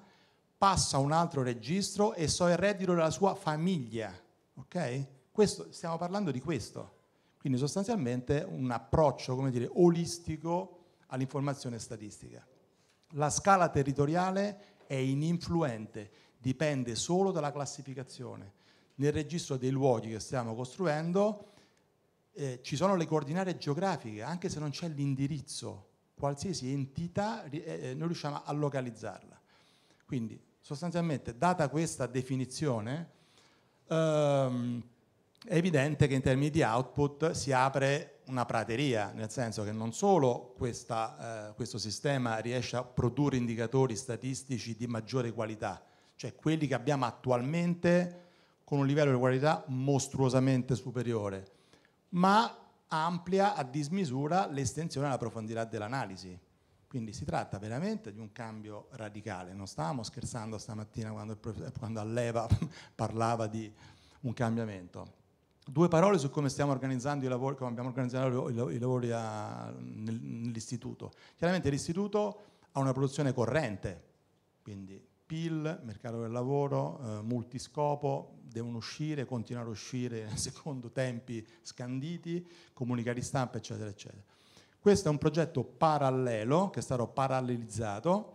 passa a un altro registro e so il reddito della sua famiglia. Ok? Questo, stiamo parlando di questo. Quindi sostanzialmente un approccio dire, olistico all'informazione statistica. La scala territoriale è ininfluente, dipende solo dalla classificazione nel registro dei luoghi che stiamo costruendo eh, ci sono le coordinate geografiche, anche se non c'è l'indirizzo, qualsiasi entità eh, eh, noi riusciamo a localizzarla. Quindi sostanzialmente data questa definizione ehm, è evidente che in termini di output si apre una prateria, nel senso che non solo questa, eh, questo sistema riesce a produrre indicatori statistici di maggiore qualità, cioè quelli che abbiamo attualmente con un livello di qualità mostruosamente superiore, ma amplia a dismisura l'estensione e la profondità dell'analisi. Quindi si tratta veramente di un cambio radicale. Non stavamo scherzando stamattina quando, quando Alleva parlava di un cambiamento. Due parole su come stiamo organizzando i lavori, come abbiamo organizzato i lavori a, nell'istituto. Chiaramente l'istituto ha una produzione corrente, quindi PIL, mercato del lavoro, eh, multiscopo, devono uscire, continuare a uscire secondo tempi scanditi, comunicare stampa, eccetera, eccetera. Questo è un progetto parallelo, che è stato parallelizzato,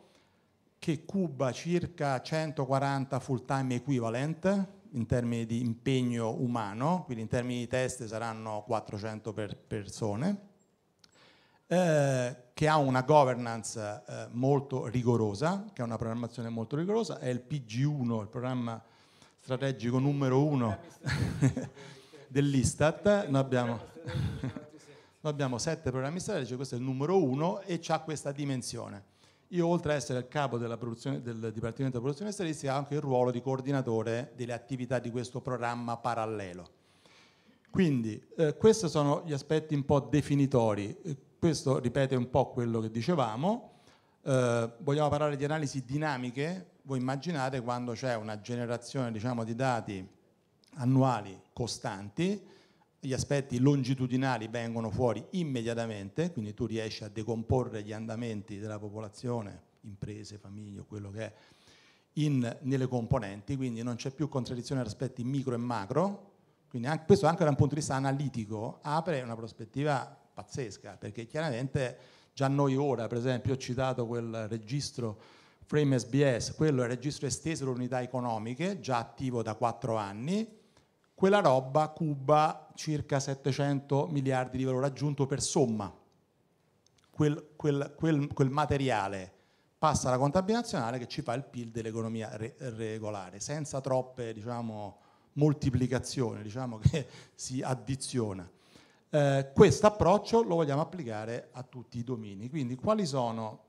che cuba circa 140 full time equivalent in termini di impegno umano, quindi in termini di teste saranno 400 per persone, eh, che ha una governance eh, molto rigorosa, che ha una programmazione molto rigorosa, è il PG1, il programma strategico numero uno dell'Istat, noi abbiamo, noi abbiamo sette programmi strategici, questo è il numero uno e ha questa dimensione. Io oltre ad essere il capo del Dipartimento della Produzione Statistica ho anche il ruolo di coordinatore delle attività di questo programma parallelo. Quindi eh, questi sono gli aspetti un po' definitori, eh, questo ripete un po' quello che dicevamo, eh, vogliamo parlare di analisi dinamiche, voi immaginate quando c'è una generazione diciamo, di dati annuali costanti, gli aspetti longitudinali vengono fuori immediatamente, quindi tu riesci a decomporre gli andamenti della popolazione, imprese, famiglie, quello che è, in, nelle componenti, quindi non c'è più contraddizione tra aspetti micro e macro, quindi anche, questo anche da un punto di vista analitico apre una prospettiva pazzesca, perché chiaramente già noi ora, per esempio, ho citato quel registro Frame SBS, quello è il registro esteso delle unità economiche, già attivo da quattro anni, quella roba cuba circa 700 miliardi di valore aggiunto per somma. Quel, quel, quel, quel materiale passa alla contabilità nazionale che ci fa il PIL dell'economia re- regolare, senza troppe diciamo, moltiplicazioni, diciamo che si addiziona. Eh, questo approccio lo vogliamo applicare a tutti i domini, quindi quali sono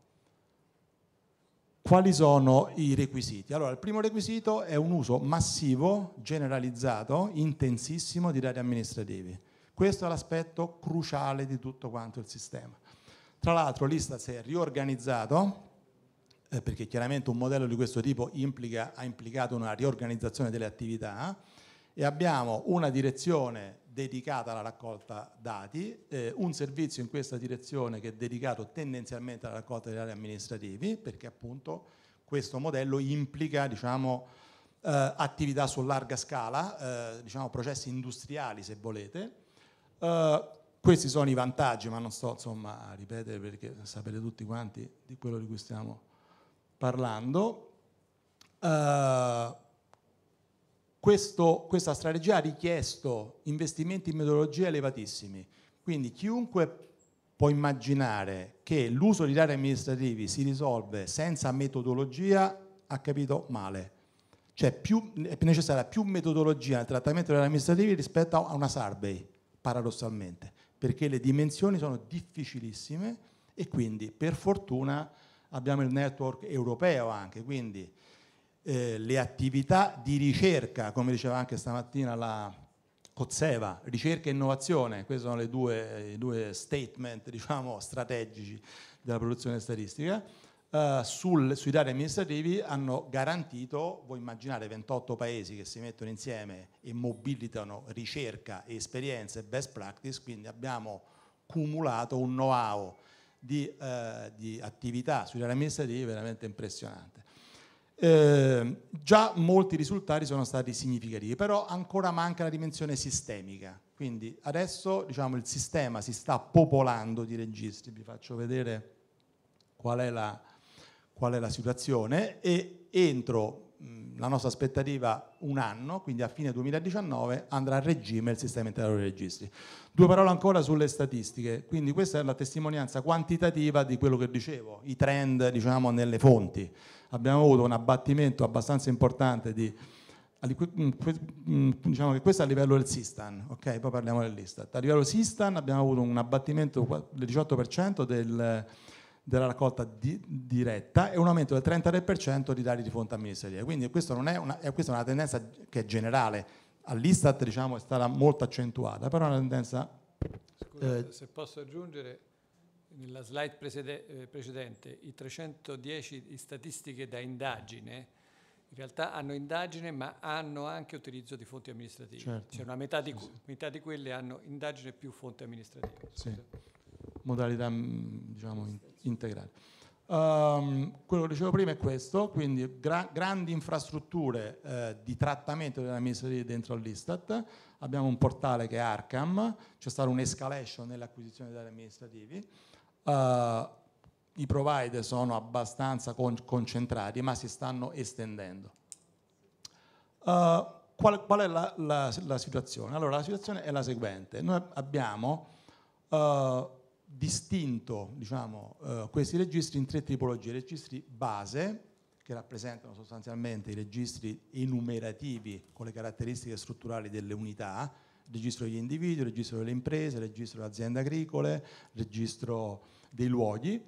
quali sono i requisiti? Allora, il primo requisito è un uso massivo, generalizzato, intensissimo di dati amministrativi. Questo è l'aspetto cruciale di tutto quanto il sistema. Tra l'altro l'Istat si è riorganizzato, eh, perché chiaramente un modello di questo tipo implica, ha implicato una riorganizzazione delle attività, e abbiamo una direzione dedicata alla raccolta dati, eh, un servizio in questa direzione che è dedicato tendenzialmente alla raccolta dei dati amministrativi, perché appunto questo modello implica diciamo, eh, attività su larga scala, eh, diciamo, processi industriali se volete. Eh, questi sono i vantaggi, ma non sto insomma, a ripetere perché sapete tutti quanti di quello di cui stiamo parlando. Eh, questo, questa strategia ha richiesto investimenti in metodologie elevatissimi, quindi chiunque può immaginare che l'uso di dati amministrativi si risolve senza metodologia ha capito male. Cioè più, è necessaria più metodologia nel trattamento dei dati amministrativi rispetto a una survey, paradossalmente, perché le dimensioni sono difficilissime e quindi per fortuna abbiamo il network europeo anche, quindi eh, le attività di ricerca, come diceva anche stamattina la Cozzeva, ricerca e innovazione, questi sono due, i due statement diciamo, strategici della produzione statistica, eh, sul, sui dati amministrativi hanno garantito, voi immaginate 28 paesi che si mettono insieme e mobilitano ricerca, e esperienze e best practice, quindi abbiamo cumulato un know-how di, eh, di attività sui dati amministrativi veramente impressionante. Ehm, già molti risultati sono stati significativi, però ancora manca la dimensione sistemica. Quindi adesso diciamo, il sistema si sta popolando di registri, vi faccio vedere qual è la, qual è la situazione e entro la nostra aspettativa un anno, quindi a fine 2019 andrà a regime il sistema interno dei registri. Due parole ancora sulle statistiche, quindi questa è la testimonianza quantitativa di quello che dicevo, i trend diciamo, nelle fonti abbiamo avuto un abbattimento abbastanza importante di mm, mm, diciamo che questo è a livello del Sistan, ok? Poi parliamo dell'Istat. A livello Sistan abbiamo avuto un abbattimento del 18% del, della raccolta di, diretta e un aumento del 33% di dati di fonte amministrativa. Quindi questa, è una, eh, questa è una tendenza che è generale, all'Istat diciamo, è stata molto accentuata, però è una tendenza... Scusate, eh,
se posso aggiungere, nella slide eh, precedente, i 310 statistiche da indagine in realtà hanno indagine ma hanno anche utilizzo di fonti amministrative, certo. cioè una metà di, sì, sì. metà di, quelle hanno indagine più fonti amministrative.
Sì. Modalità mm, diciamo, in integrale. Um, quello che dicevo prima è questo, quindi gra grandi infrastrutture eh, di trattamento delle amministrative dentro l'Istat, abbiamo un portale che è Arcam, c'è stata un'escalation nell'acquisizione degli amministrativi, Uh, I provider sono abbastanza con concentrati, ma si stanno estendendo. Uh, qual, qual, è la, la, la, situazione? Allora, la situazione è la seguente. Noi abbiamo uh, distinto diciamo, questi registri in tre tipologie. Registri base, che rappresentano sostanzialmente i registri enumerativi con le caratteristiche strutturali delle unità, registro degli individui, registro delle imprese, registro delle aziende agricole, registro dei luoghi.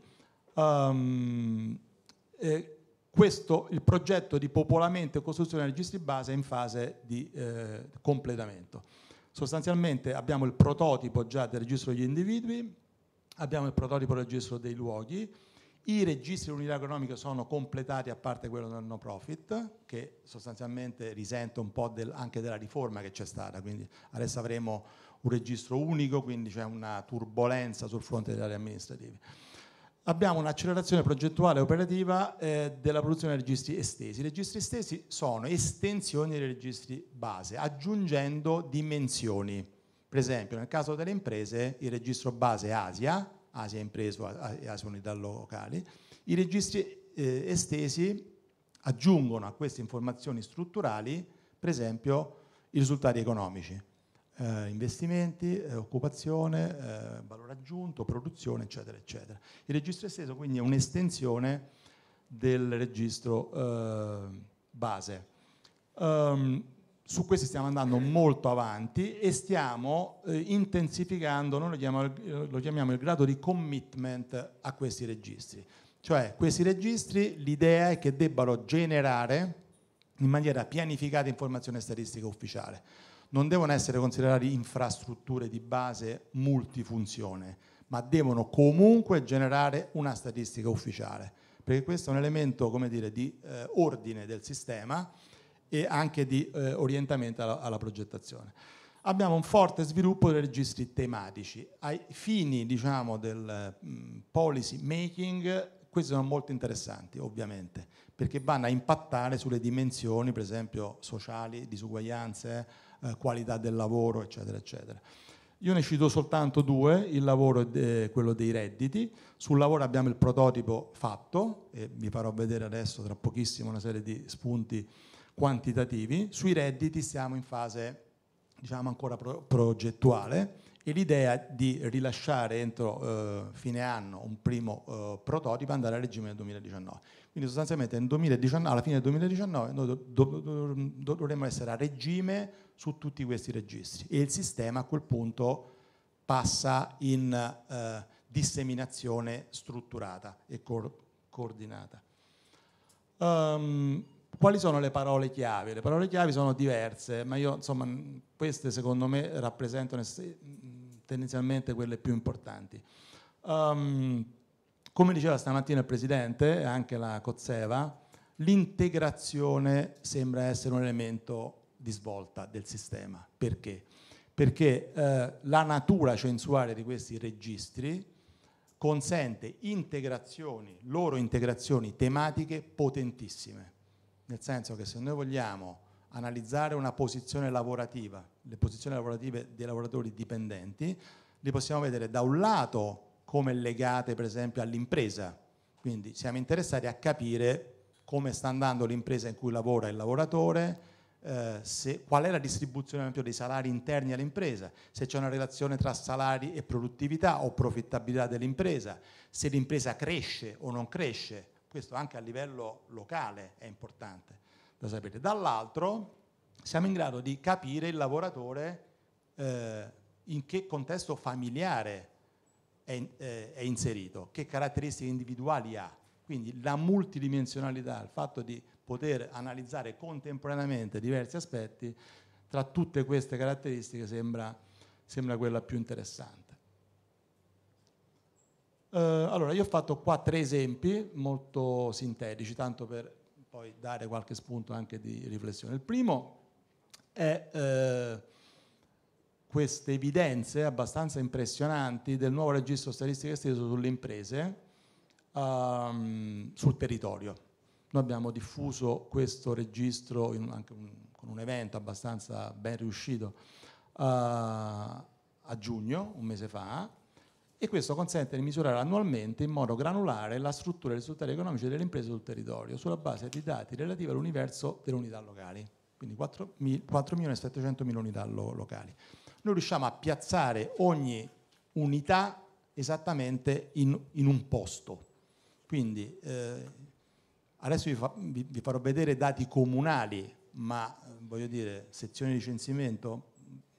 Um, eh, questo, il progetto di popolamento e costruzione dei registri base è in fase di eh, completamento. Sostanzialmente abbiamo il prototipo già del registro degli individui, abbiamo il prototipo del registro dei luoghi, i registri dell'unità economica sono completati a parte quello del no profit, che sostanzialmente risente un po' del, anche della riforma che c'è stata, quindi adesso avremo un registro unico, quindi c'è una turbolenza sul fronte delle aree amministrative. Abbiamo un'accelerazione progettuale e operativa eh, della produzione dei registri estesi. I registri estesi sono estensioni dei registri base, aggiungendo dimensioni. Per esempio, nel caso delle imprese, il registro base Asia Asia Impreso e Asia Unità Locali, i registri eh, estesi aggiungono a queste informazioni strutturali, per esempio, i risultati economici, eh, investimenti, eh, occupazione, eh, valore aggiunto, produzione, eccetera, eccetera. Il registro esteso quindi è un'estensione del registro eh, base. Um, su questo stiamo andando molto avanti e stiamo eh, intensificando, noi lo chiamiamo, eh, lo chiamiamo il grado di commitment a questi registri. Cioè questi registri l'idea è che debbano generare in maniera pianificata informazione statistica ufficiale. Non devono essere considerati infrastrutture di base multifunzione, ma devono comunque generare una statistica ufficiale, perché questo è un elemento dire, di eh, ordine del sistema e anche di eh, orientamento alla, alla, progettazione. Abbiamo un forte sviluppo dei registri tematici. Ai fini diciamo, del mh, mm, policy making, questi sono molto interessanti ovviamente, perché vanno a impattare sulle dimensioni, per esempio, sociali, disuguaglianze, eh, qualità del lavoro, eccetera, eccetera. Io ne cito soltanto due, il lavoro e quello dei redditi. Sul lavoro abbiamo il prototipo fatto, e vi farò vedere adesso tra pochissimo una serie di spunti quantitativi, sui redditi siamo in fase diciamo, ancora pro progettuale e l'idea di rilasciare entro eh, fine anno un primo eh, prototipo e andare a regime nel 2019. Quindi sostanzialmente 2019, alla fine del 2019 noi do, do, dovremmo essere a regime su tutti questi registri e il sistema a quel punto passa in eh, disseminazione strutturata e co coordinata. Um, quali sono le parole chiave? Le parole chiave sono diverse, ma io, insomma, queste secondo me rappresentano tendenzialmente quelle più importanti. Um, come diceva stamattina il Presidente e anche la Cozzeva, l'integrazione sembra essere un elemento di svolta del sistema. Perché? Perché eh, la natura censuale di questi registri consente integrazioni, loro integrazioni tematiche potentissime nel senso che se noi vogliamo analizzare una posizione lavorativa, le posizioni lavorative dei lavoratori dipendenti, li possiamo vedere da un lato come legate per esempio all'impresa, quindi siamo interessati a capire come sta andando l'impresa in cui lavora il lavoratore, eh, se, qual è la distribuzione esempio, dei salari interni all'impresa, se c'è una relazione tra salari e produttività o profittabilità dell'impresa, se l'impresa cresce o non cresce, questo anche a livello locale è importante da sapere. Dall'altro siamo in grado di capire il lavoratore eh, in che contesto familiare è, eh, è, inserito, che caratteristiche individuali ha. Quindi la multidimensionalità, il fatto di poter analizzare contemporaneamente diversi aspetti, tra tutte queste caratteristiche sembra, sembra quella più interessante. Eh, allora, io ho fatto qua tre esempi molto sintetici, tanto per poi dare qualche spunto anche di riflessione. Il primo è eh, queste evidenze abbastanza impressionanti del nuovo registro statistico esteso sulle imprese ehm, sul territorio. Noi abbiamo diffuso questo registro in, anche un, con un evento abbastanza ben riuscito eh, a giugno, un mese fa, e questo consente di misurare annualmente in modo granulare la struttura e i risultati economici delle imprese sul territorio sulla base di dati relativi all'universo delle unità locali, quindi 4.700.000 unità locali. Noi riusciamo a piazzare ogni unità esattamente in, in un posto. Quindi eh, adesso vi, fa, vi, vi, farò vedere dati comunali, ma eh, voglio dire, sezione di censimento,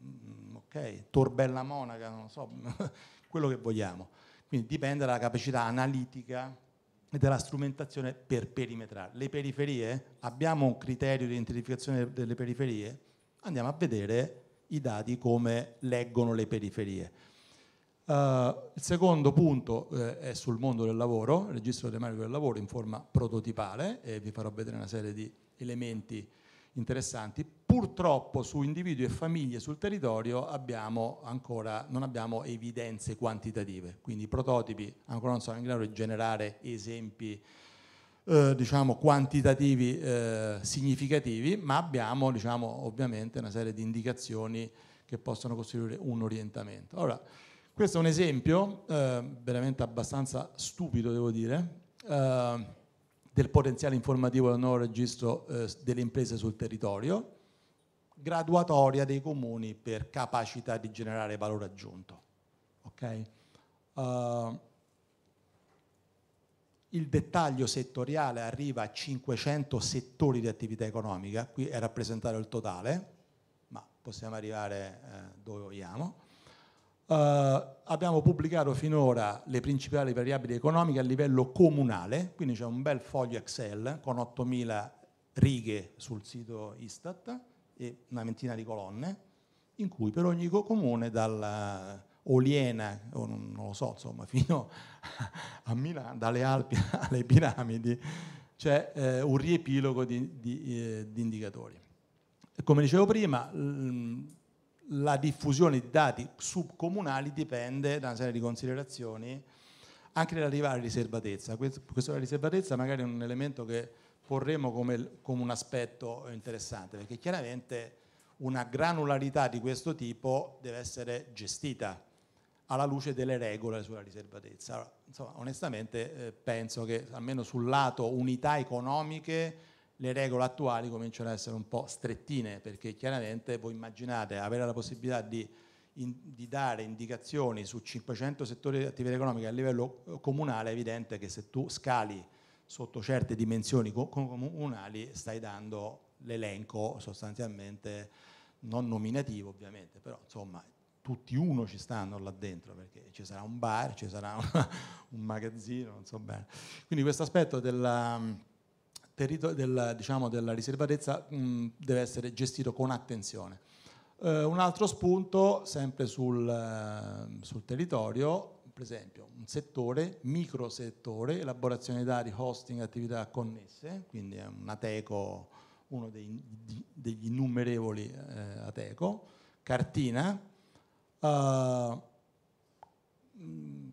mm, mm, ok, Torbella Monaca, non lo so. quello che vogliamo. Quindi dipende dalla capacità analitica e dalla strumentazione per perimetrare. Le periferie, abbiamo un criterio di identificazione delle periferie? Andiamo a vedere i dati come leggono le periferie. Uh, il secondo punto eh, è sul mondo del lavoro, il registro telematico del lavoro in forma prototipale e vi farò vedere una serie di elementi interessanti purtroppo su individui e famiglie sul territorio abbiamo ancora, non abbiamo evidenze quantitative, quindi i prototipi ancora non sono in grado di generare esempi eh, diciamo, quantitativi eh, significativi, ma abbiamo diciamo, ovviamente una serie di indicazioni che possono costituire un orientamento. Allora, questo è un esempio eh, veramente abbastanza stupido, devo dire, eh, del potenziale informativo del nuovo registro eh, delle imprese sul territorio graduatoria dei comuni per capacità di generare valore aggiunto. Okay? Uh, il dettaglio settoriale arriva a 500 settori di attività economica, qui è rappresentato il totale, ma possiamo arrivare eh, dove vogliamo. Uh, abbiamo pubblicato finora le principali variabili economiche a livello comunale, quindi c'è un bel foglio Excel con 8.000 righe sul sito Istat e una ventina di colonne, in cui per ogni comune dalla Oliena, o non, lo so, insomma, fino a Milano, dalle Alpi alle piramidi, c'è eh, un riepilogo di, di, eh, di, indicatori. Come dicevo prima, la diffusione di dati subcomunali dipende da una serie di considerazioni, anche relative alla riservatezza. questa riservatezza magari è un elemento che porremo come, come un aspetto interessante, perché chiaramente una granularità di questo tipo deve essere gestita alla luce delle regole sulla riservatezza. Allora, insomma, onestamente eh, penso che almeno sul lato unità economiche le regole attuali cominciano ad essere un po' strettine, perché chiaramente voi immaginate avere la possibilità di, in, di dare indicazioni su 500 settori di attività economica a livello eh, comunale, è evidente che se tu scali sotto certe dimensioni comunali stai dando l'elenco sostanzialmente non nominativo ovviamente, però insomma tutti uno ci stanno là dentro perché ci sarà un bar, ci sarà una, un magazzino, non so bene. Quindi questo aspetto della, mm, della, diciamo, della riservatezza mh, mm, deve essere gestito con attenzione. Eh, un altro spunto, sempre sul, eh, sul territorio, per esempio un settore, microsettore, elaborazione di dati, hosting, attività connesse, quindi è un ateco, uno dei, degli innumerevoli eh, ateco, cartina, eh,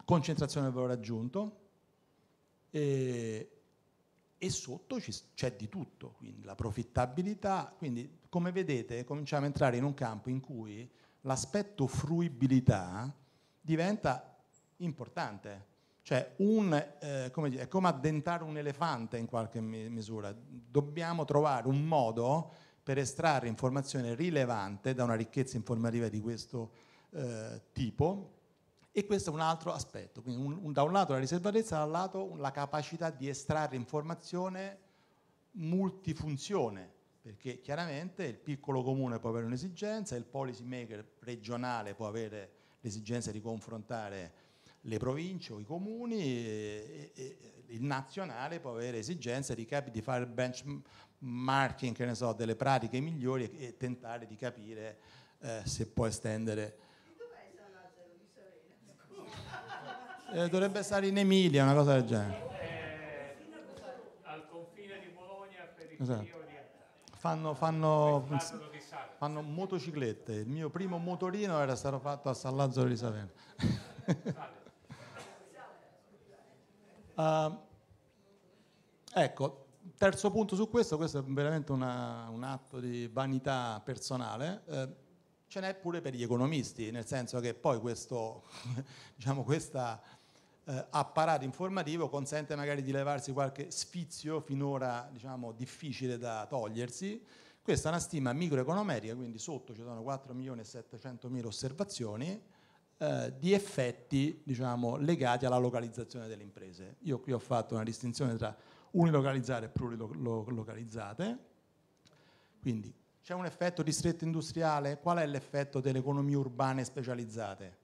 concentrazione del valore aggiunto e, e sotto c'è di tutto, quindi la profittabilità, quindi come vedete cominciamo a entrare in un campo in cui l'aspetto fruibilità diventa importante. Cioè, un, eh, come dire, è come addentare un elefante in qualche misura. Dobbiamo trovare un modo per estrarre informazione rilevante da una ricchezza informativa di questo eh, tipo. E questo è un altro aspetto. Quindi, un, un, da un lato la riservatezza, dall'altro la capacità di estrarre informazione multifunzione, perché chiaramente il piccolo comune può avere un'esigenza, il policy maker regionale può avere l'esigenza di confrontare le province o i comuni, e, e, il nazionale può avere esigenze di, cap- di fare il benchmarking so, delle pratiche migliori e, e tentare di capire eh, se può estendere. Eh, dovrebbe stare in Emilia, una cosa del genere. Eh, al confine di Bologna, per il esatto. Fanno, fanno, fanno motociclette. Il mio primo motorino era stato fatto a San Lazzaro di Saverna. Ehm, ecco, terzo punto su questo, questo è veramente una, un atto di vanità personale. Eh, ce n'è pure per gli economisti, nel senso che poi questo diciamo, questa, eh, apparato informativo consente magari di levarsi qualche sfizio finora diciamo, difficile da togliersi. Questa è una stima microeconometrica, quindi sotto ci sono 4.700.000 osservazioni, eh, di effetti diciamo, legati alla localizzazione delle imprese. Io qui ho fatto una distinzione tra unilocalizzate e plurilocalizzate, quindi c'è un effetto distretto industriale, qual è l'effetto delle economie urbane specializzate?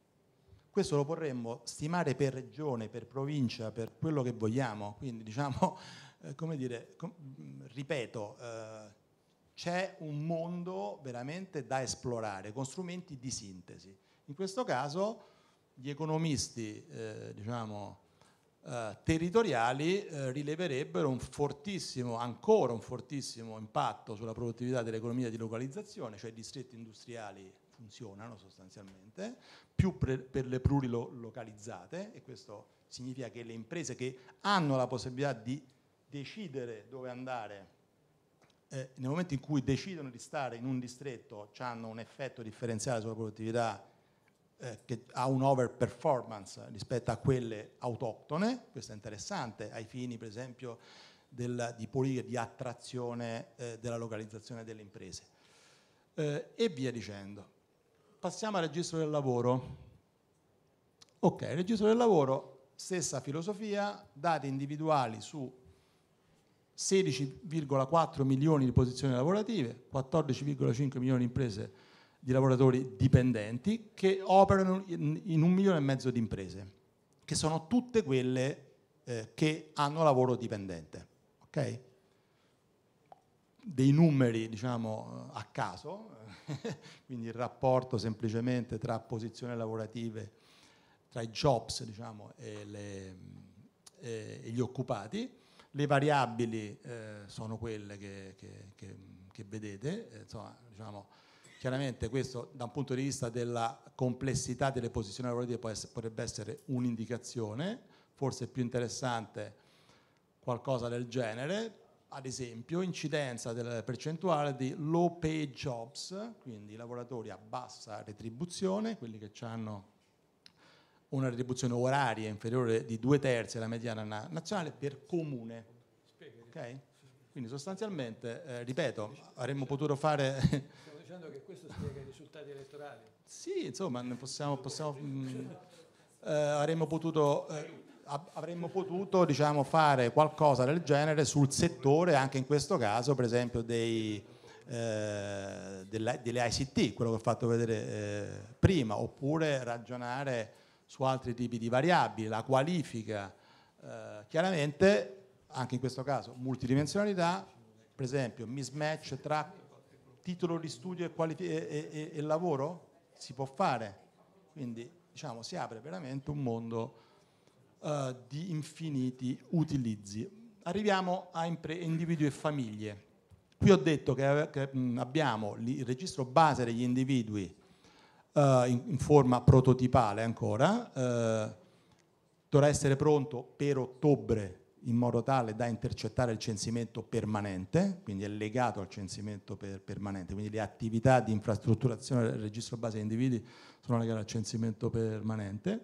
Questo lo potremmo stimare per regione, per provincia, per quello che vogliamo, quindi diciamo, eh, come dire, ripeto, eh, c'è un mondo veramente da esplorare con strumenti di sintesi. In questo caso gli economisti eh, diciamo, eh, territoriali eh, rileverebbero un fortissimo, ancora un fortissimo impatto sulla produttività dell'economia di localizzazione, cioè i distretti industriali funzionano sostanzialmente, più pre, per le plurilocalizzate e questo significa che le imprese che hanno la possibilità di decidere dove andare eh, nel momento in cui decidono di stare in un distretto hanno un effetto differenziale sulla produttività eh, che ha un performance rispetto a quelle autoctone, questo è interessante, ai fini per esempio del, di politiche di attrazione eh, della localizzazione delle imprese. Eh, e via dicendo. Passiamo al registro del lavoro. Ok, registro del lavoro, stessa filosofia, dati individuali su 16,4 milioni di posizioni lavorative, 14,5 milioni di imprese di lavoratori dipendenti che operano in un milione e mezzo di imprese, che sono tutte quelle eh, che hanno lavoro dipendente. Ok? Dei numeri diciamo eh, a caso, quindi il rapporto semplicemente tra posizioni lavorative, tra i jobs diciamo, e, le, e, gli occupati, le variabili eh, sono quelle che, che, che, che vedete, eh, insomma, diciamo, Chiaramente questo da un punto di vista della complessità delle posizioni lavorative potrebbe essere un'indicazione, forse più interessante qualcosa del genere, ad esempio incidenza della percentuale di low paid jobs, quindi lavoratori a bassa retribuzione, quelli che hanno una retribuzione oraria inferiore di due terzi alla mediana nazionale per comune. Okay? Quindi sostanzialmente, eh, ripeto, avremmo potuto fare
dicendo che questo spiega i risultati elettorali.
Sì, insomma, possiamo, possiamo, mh, mm, eh, avremmo potuto... Eh, avremmo potuto diciamo, fare qualcosa del genere sul settore, anche in questo caso, per esempio, dei, eh, delle, ICT, quello che ho fatto vedere eh, prima, oppure ragionare su altri tipi di variabili, la qualifica, eh, chiaramente anche in questo caso multidimensionalità, per esempio mismatch tra titolo di studio e, e, e, e lavoro? Si può fare. Quindi diciamo, si apre veramente un mondo uh, di infiniti utilizzi. Arriviamo a individui e famiglie. Qui ho detto che, che mh, mm, abbiamo il registro base degli individui uh, in, in, forma prototipale ancora, uh, dovrà essere pronto per ottobre in modo tale da intercettare il censimento permanente, quindi è legato al censimento per permanente, quindi le attività di infrastrutturazione del registro base di individui sono legate al censimento permanente.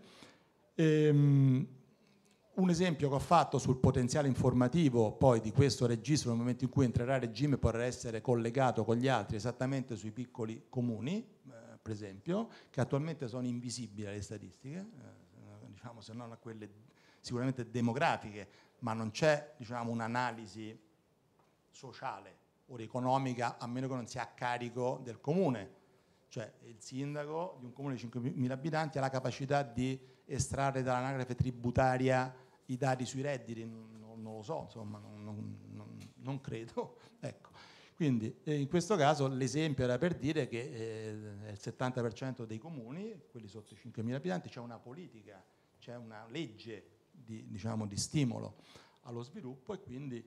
Ehm, un esempio che ho fatto sul potenziale informativo poi di questo registro nel momento in cui entrerà a regime potrà essere collegato con gli altri esattamente sui piccoli comuni, eh, per esempio, che attualmente sono invisibili alle statistiche, eh, diciamo se non a quelle sicuramente demografiche ma non c'è diciamo, un'analisi sociale o economica a meno che non sia a carico del comune. Cioè il sindaco di un comune di 5.000 abitanti ha la capacità di estrarre dall'anagrafe tributaria i dati sui redditi, non, non lo so, insomma, non, non, non credo. Ecco. Quindi eh, in questo caso l'esempio era per dire che eh, 70% dei comuni, quelli sotto i 5.000 abitanti, c'è una politica, c'è una legge di, diciamo, di stimolo allo sviluppo e quindi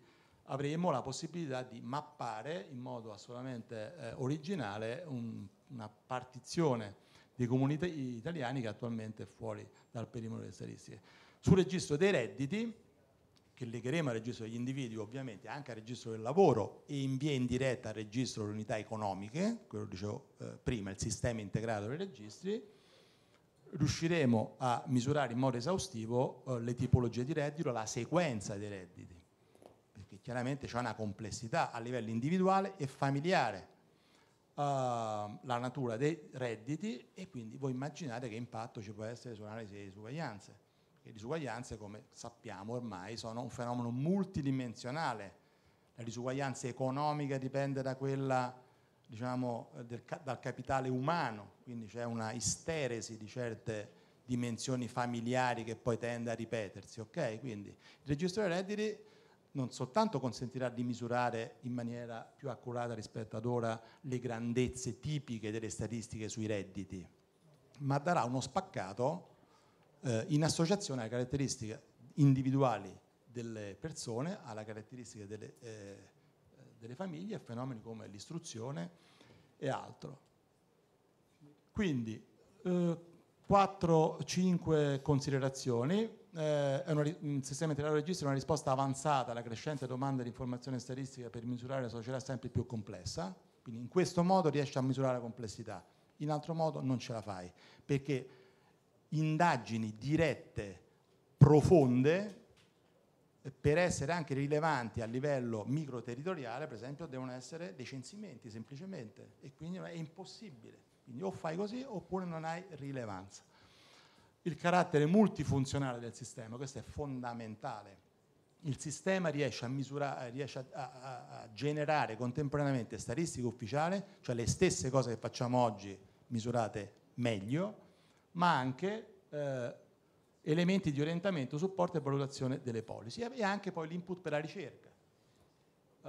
avremo la possibilità di mappare in modo assolutamente eh, originale un, una partizione di comunità italiani che attualmente è fuori dal perimetro delle statistiche. Sul registro dei redditi, che legheremo al registro degli individui ovviamente anche al registro del lavoro e in via indiretta al registro delle unità economiche, quello dicevo eh, prima, il sistema integrato dei registri, riusciremo a misurare in modo esaustivo eh, le tipologie di reddito, la sequenza dei redditi, perché chiaramente c'è una complessità a livello individuale e familiare eh, la natura dei redditi e quindi voi immaginate che impatto ci può essere sull'analisi delle disuguaglianze. Le disuguaglianze, come sappiamo ormai, sono un fenomeno multidimensionale. La disuguaglianza economica dipende da quella diciamo, eh, del, dal capitale umano, quindi c'è una isteresi di certe dimensioni familiari che poi tende a ripetersi. Okay? Quindi il registro dei redditi non soltanto consentirà di misurare in maniera più accurata rispetto ad ora le grandezze tipiche delle statistiche sui redditi, ma darà uno spaccato eh, in associazione alle caratteristiche individuali delle persone, alle caratteristiche delle... Eh, delle famiglie a fenomeni come l'istruzione e altro. Quindi, eh, 4-5 considerazioni. Eh, una, il sistema integrato registra una risposta avanzata alla crescente domanda di informazione statistica per misurare la società sempre più complessa. Quindi in questo modo riesci a misurare la complessità, in altro modo non ce la fai, perché indagini dirette, profonde, per essere anche rilevanti a livello microterritoriale, per esempio, devono essere dei censimenti semplicemente e quindi è impossibile. Quindi o fai così oppure non hai rilevanza. Il carattere multifunzionale del sistema, questo è fondamentale. Il sistema riesce a, misurare, eh, riesce a, a, a generare contemporaneamente statistiche ufficiali, cioè le stesse cose che facciamo oggi misurate meglio, ma anche eh, elementi di orientamento, supporto e valutazione delle policy e anche poi l'input per la ricerca. Uh,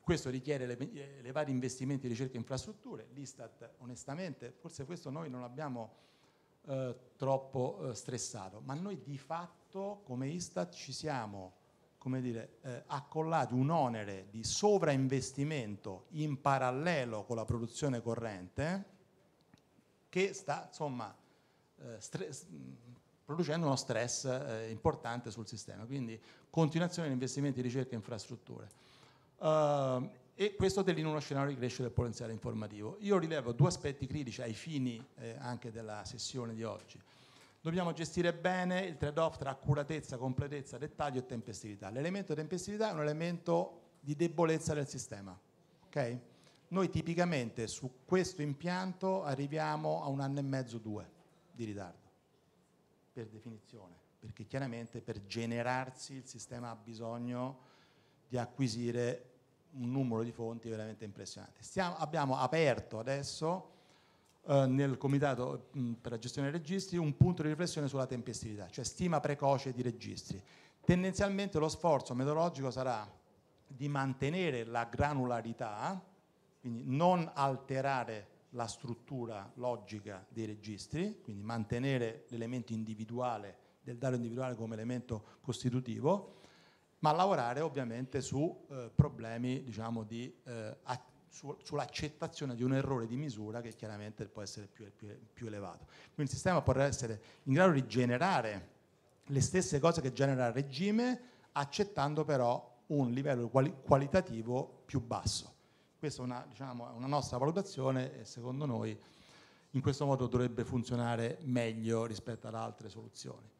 questo richiede elevati investimenti in ricerca e infrastrutture, l'Istat onestamente, forse questo noi non abbiamo eh, troppo eh, stressato, ma noi di fatto come Istat ci siamo come dire, eh, accollati un onere di sovrainvestimento in parallelo con la produzione corrente che sta insomma eh, stress, producendo uno stress eh, importante sul sistema. Quindi continuazione di investimenti in ricerca e infrastrutture. Uh, e questo delinea uno scenario di crescita del potenziale informativo. Io rilevo due aspetti critici ai fini eh, anche della sessione di oggi. Dobbiamo gestire bene il trade-off tra accuratezza, completezza, dettaglio e tempestività. L'elemento tempestività è un elemento di debolezza del sistema. Okay? Noi tipicamente su questo impianto arriviamo a un anno e mezzo, due di ritardo, per definizione, perché chiaramente per generarsi il sistema ha bisogno di acquisire un numero di fonti veramente impressionante. Stiamo, abbiamo aperto adesso eh, nel comitato mh, mm, per la gestione dei registri un punto di riflessione sulla tempestività, cioè stima precoce di registri. Tendenzialmente lo sforzo metodologico sarà di mantenere la granularità, quindi non alterare la struttura logica dei registri, quindi mantenere l'elemento individuale del dato individuale come elemento costitutivo, ma lavorare ovviamente su eh, problemi diciamo, di, eh, su, sull'accettazione di un errore di misura che chiaramente può essere più, più, più elevato. Quindi il sistema potrà essere in grado di generare le stesse cose che genera il regime, accettando però un livello quali qualitativo più basso. Questa è una, diciamo, una nostra valutazione e secondo noi in questo modo dovrebbe funzionare meglio rispetto ad altre soluzioni.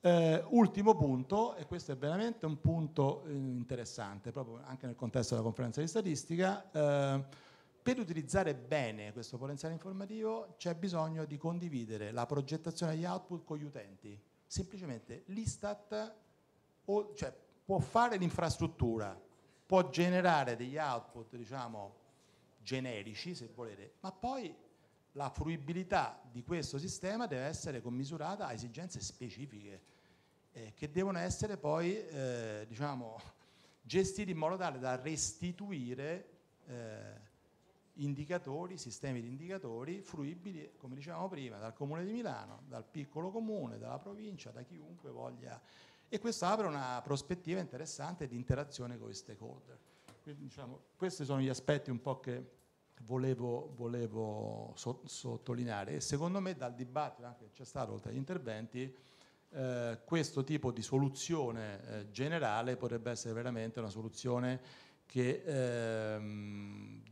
Eh, ultimo punto, e questo è veramente un punto eh, interessante, proprio anche nel contesto della conferenza di statistica, eh, per utilizzare bene questo potenziale informativo c'è bisogno di condividere la progettazione degli output con gli utenti. Semplicemente l'Istat o, cioè, può fare l'infrastruttura, può generare degli output diciamo, generici, se volete, ma poi la fruibilità di questo sistema deve essere commisurata a esigenze specifiche eh, che devono essere poi eh, diciamo, gestite in modo tale da restituire eh, indicatori, sistemi di indicatori fruibili, come dicevamo prima, dal comune di Milano, dal piccolo comune, dalla provincia, da chiunque voglia e questo apre una prospettiva interessante di interazione con i stakeholder. Quindi, diciamo, questi sono gli aspetti un po' che volevo, volevo so sottolineare e secondo me dal dibattito anche che c'è stato oltre agli interventi eh, questo tipo di soluzione eh, generale potrebbe essere veramente una soluzione che ehm,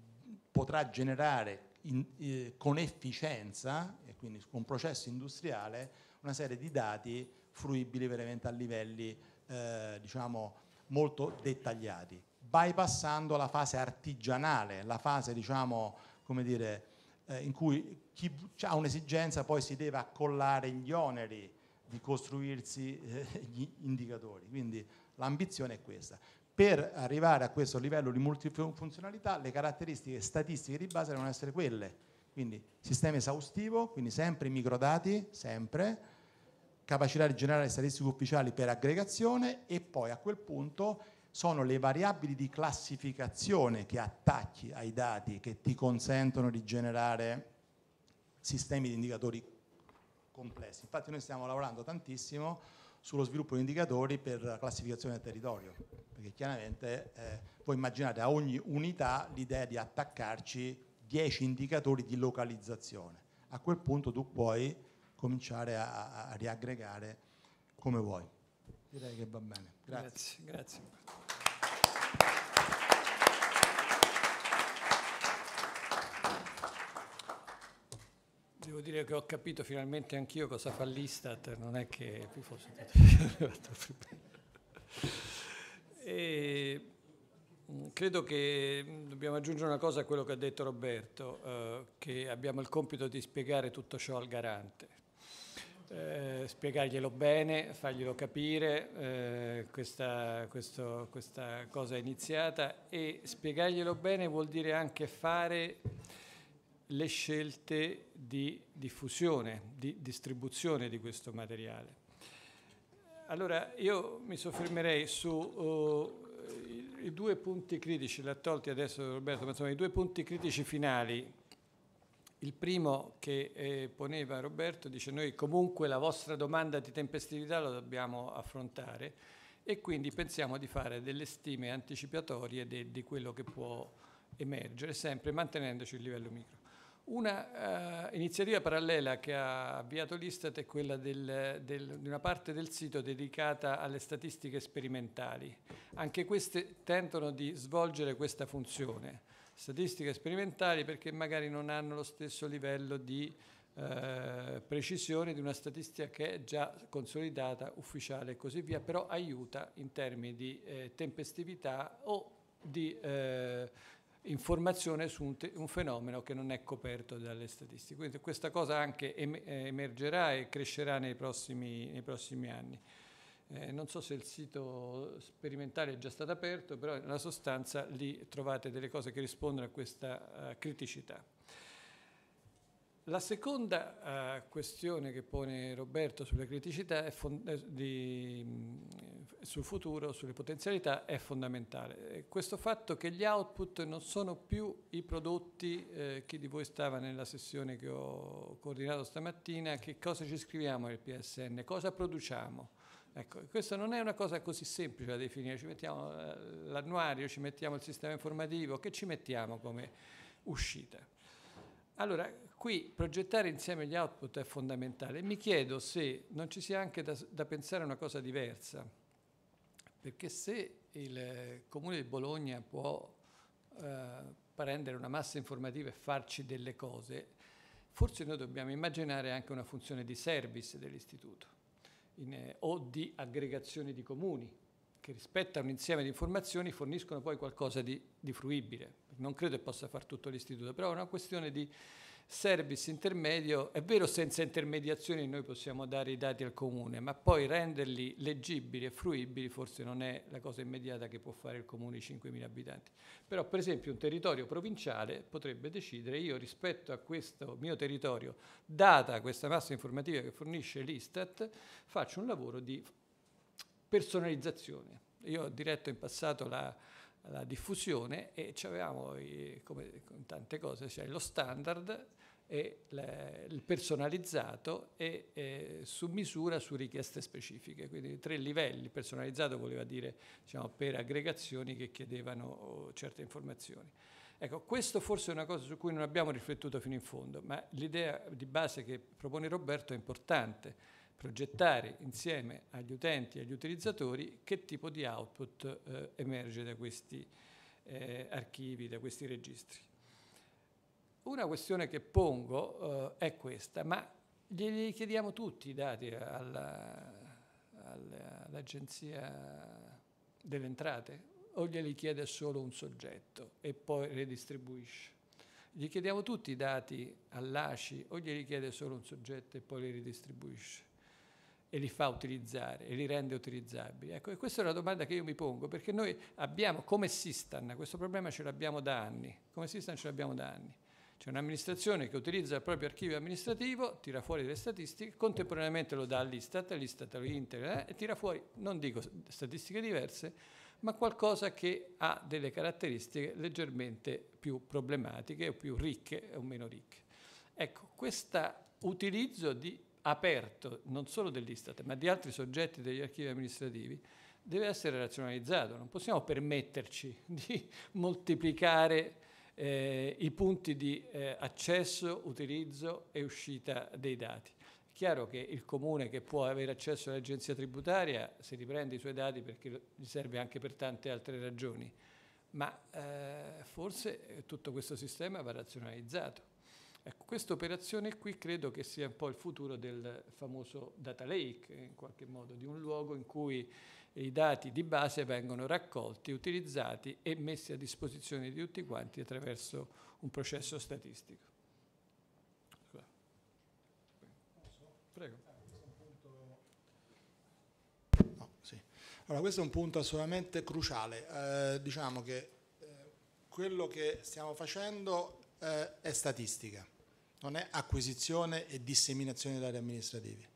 potrà generare in, eh, con efficienza e quindi con processo industriale una serie di dati fruibili veramente a livelli eh, diciamo, molto dettagliati, bypassando la fase artigianale, la fase diciamo, come dire, eh, in cui chi ha un'esigenza poi si deve accollare gli oneri di costruirsi eh, gli indicatori. Quindi l'ambizione è questa. Per arrivare a questo livello di multifunzionalità le caratteristiche statistiche di base devono essere quelle, quindi sistema esaustivo, quindi sempre i microdati, sempre, capacità di generare statistiche ufficiali per aggregazione e poi a quel punto sono le variabili di classificazione che attacchi ai dati che ti consentono di generare sistemi di indicatori complessi. Infatti noi stiamo lavorando tantissimo sullo sviluppo di indicatori per la classificazione del territorio, perché chiaramente eh, voi immaginate a ogni unità l'idea di attaccarci 10 indicatori di localizzazione. A quel punto tu puoi cominciare a, a riaggregare come vuoi.
Direi che va bene. grazie. grazie. grazie. Devo dire che ho capito finalmente anch'io cosa fa l'Istat, non è che più fosse e, mm, Credo che mm, dobbiamo aggiungere una cosa a quello che ha detto Roberto, eh, che abbiamo il compito di spiegare tutto ciò al garante. Eh, spiegarglielo bene, farglielo capire, eh, questa, questo, questa, cosa è iniziata e spiegarglielo bene vuol dire anche fare le scelte di diffusione, di distribuzione di questo materiale. Allora io mi soffermerei su oh, i, i due punti critici, l'ha tolti adesso Roberto, ma insomma i due punti critici finali il primo che eh, poneva Roberto dice noi comunque la vostra domanda di tempestività la dobbiamo affrontare e quindi pensiamo di fare delle stime anticipatorie de, di quello che può emergere, sempre mantenendoci il livello micro. Una eh, iniziativa parallela che ha avviato l'Istat è quella del, del, di una parte del sito dedicata alle statistiche sperimentali. Anche queste tentano di svolgere questa funzione statistiche sperimentali perché magari non hanno lo stesso livello di eh, precisione di una statistica che è già consolidata, ufficiale e così via, però aiuta in termini di eh, tempestività o di eh, informazione su un, un, fenomeno che non è coperto dalle statistiche. Quindi questa cosa anche em emergerà e crescerà nei prossimi, nei prossimi anni. Eh, non so se il sito sperimentale è già stato aperto, però nella sostanza lì trovate delle cose che rispondono a questa uh, criticità. La seconda uh, questione che pone Roberto sulle criticità eh, di, sul futuro, sulle potenzialità, è fondamentale. Questo fatto che gli output non sono più i prodotti, eh, chi di voi stava nella sessione che ho coordinato stamattina, che cosa ci scriviamo nel PSN, cosa produciamo, Ecco, questa non è una cosa così semplice da definire, ci mettiamo eh, l'annuario, ci mettiamo il sistema informativo, che ci mettiamo come uscita? Allora, qui progettare insieme gli output è fondamentale. Mi chiedo se non ci sia anche da, da pensare a una cosa diversa, perché se il Comune di Bologna può eh, prendere una massa informativa e farci delle cose, forse noi dobbiamo immaginare anche una funzione di service dell'istituto in, eh, o di aggregazioni di comuni che rispettano un insieme di informazioni forniscono poi qualcosa di, di fruibile. Non credo che possa far tutto l'istituto, però è una questione di service intermedio, è vero senza intermediazioni noi possiamo dare i dati al comune, ma poi renderli leggibili e fruibili forse non è la cosa immediata che può fare il comune di 5.000 abitanti. Però per esempio un territorio provinciale potrebbe decidere io rispetto a questo mio territorio, data questa massa informativa che fornisce l'Istat, faccio un lavoro di personalizzazione. Io ho diretto in passato la la diffusione e avevamo, come con tante cose, cioè lo standard e il personalizzato e, e su misura su richieste specifiche, quindi tre livelli. Il personalizzato voleva dire diciamo, per aggregazioni che chiedevano oh, certe informazioni. Ecco, questo forse è una cosa su cui non abbiamo riflettuto fino in fondo, ma l'idea di base che propone Roberto è importante progettare insieme agli utenti e agli utilizzatori che tipo di output eh, emerge da questi eh, archivi, da questi registri. Una questione che pongo eh, è questa, ma gli chiediamo tutti i dati all'Agenzia all delle Entrate o glieli chiede solo un soggetto e poi redistribuisce? Gli chiediamo tutti i dati all'ACI o glieli chiede solo un soggetto e poi li ridistribuisce? e li fa utilizzare e li rende utilizzabili? Ecco, e questa è una domanda che io mi pongo, perché noi abbiamo come Sistan, questo problema ce l'abbiamo da anni, come Sistan ce l'abbiamo da anni. C'è un'amministrazione che utilizza il proprio archivio amministrativo, tira fuori delle statistiche, contemporaneamente lo dà all'Istat, all'Istat, lo integra eh, e tira fuori, non dico statistiche diverse, ma qualcosa che ha delle caratteristiche leggermente più problematiche o più ricche o meno ricche. Ecco, questo utilizzo di aperto non solo dell'Istat ma di altri soggetti degli archivi amministrativi deve essere razionalizzato, non possiamo permetterci di moltiplicare eh, i punti di eh, accesso, utilizzo e uscita dei dati. È chiaro che il comune che può avere accesso all'agenzia tributaria si riprende i suoi dati perché gli serve anche per tante altre ragioni, ma eh, forse tutto questo sistema va razionalizzato. Ecco, questa operazione qui credo che sia un po' il futuro del famoso data lake, eh, in qualche modo, di un luogo in cui i dati di base vengono raccolti, utilizzati e messi a disposizione di tutti quanti attraverso un processo statistico.
Prego.
Allora, questo è un punto assolutamente cruciale. Eh, diciamo che eh, quello che stiamo facendo eh, è statistica non è acquisizione e disseminazione di dati amministrativi.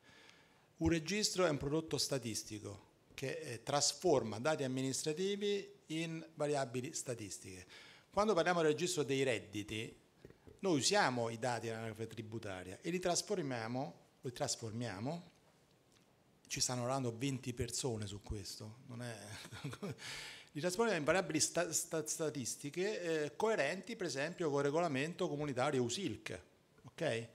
Un registro è un prodotto statistico che eh, trasforma dati amministrativi in variabili statistiche. Quando parliamo del registro dei redditi, noi usiamo i dati dell'anagrafe tributaria e li trasformiamo, li trasformiamo, ci stanno lavorando 20 persone su questo, li trasformiamo in variabili sta, sta, statistiche eh, coerenti per esempio con il regolamento comunitario USILC, Ok?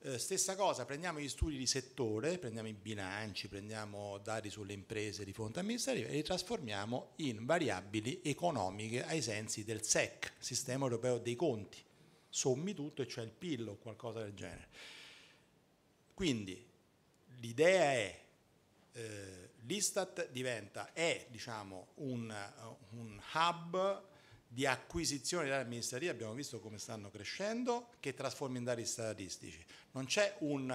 Eh, stessa cosa, prendiamo gli studi di settore, prendiamo i bilanci, prendiamo dati sulle imprese di fonte amministrativa e li trasformiamo in variabili economiche ai sensi del SEC, Sistema Europeo dei Conti. Sommi tutto e c'è cioè il PIL o qualcosa del genere. Quindi l'idea è eh, l'Istat diventa, è diciamo, un, eh, un hub di acquisizione di dati amministrativi abbiamo visto come stanno crescendo, che trasforma in dati statistici. Non c'è un,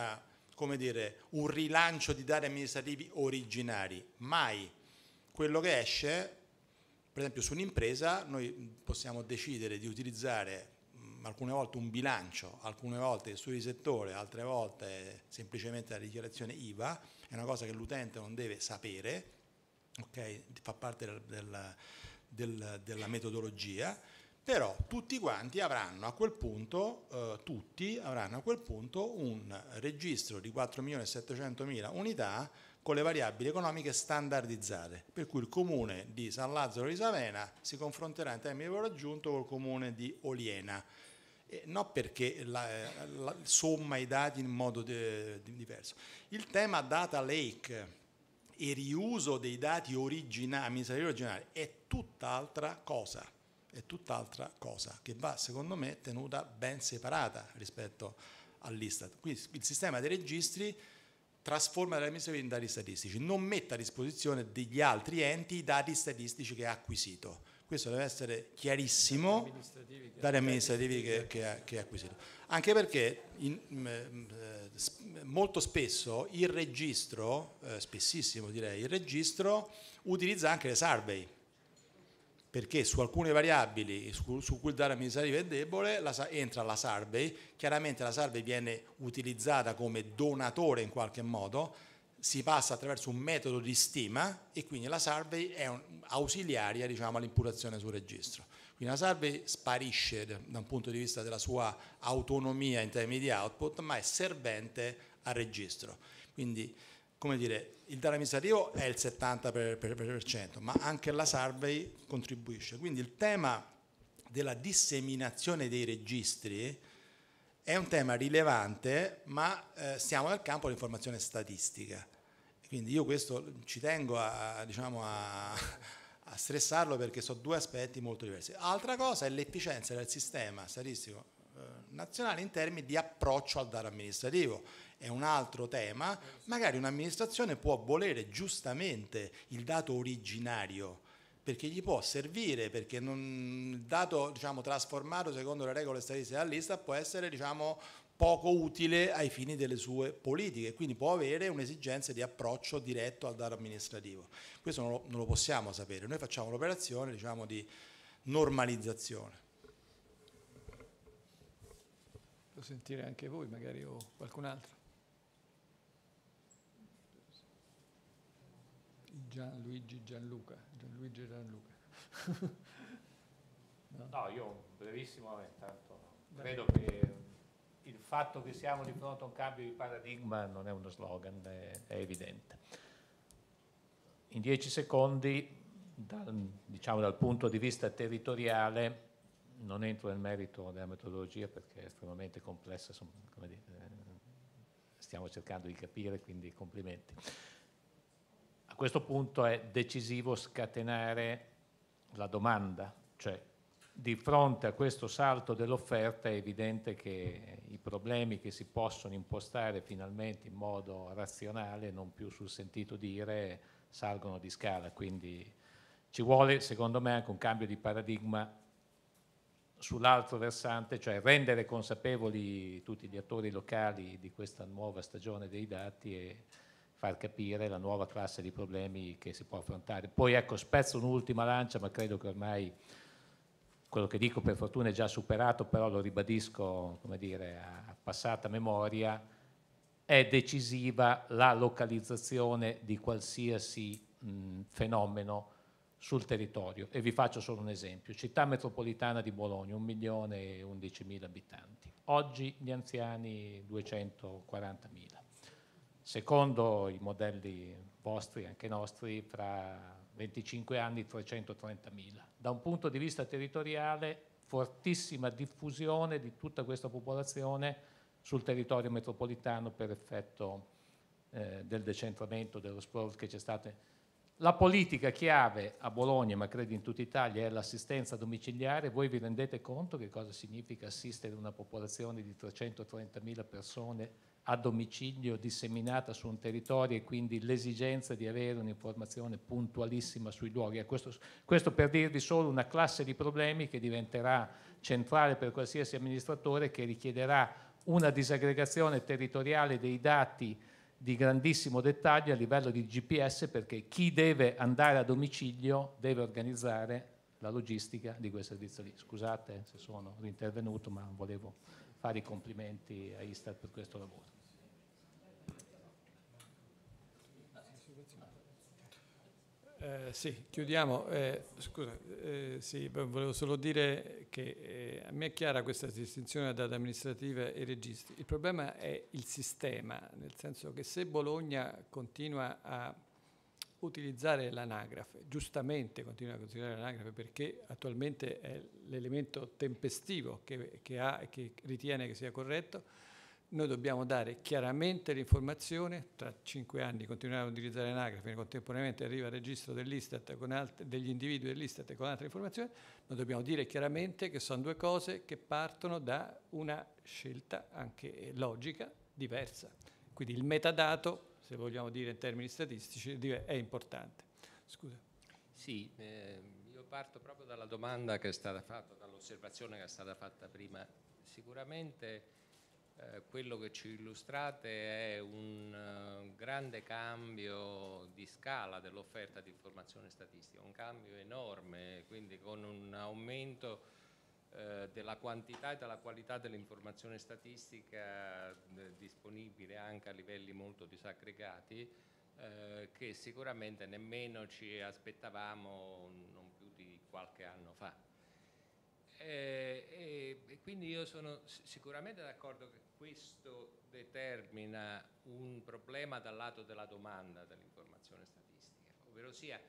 dire, un rilancio di dati amministrativi originari, mai. Quello che esce, per esempio su un'impresa, noi possiamo decidere di utilizzare mm, alcune volte un bilancio, alcune volte il studio di settore, altre volte semplicemente la dichiarazione IVA, è una cosa che l'utente non deve sapere, okay? fa parte del, del del, della metodologia, però tutti quanti avranno a quel punto, eh, tutti avranno a quel punto un registro di 4.700.000 unità con le variabili economiche standardizzate, per cui il comune di San Lazzaro di Savena si confronterà in termini di valore aggiunto col comune di Oliena, eh, non perché la, la, somma i dati in modo de, eh, de, diverso. Il tema data lake e riuso dei dati originali, amministrativi originali è tutt'altra cosa, è tutt'altra cosa che va secondo me tenuta ben separata rispetto all'Istat. Quindi il sistema dei registri trasforma le amministrazioni in dati statistici, non mette a disposizione degli altri enti i dati statistici che ha acquisito. Questo deve essere chiarissimo dati amministrativi che, che, che, ha acquisito. Anche perché in, mm, eh, molto spesso il registro, eh, spessissimo direi, il registro utilizza anche le survey perché su alcune variabili su, su cui il data amministrativo è debole la, entra la survey, chiaramente la survey viene utilizzata come donatore in qualche modo, si passa attraverso un metodo di stima e quindi la survey è un, ausiliaria diciamo, all'imputazione sul registro. Quindi la survey sparisce da un punto di vista della sua autonomia in termini di output, ma è servente al registro. Quindi come dire, il dare amministrativo è il 70%, per, per, per ma anche la survey contribuisce. Quindi il tema della disseminazione dei registri è un tema rilevante, ma eh, siamo nel campo dell'informazione statistica. Quindi io questo ci tengo a, diciamo, a, a stressarlo perché sono due aspetti molto diversi. Altra cosa è l'efficienza del sistema statistico eh, nazionale in termini di approccio al dare amministrativo è un altro tema, magari un'amministrazione può volere giustamente il dato originario perché gli può servire, perché non, il dato diciamo, trasformato secondo le regole statistiche dell'ISTA può essere diciamo, poco utile ai fini delle sue politiche, quindi può avere un'esigenza di approccio diretto al dato amministrativo. Questo non lo, non lo possiamo sapere, noi facciamo l'operazione diciamo, di normalizzazione.
Lo sentire anche voi magari o qualcun altro. Gianluigi Gianluca, Gianluigi Gianluca. no? no?
io brevissimo, intanto credo che il fatto che siamo di fronte a un cambio di paradigma non è uno slogan, è, è evidente. In dieci secondi, dal, diciamo dal punto di vista territoriale, non entro nel merito della metodologia perché è estremamente complessa, sono, dire, eh, stiamo cercando di capire, quindi complimenti questo punto è decisivo scatenare la domanda, cioè di fronte a questo salto dell'offerta è evidente che i problemi che si possono impostare finalmente in modo razionale, non più sul sentito dire, salgono di scala, quindi ci vuole secondo me anche un cambio di paradigma sull'altro versante, cioè rendere consapevoli tutti gli attori locali di questa nuova stagione dei dati e far capire la nuova classe di problemi che si può affrontare. Poi ecco, spezzo un'ultima lancia, ma credo che ormai quello che dico per fortuna è già superato, però lo ribadisco dire, a passata memoria, è decisiva la localizzazione di qualsiasi mh, fenomeno sul territorio. E vi faccio solo un esempio. Città metropolitana di Bologna, 1 milione e 11 mila abitanti. Oggi gli anziani 240 mila secondo i modelli vostri, anche nostri, tra 25 anni 330.000. Da un punto di vista territoriale, fortissima diffusione di tutta questa popolazione sul territorio metropolitano per effetto eh, del decentramento, dello sport che c'è stato. La politica chiave a Bologna, ma credo in tutta Italia, è l'assistenza domiciliare. Voi vi rendete conto che cosa significa assistere una popolazione di 330.000 persone a domicilio disseminata su un territorio e quindi l'esigenza di avere un'informazione puntualissima sui luoghi. Questo, questo, per dirvi solo una classe di problemi che diventerà centrale per qualsiasi amministratore che richiederà una disaggregazione territoriale dei dati di grandissimo dettaglio a livello di GPS perché chi deve andare a domicilio deve organizzare la logistica di quel servizio lì. Scusate se sono intervenuto ma volevo fare i complimenti a Istat per questo lavoro.
Eh, sì, chiudiamo. Eh, scusa, eh, sì, volevo solo dire che eh, a me è chiara questa distinzione tra amministrativa e registri. Il problema è il sistema, nel senso che se Bologna continua a utilizzare l'anagrafe, giustamente continua a utilizzare l'anagrafe perché attualmente è l'elemento tempestivo che, che, ha, che ritiene che sia corretto, noi dobbiamo dare chiaramente l'informazione, tra cinque anni continueremo a utilizzare l'anagrafe, contemporaneamente arriva il registro dell'Istat degli individui dell'Istat con altre informazioni, ma dobbiamo dire chiaramente che sono due cose che partono da una scelta anche logica diversa. Quindi il metadato, se vogliamo dire in termini statistici, è importante. Scusa.
Sì, eh, io parto proprio dalla domanda che è stata fatta, dall'osservazione che è stata fatta prima. Sicuramente eh, quello che ci illustrate è un eh, grande cambio di scala dell'offerta di informazione statistica, un cambio enorme, quindi con un aumento eh, della quantità e della qualità dell'informazione statistica disponibile anche a livelli molto disaggregati che sicuramente nemmeno ci aspettavamo non più di qualche anno fa. Eh, e, e quindi io sono sicuramente d'accordo che questo determina un problema dal lato della domanda dell'informazione statistica, ovvero sia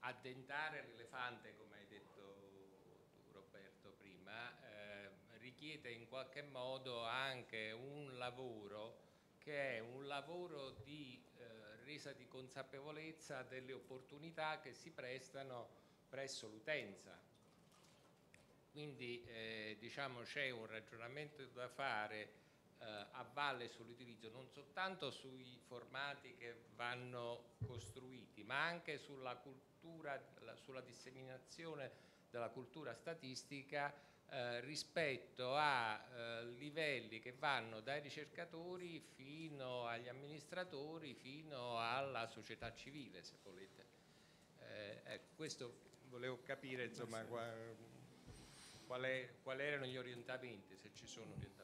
addentare l'elefante, come hai detto tu Roberto prima, eh, richiede in qualche modo anche un lavoro che è un lavoro di eh, resa di consapevolezza delle opportunità che si prestano presso l'utenza quindi eh, diciamo, c'è un ragionamento da fare eh, a valle sull'utilizzo non soltanto sui formati che vanno costruiti, ma anche sulla cultura, sulla disseminazione della cultura statistica eh, rispetto a eh, livelli che vanno dai ricercatori fino agli amministratori, fino alla società civile, se volete. Eh, ecco, questo volevo capire, insomma, qua, qual, è, qual erano gli orientamenti, se ci sono orientamenti.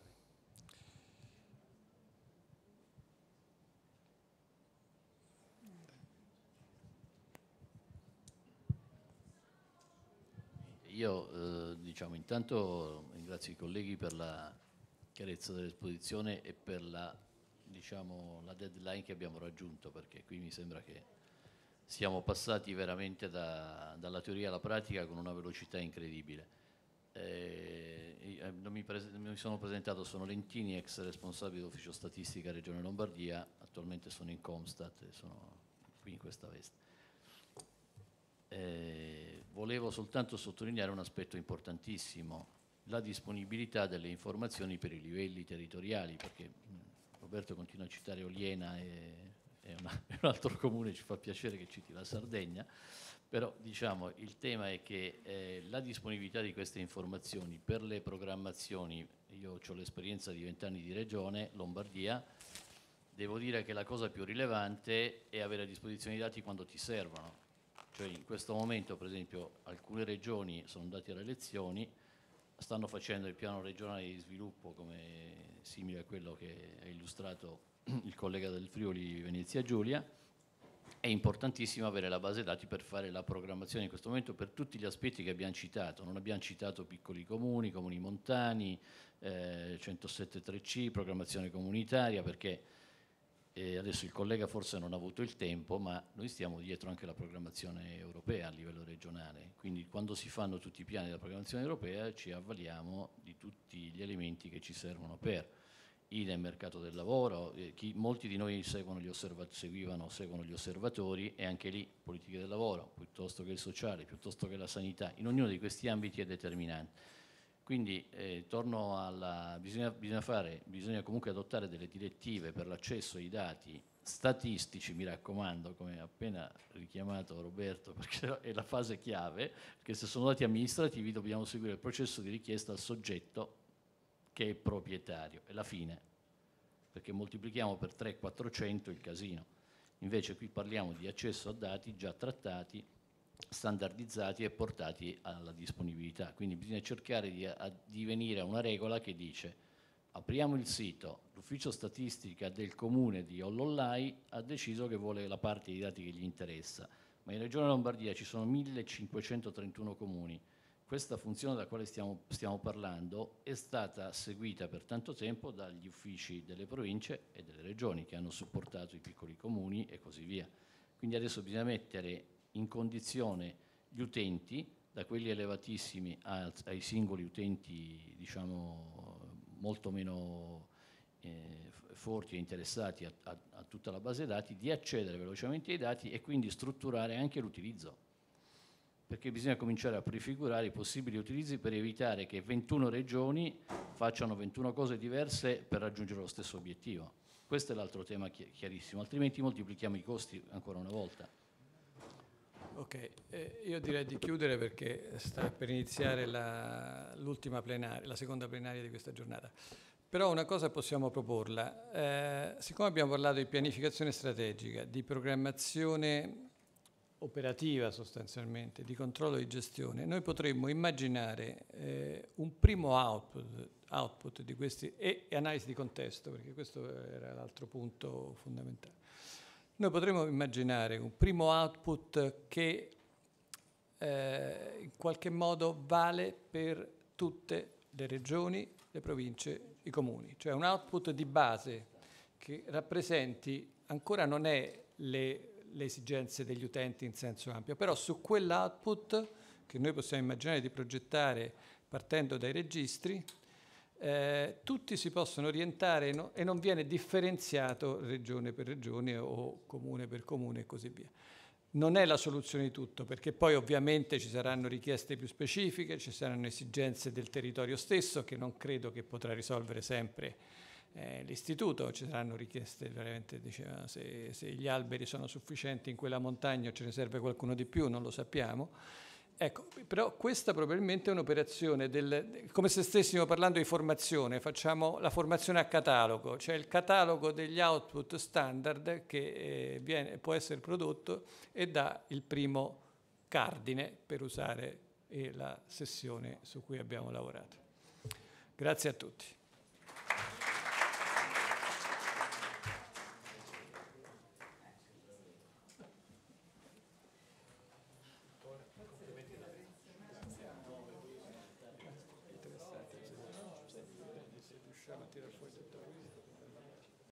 Io eh, diciamo intanto ringrazio i colleghi per la chiarezza dell'esposizione e per la, diciamo, la deadline che abbiamo raggiunto perché qui mi sembra che siamo passati veramente da, dalla teoria alla pratica con una velocità incredibile. Eh, eh, non, mi non, mi sono presentato, sono Lentini, ex responsabile dell'ufficio statistica Regione Lombardia, attualmente sono in Comstat e sono qui in questa veste. Eh, volevo soltanto sottolineare un aspetto importantissimo, la disponibilità delle informazioni per i livelli territoriali, perché Roberto continua a citare Oliena è un altro comune, ci fa piacere che citi la Sardegna però diciamo, il tema è che eh, la disponibilità di queste informazioni per le programmazioni, io ho l'esperienza di vent'anni di regione, Lombardia, devo dire che la cosa più rilevante è avere a disposizione i dati quando ti servono. Cioè in questo momento per esempio alcune regioni sono andate alle elezioni, stanno facendo il piano regionale di sviluppo come simile a quello che ha illustrato il collega del Friuli Venezia Giulia, è importantissimo avere la base dati per fare la programmazione in questo momento per tutti gli aspetti che abbiamo citato, non abbiamo citato piccoli comuni, comuni montani, eh, 107.3C, programmazione comunitaria, perché eh, adesso il collega forse non ha avuto il tempo, ma noi stiamo dietro anche la programmazione europea a livello regionale, quindi quando si fanno tutti i piani della programmazione europea ci avvaliamo di tutti gli elementi che ci servono per idem mercato del lavoro, eh, chi, molti di noi seguono gli, seguivano, seguono gli osservatori e anche lì politiche del lavoro, piuttosto che il sociale, piuttosto che la sanità, in ognuno di questi ambiti è determinante. Quindi eh, torno alla... Bisogna, bisogna, fare, bisogna comunque adottare delle direttive per l'accesso ai dati statistici, mi raccomando, come ha appena richiamato Roberto, perché è la fase chiave, perché se sono dati amministrativi dobbiamo seguire il processo di richiesta al soggetto che è proprietario. È la fine, perché moltiplichiamo per 3-400 il casino. Invece qui parliamo di accesso a dati già trattati, standardizzati e portati alla disponibilità. Quindi bisogna cercare di venire a una regola che dice apriamo il sito, l'ufficio statistica del comune di Ollollai ha deciso che vuole la parte di dati che gli interessa, ma in regione Lombardia ci sono 1531 comuni, questa funzione della quale stiamo, stiamo parlando è stata seguita per tanto tempo dagli uffici delle province e delle regioni che hanno supportato i piccoli comuni e così via. Quindi adesso bisogna mettere in condizione gli utenti, da quelli elevatissimi ai singoli utenti diciamo, molto meno eh, forti e interessati a, a, a tutta la base dati, di accedere velocemente ai dati e quindi strutturare anche l'utilizzo perché bisogna cominciare a prefigurare i possibili utilizzi per evitare che 21 regioni facciano 21 cose diverse per raggiungere lo stesso obiettivo. Questo è l'altro tema chiarissimo, altrimenti moltiplichiamo i costi ancora una volta.
Ok, eh, io direi di chiudere perché sta per iniziare la, plenaria, la seconda plenaria di questa giornata. Però una cosa possiamo proporla. Eh, siccome abbiamo parlato di pianificazione strategica, di programmazione operativa sostanzialmente, di controllo e di gestione, noi potremmo immaginare eh, un primo output, output, di questi e, e analisi di contesto, perché questo era l'altro punto fondamentale. Noi potremmo immaginare un primo output che eh, in qualche modo vale per tutte le regioni, le province, i comuni, cioè un output di base che rappresenti, ancora non è le le esigenze degli utenti in senso ampio, però su quell'output che noi possiamo immaginare di progettare partendo dai registri, eh, tutti si possono orientare no, e non viene differenziato regione per regione o comune per comune e così via. Non è la soluzione di tutto, perché poi ovviamente ci saranno richieste più specifiche, ci saranno esigenze del territorio stesso che non credo che potrà risolvere sempre eh, l'istituto, ci saranno richieste veramente, diceva, ah, se, se, gli alberi sono sufficienti in quella montagna o ce ne serve qualcuno di più, non lo sappiamo. Ecco, però questa probabilmente è un'operazione del, come se stessimo parlando di formazione, facciamo la formazione a catalogo, cioè il catalogo degli output standard che eh, viene, può essere prodotto e dà il primo cardine per usare eh, la sessione su cui abbiamo lavorato. Grazie a tutti.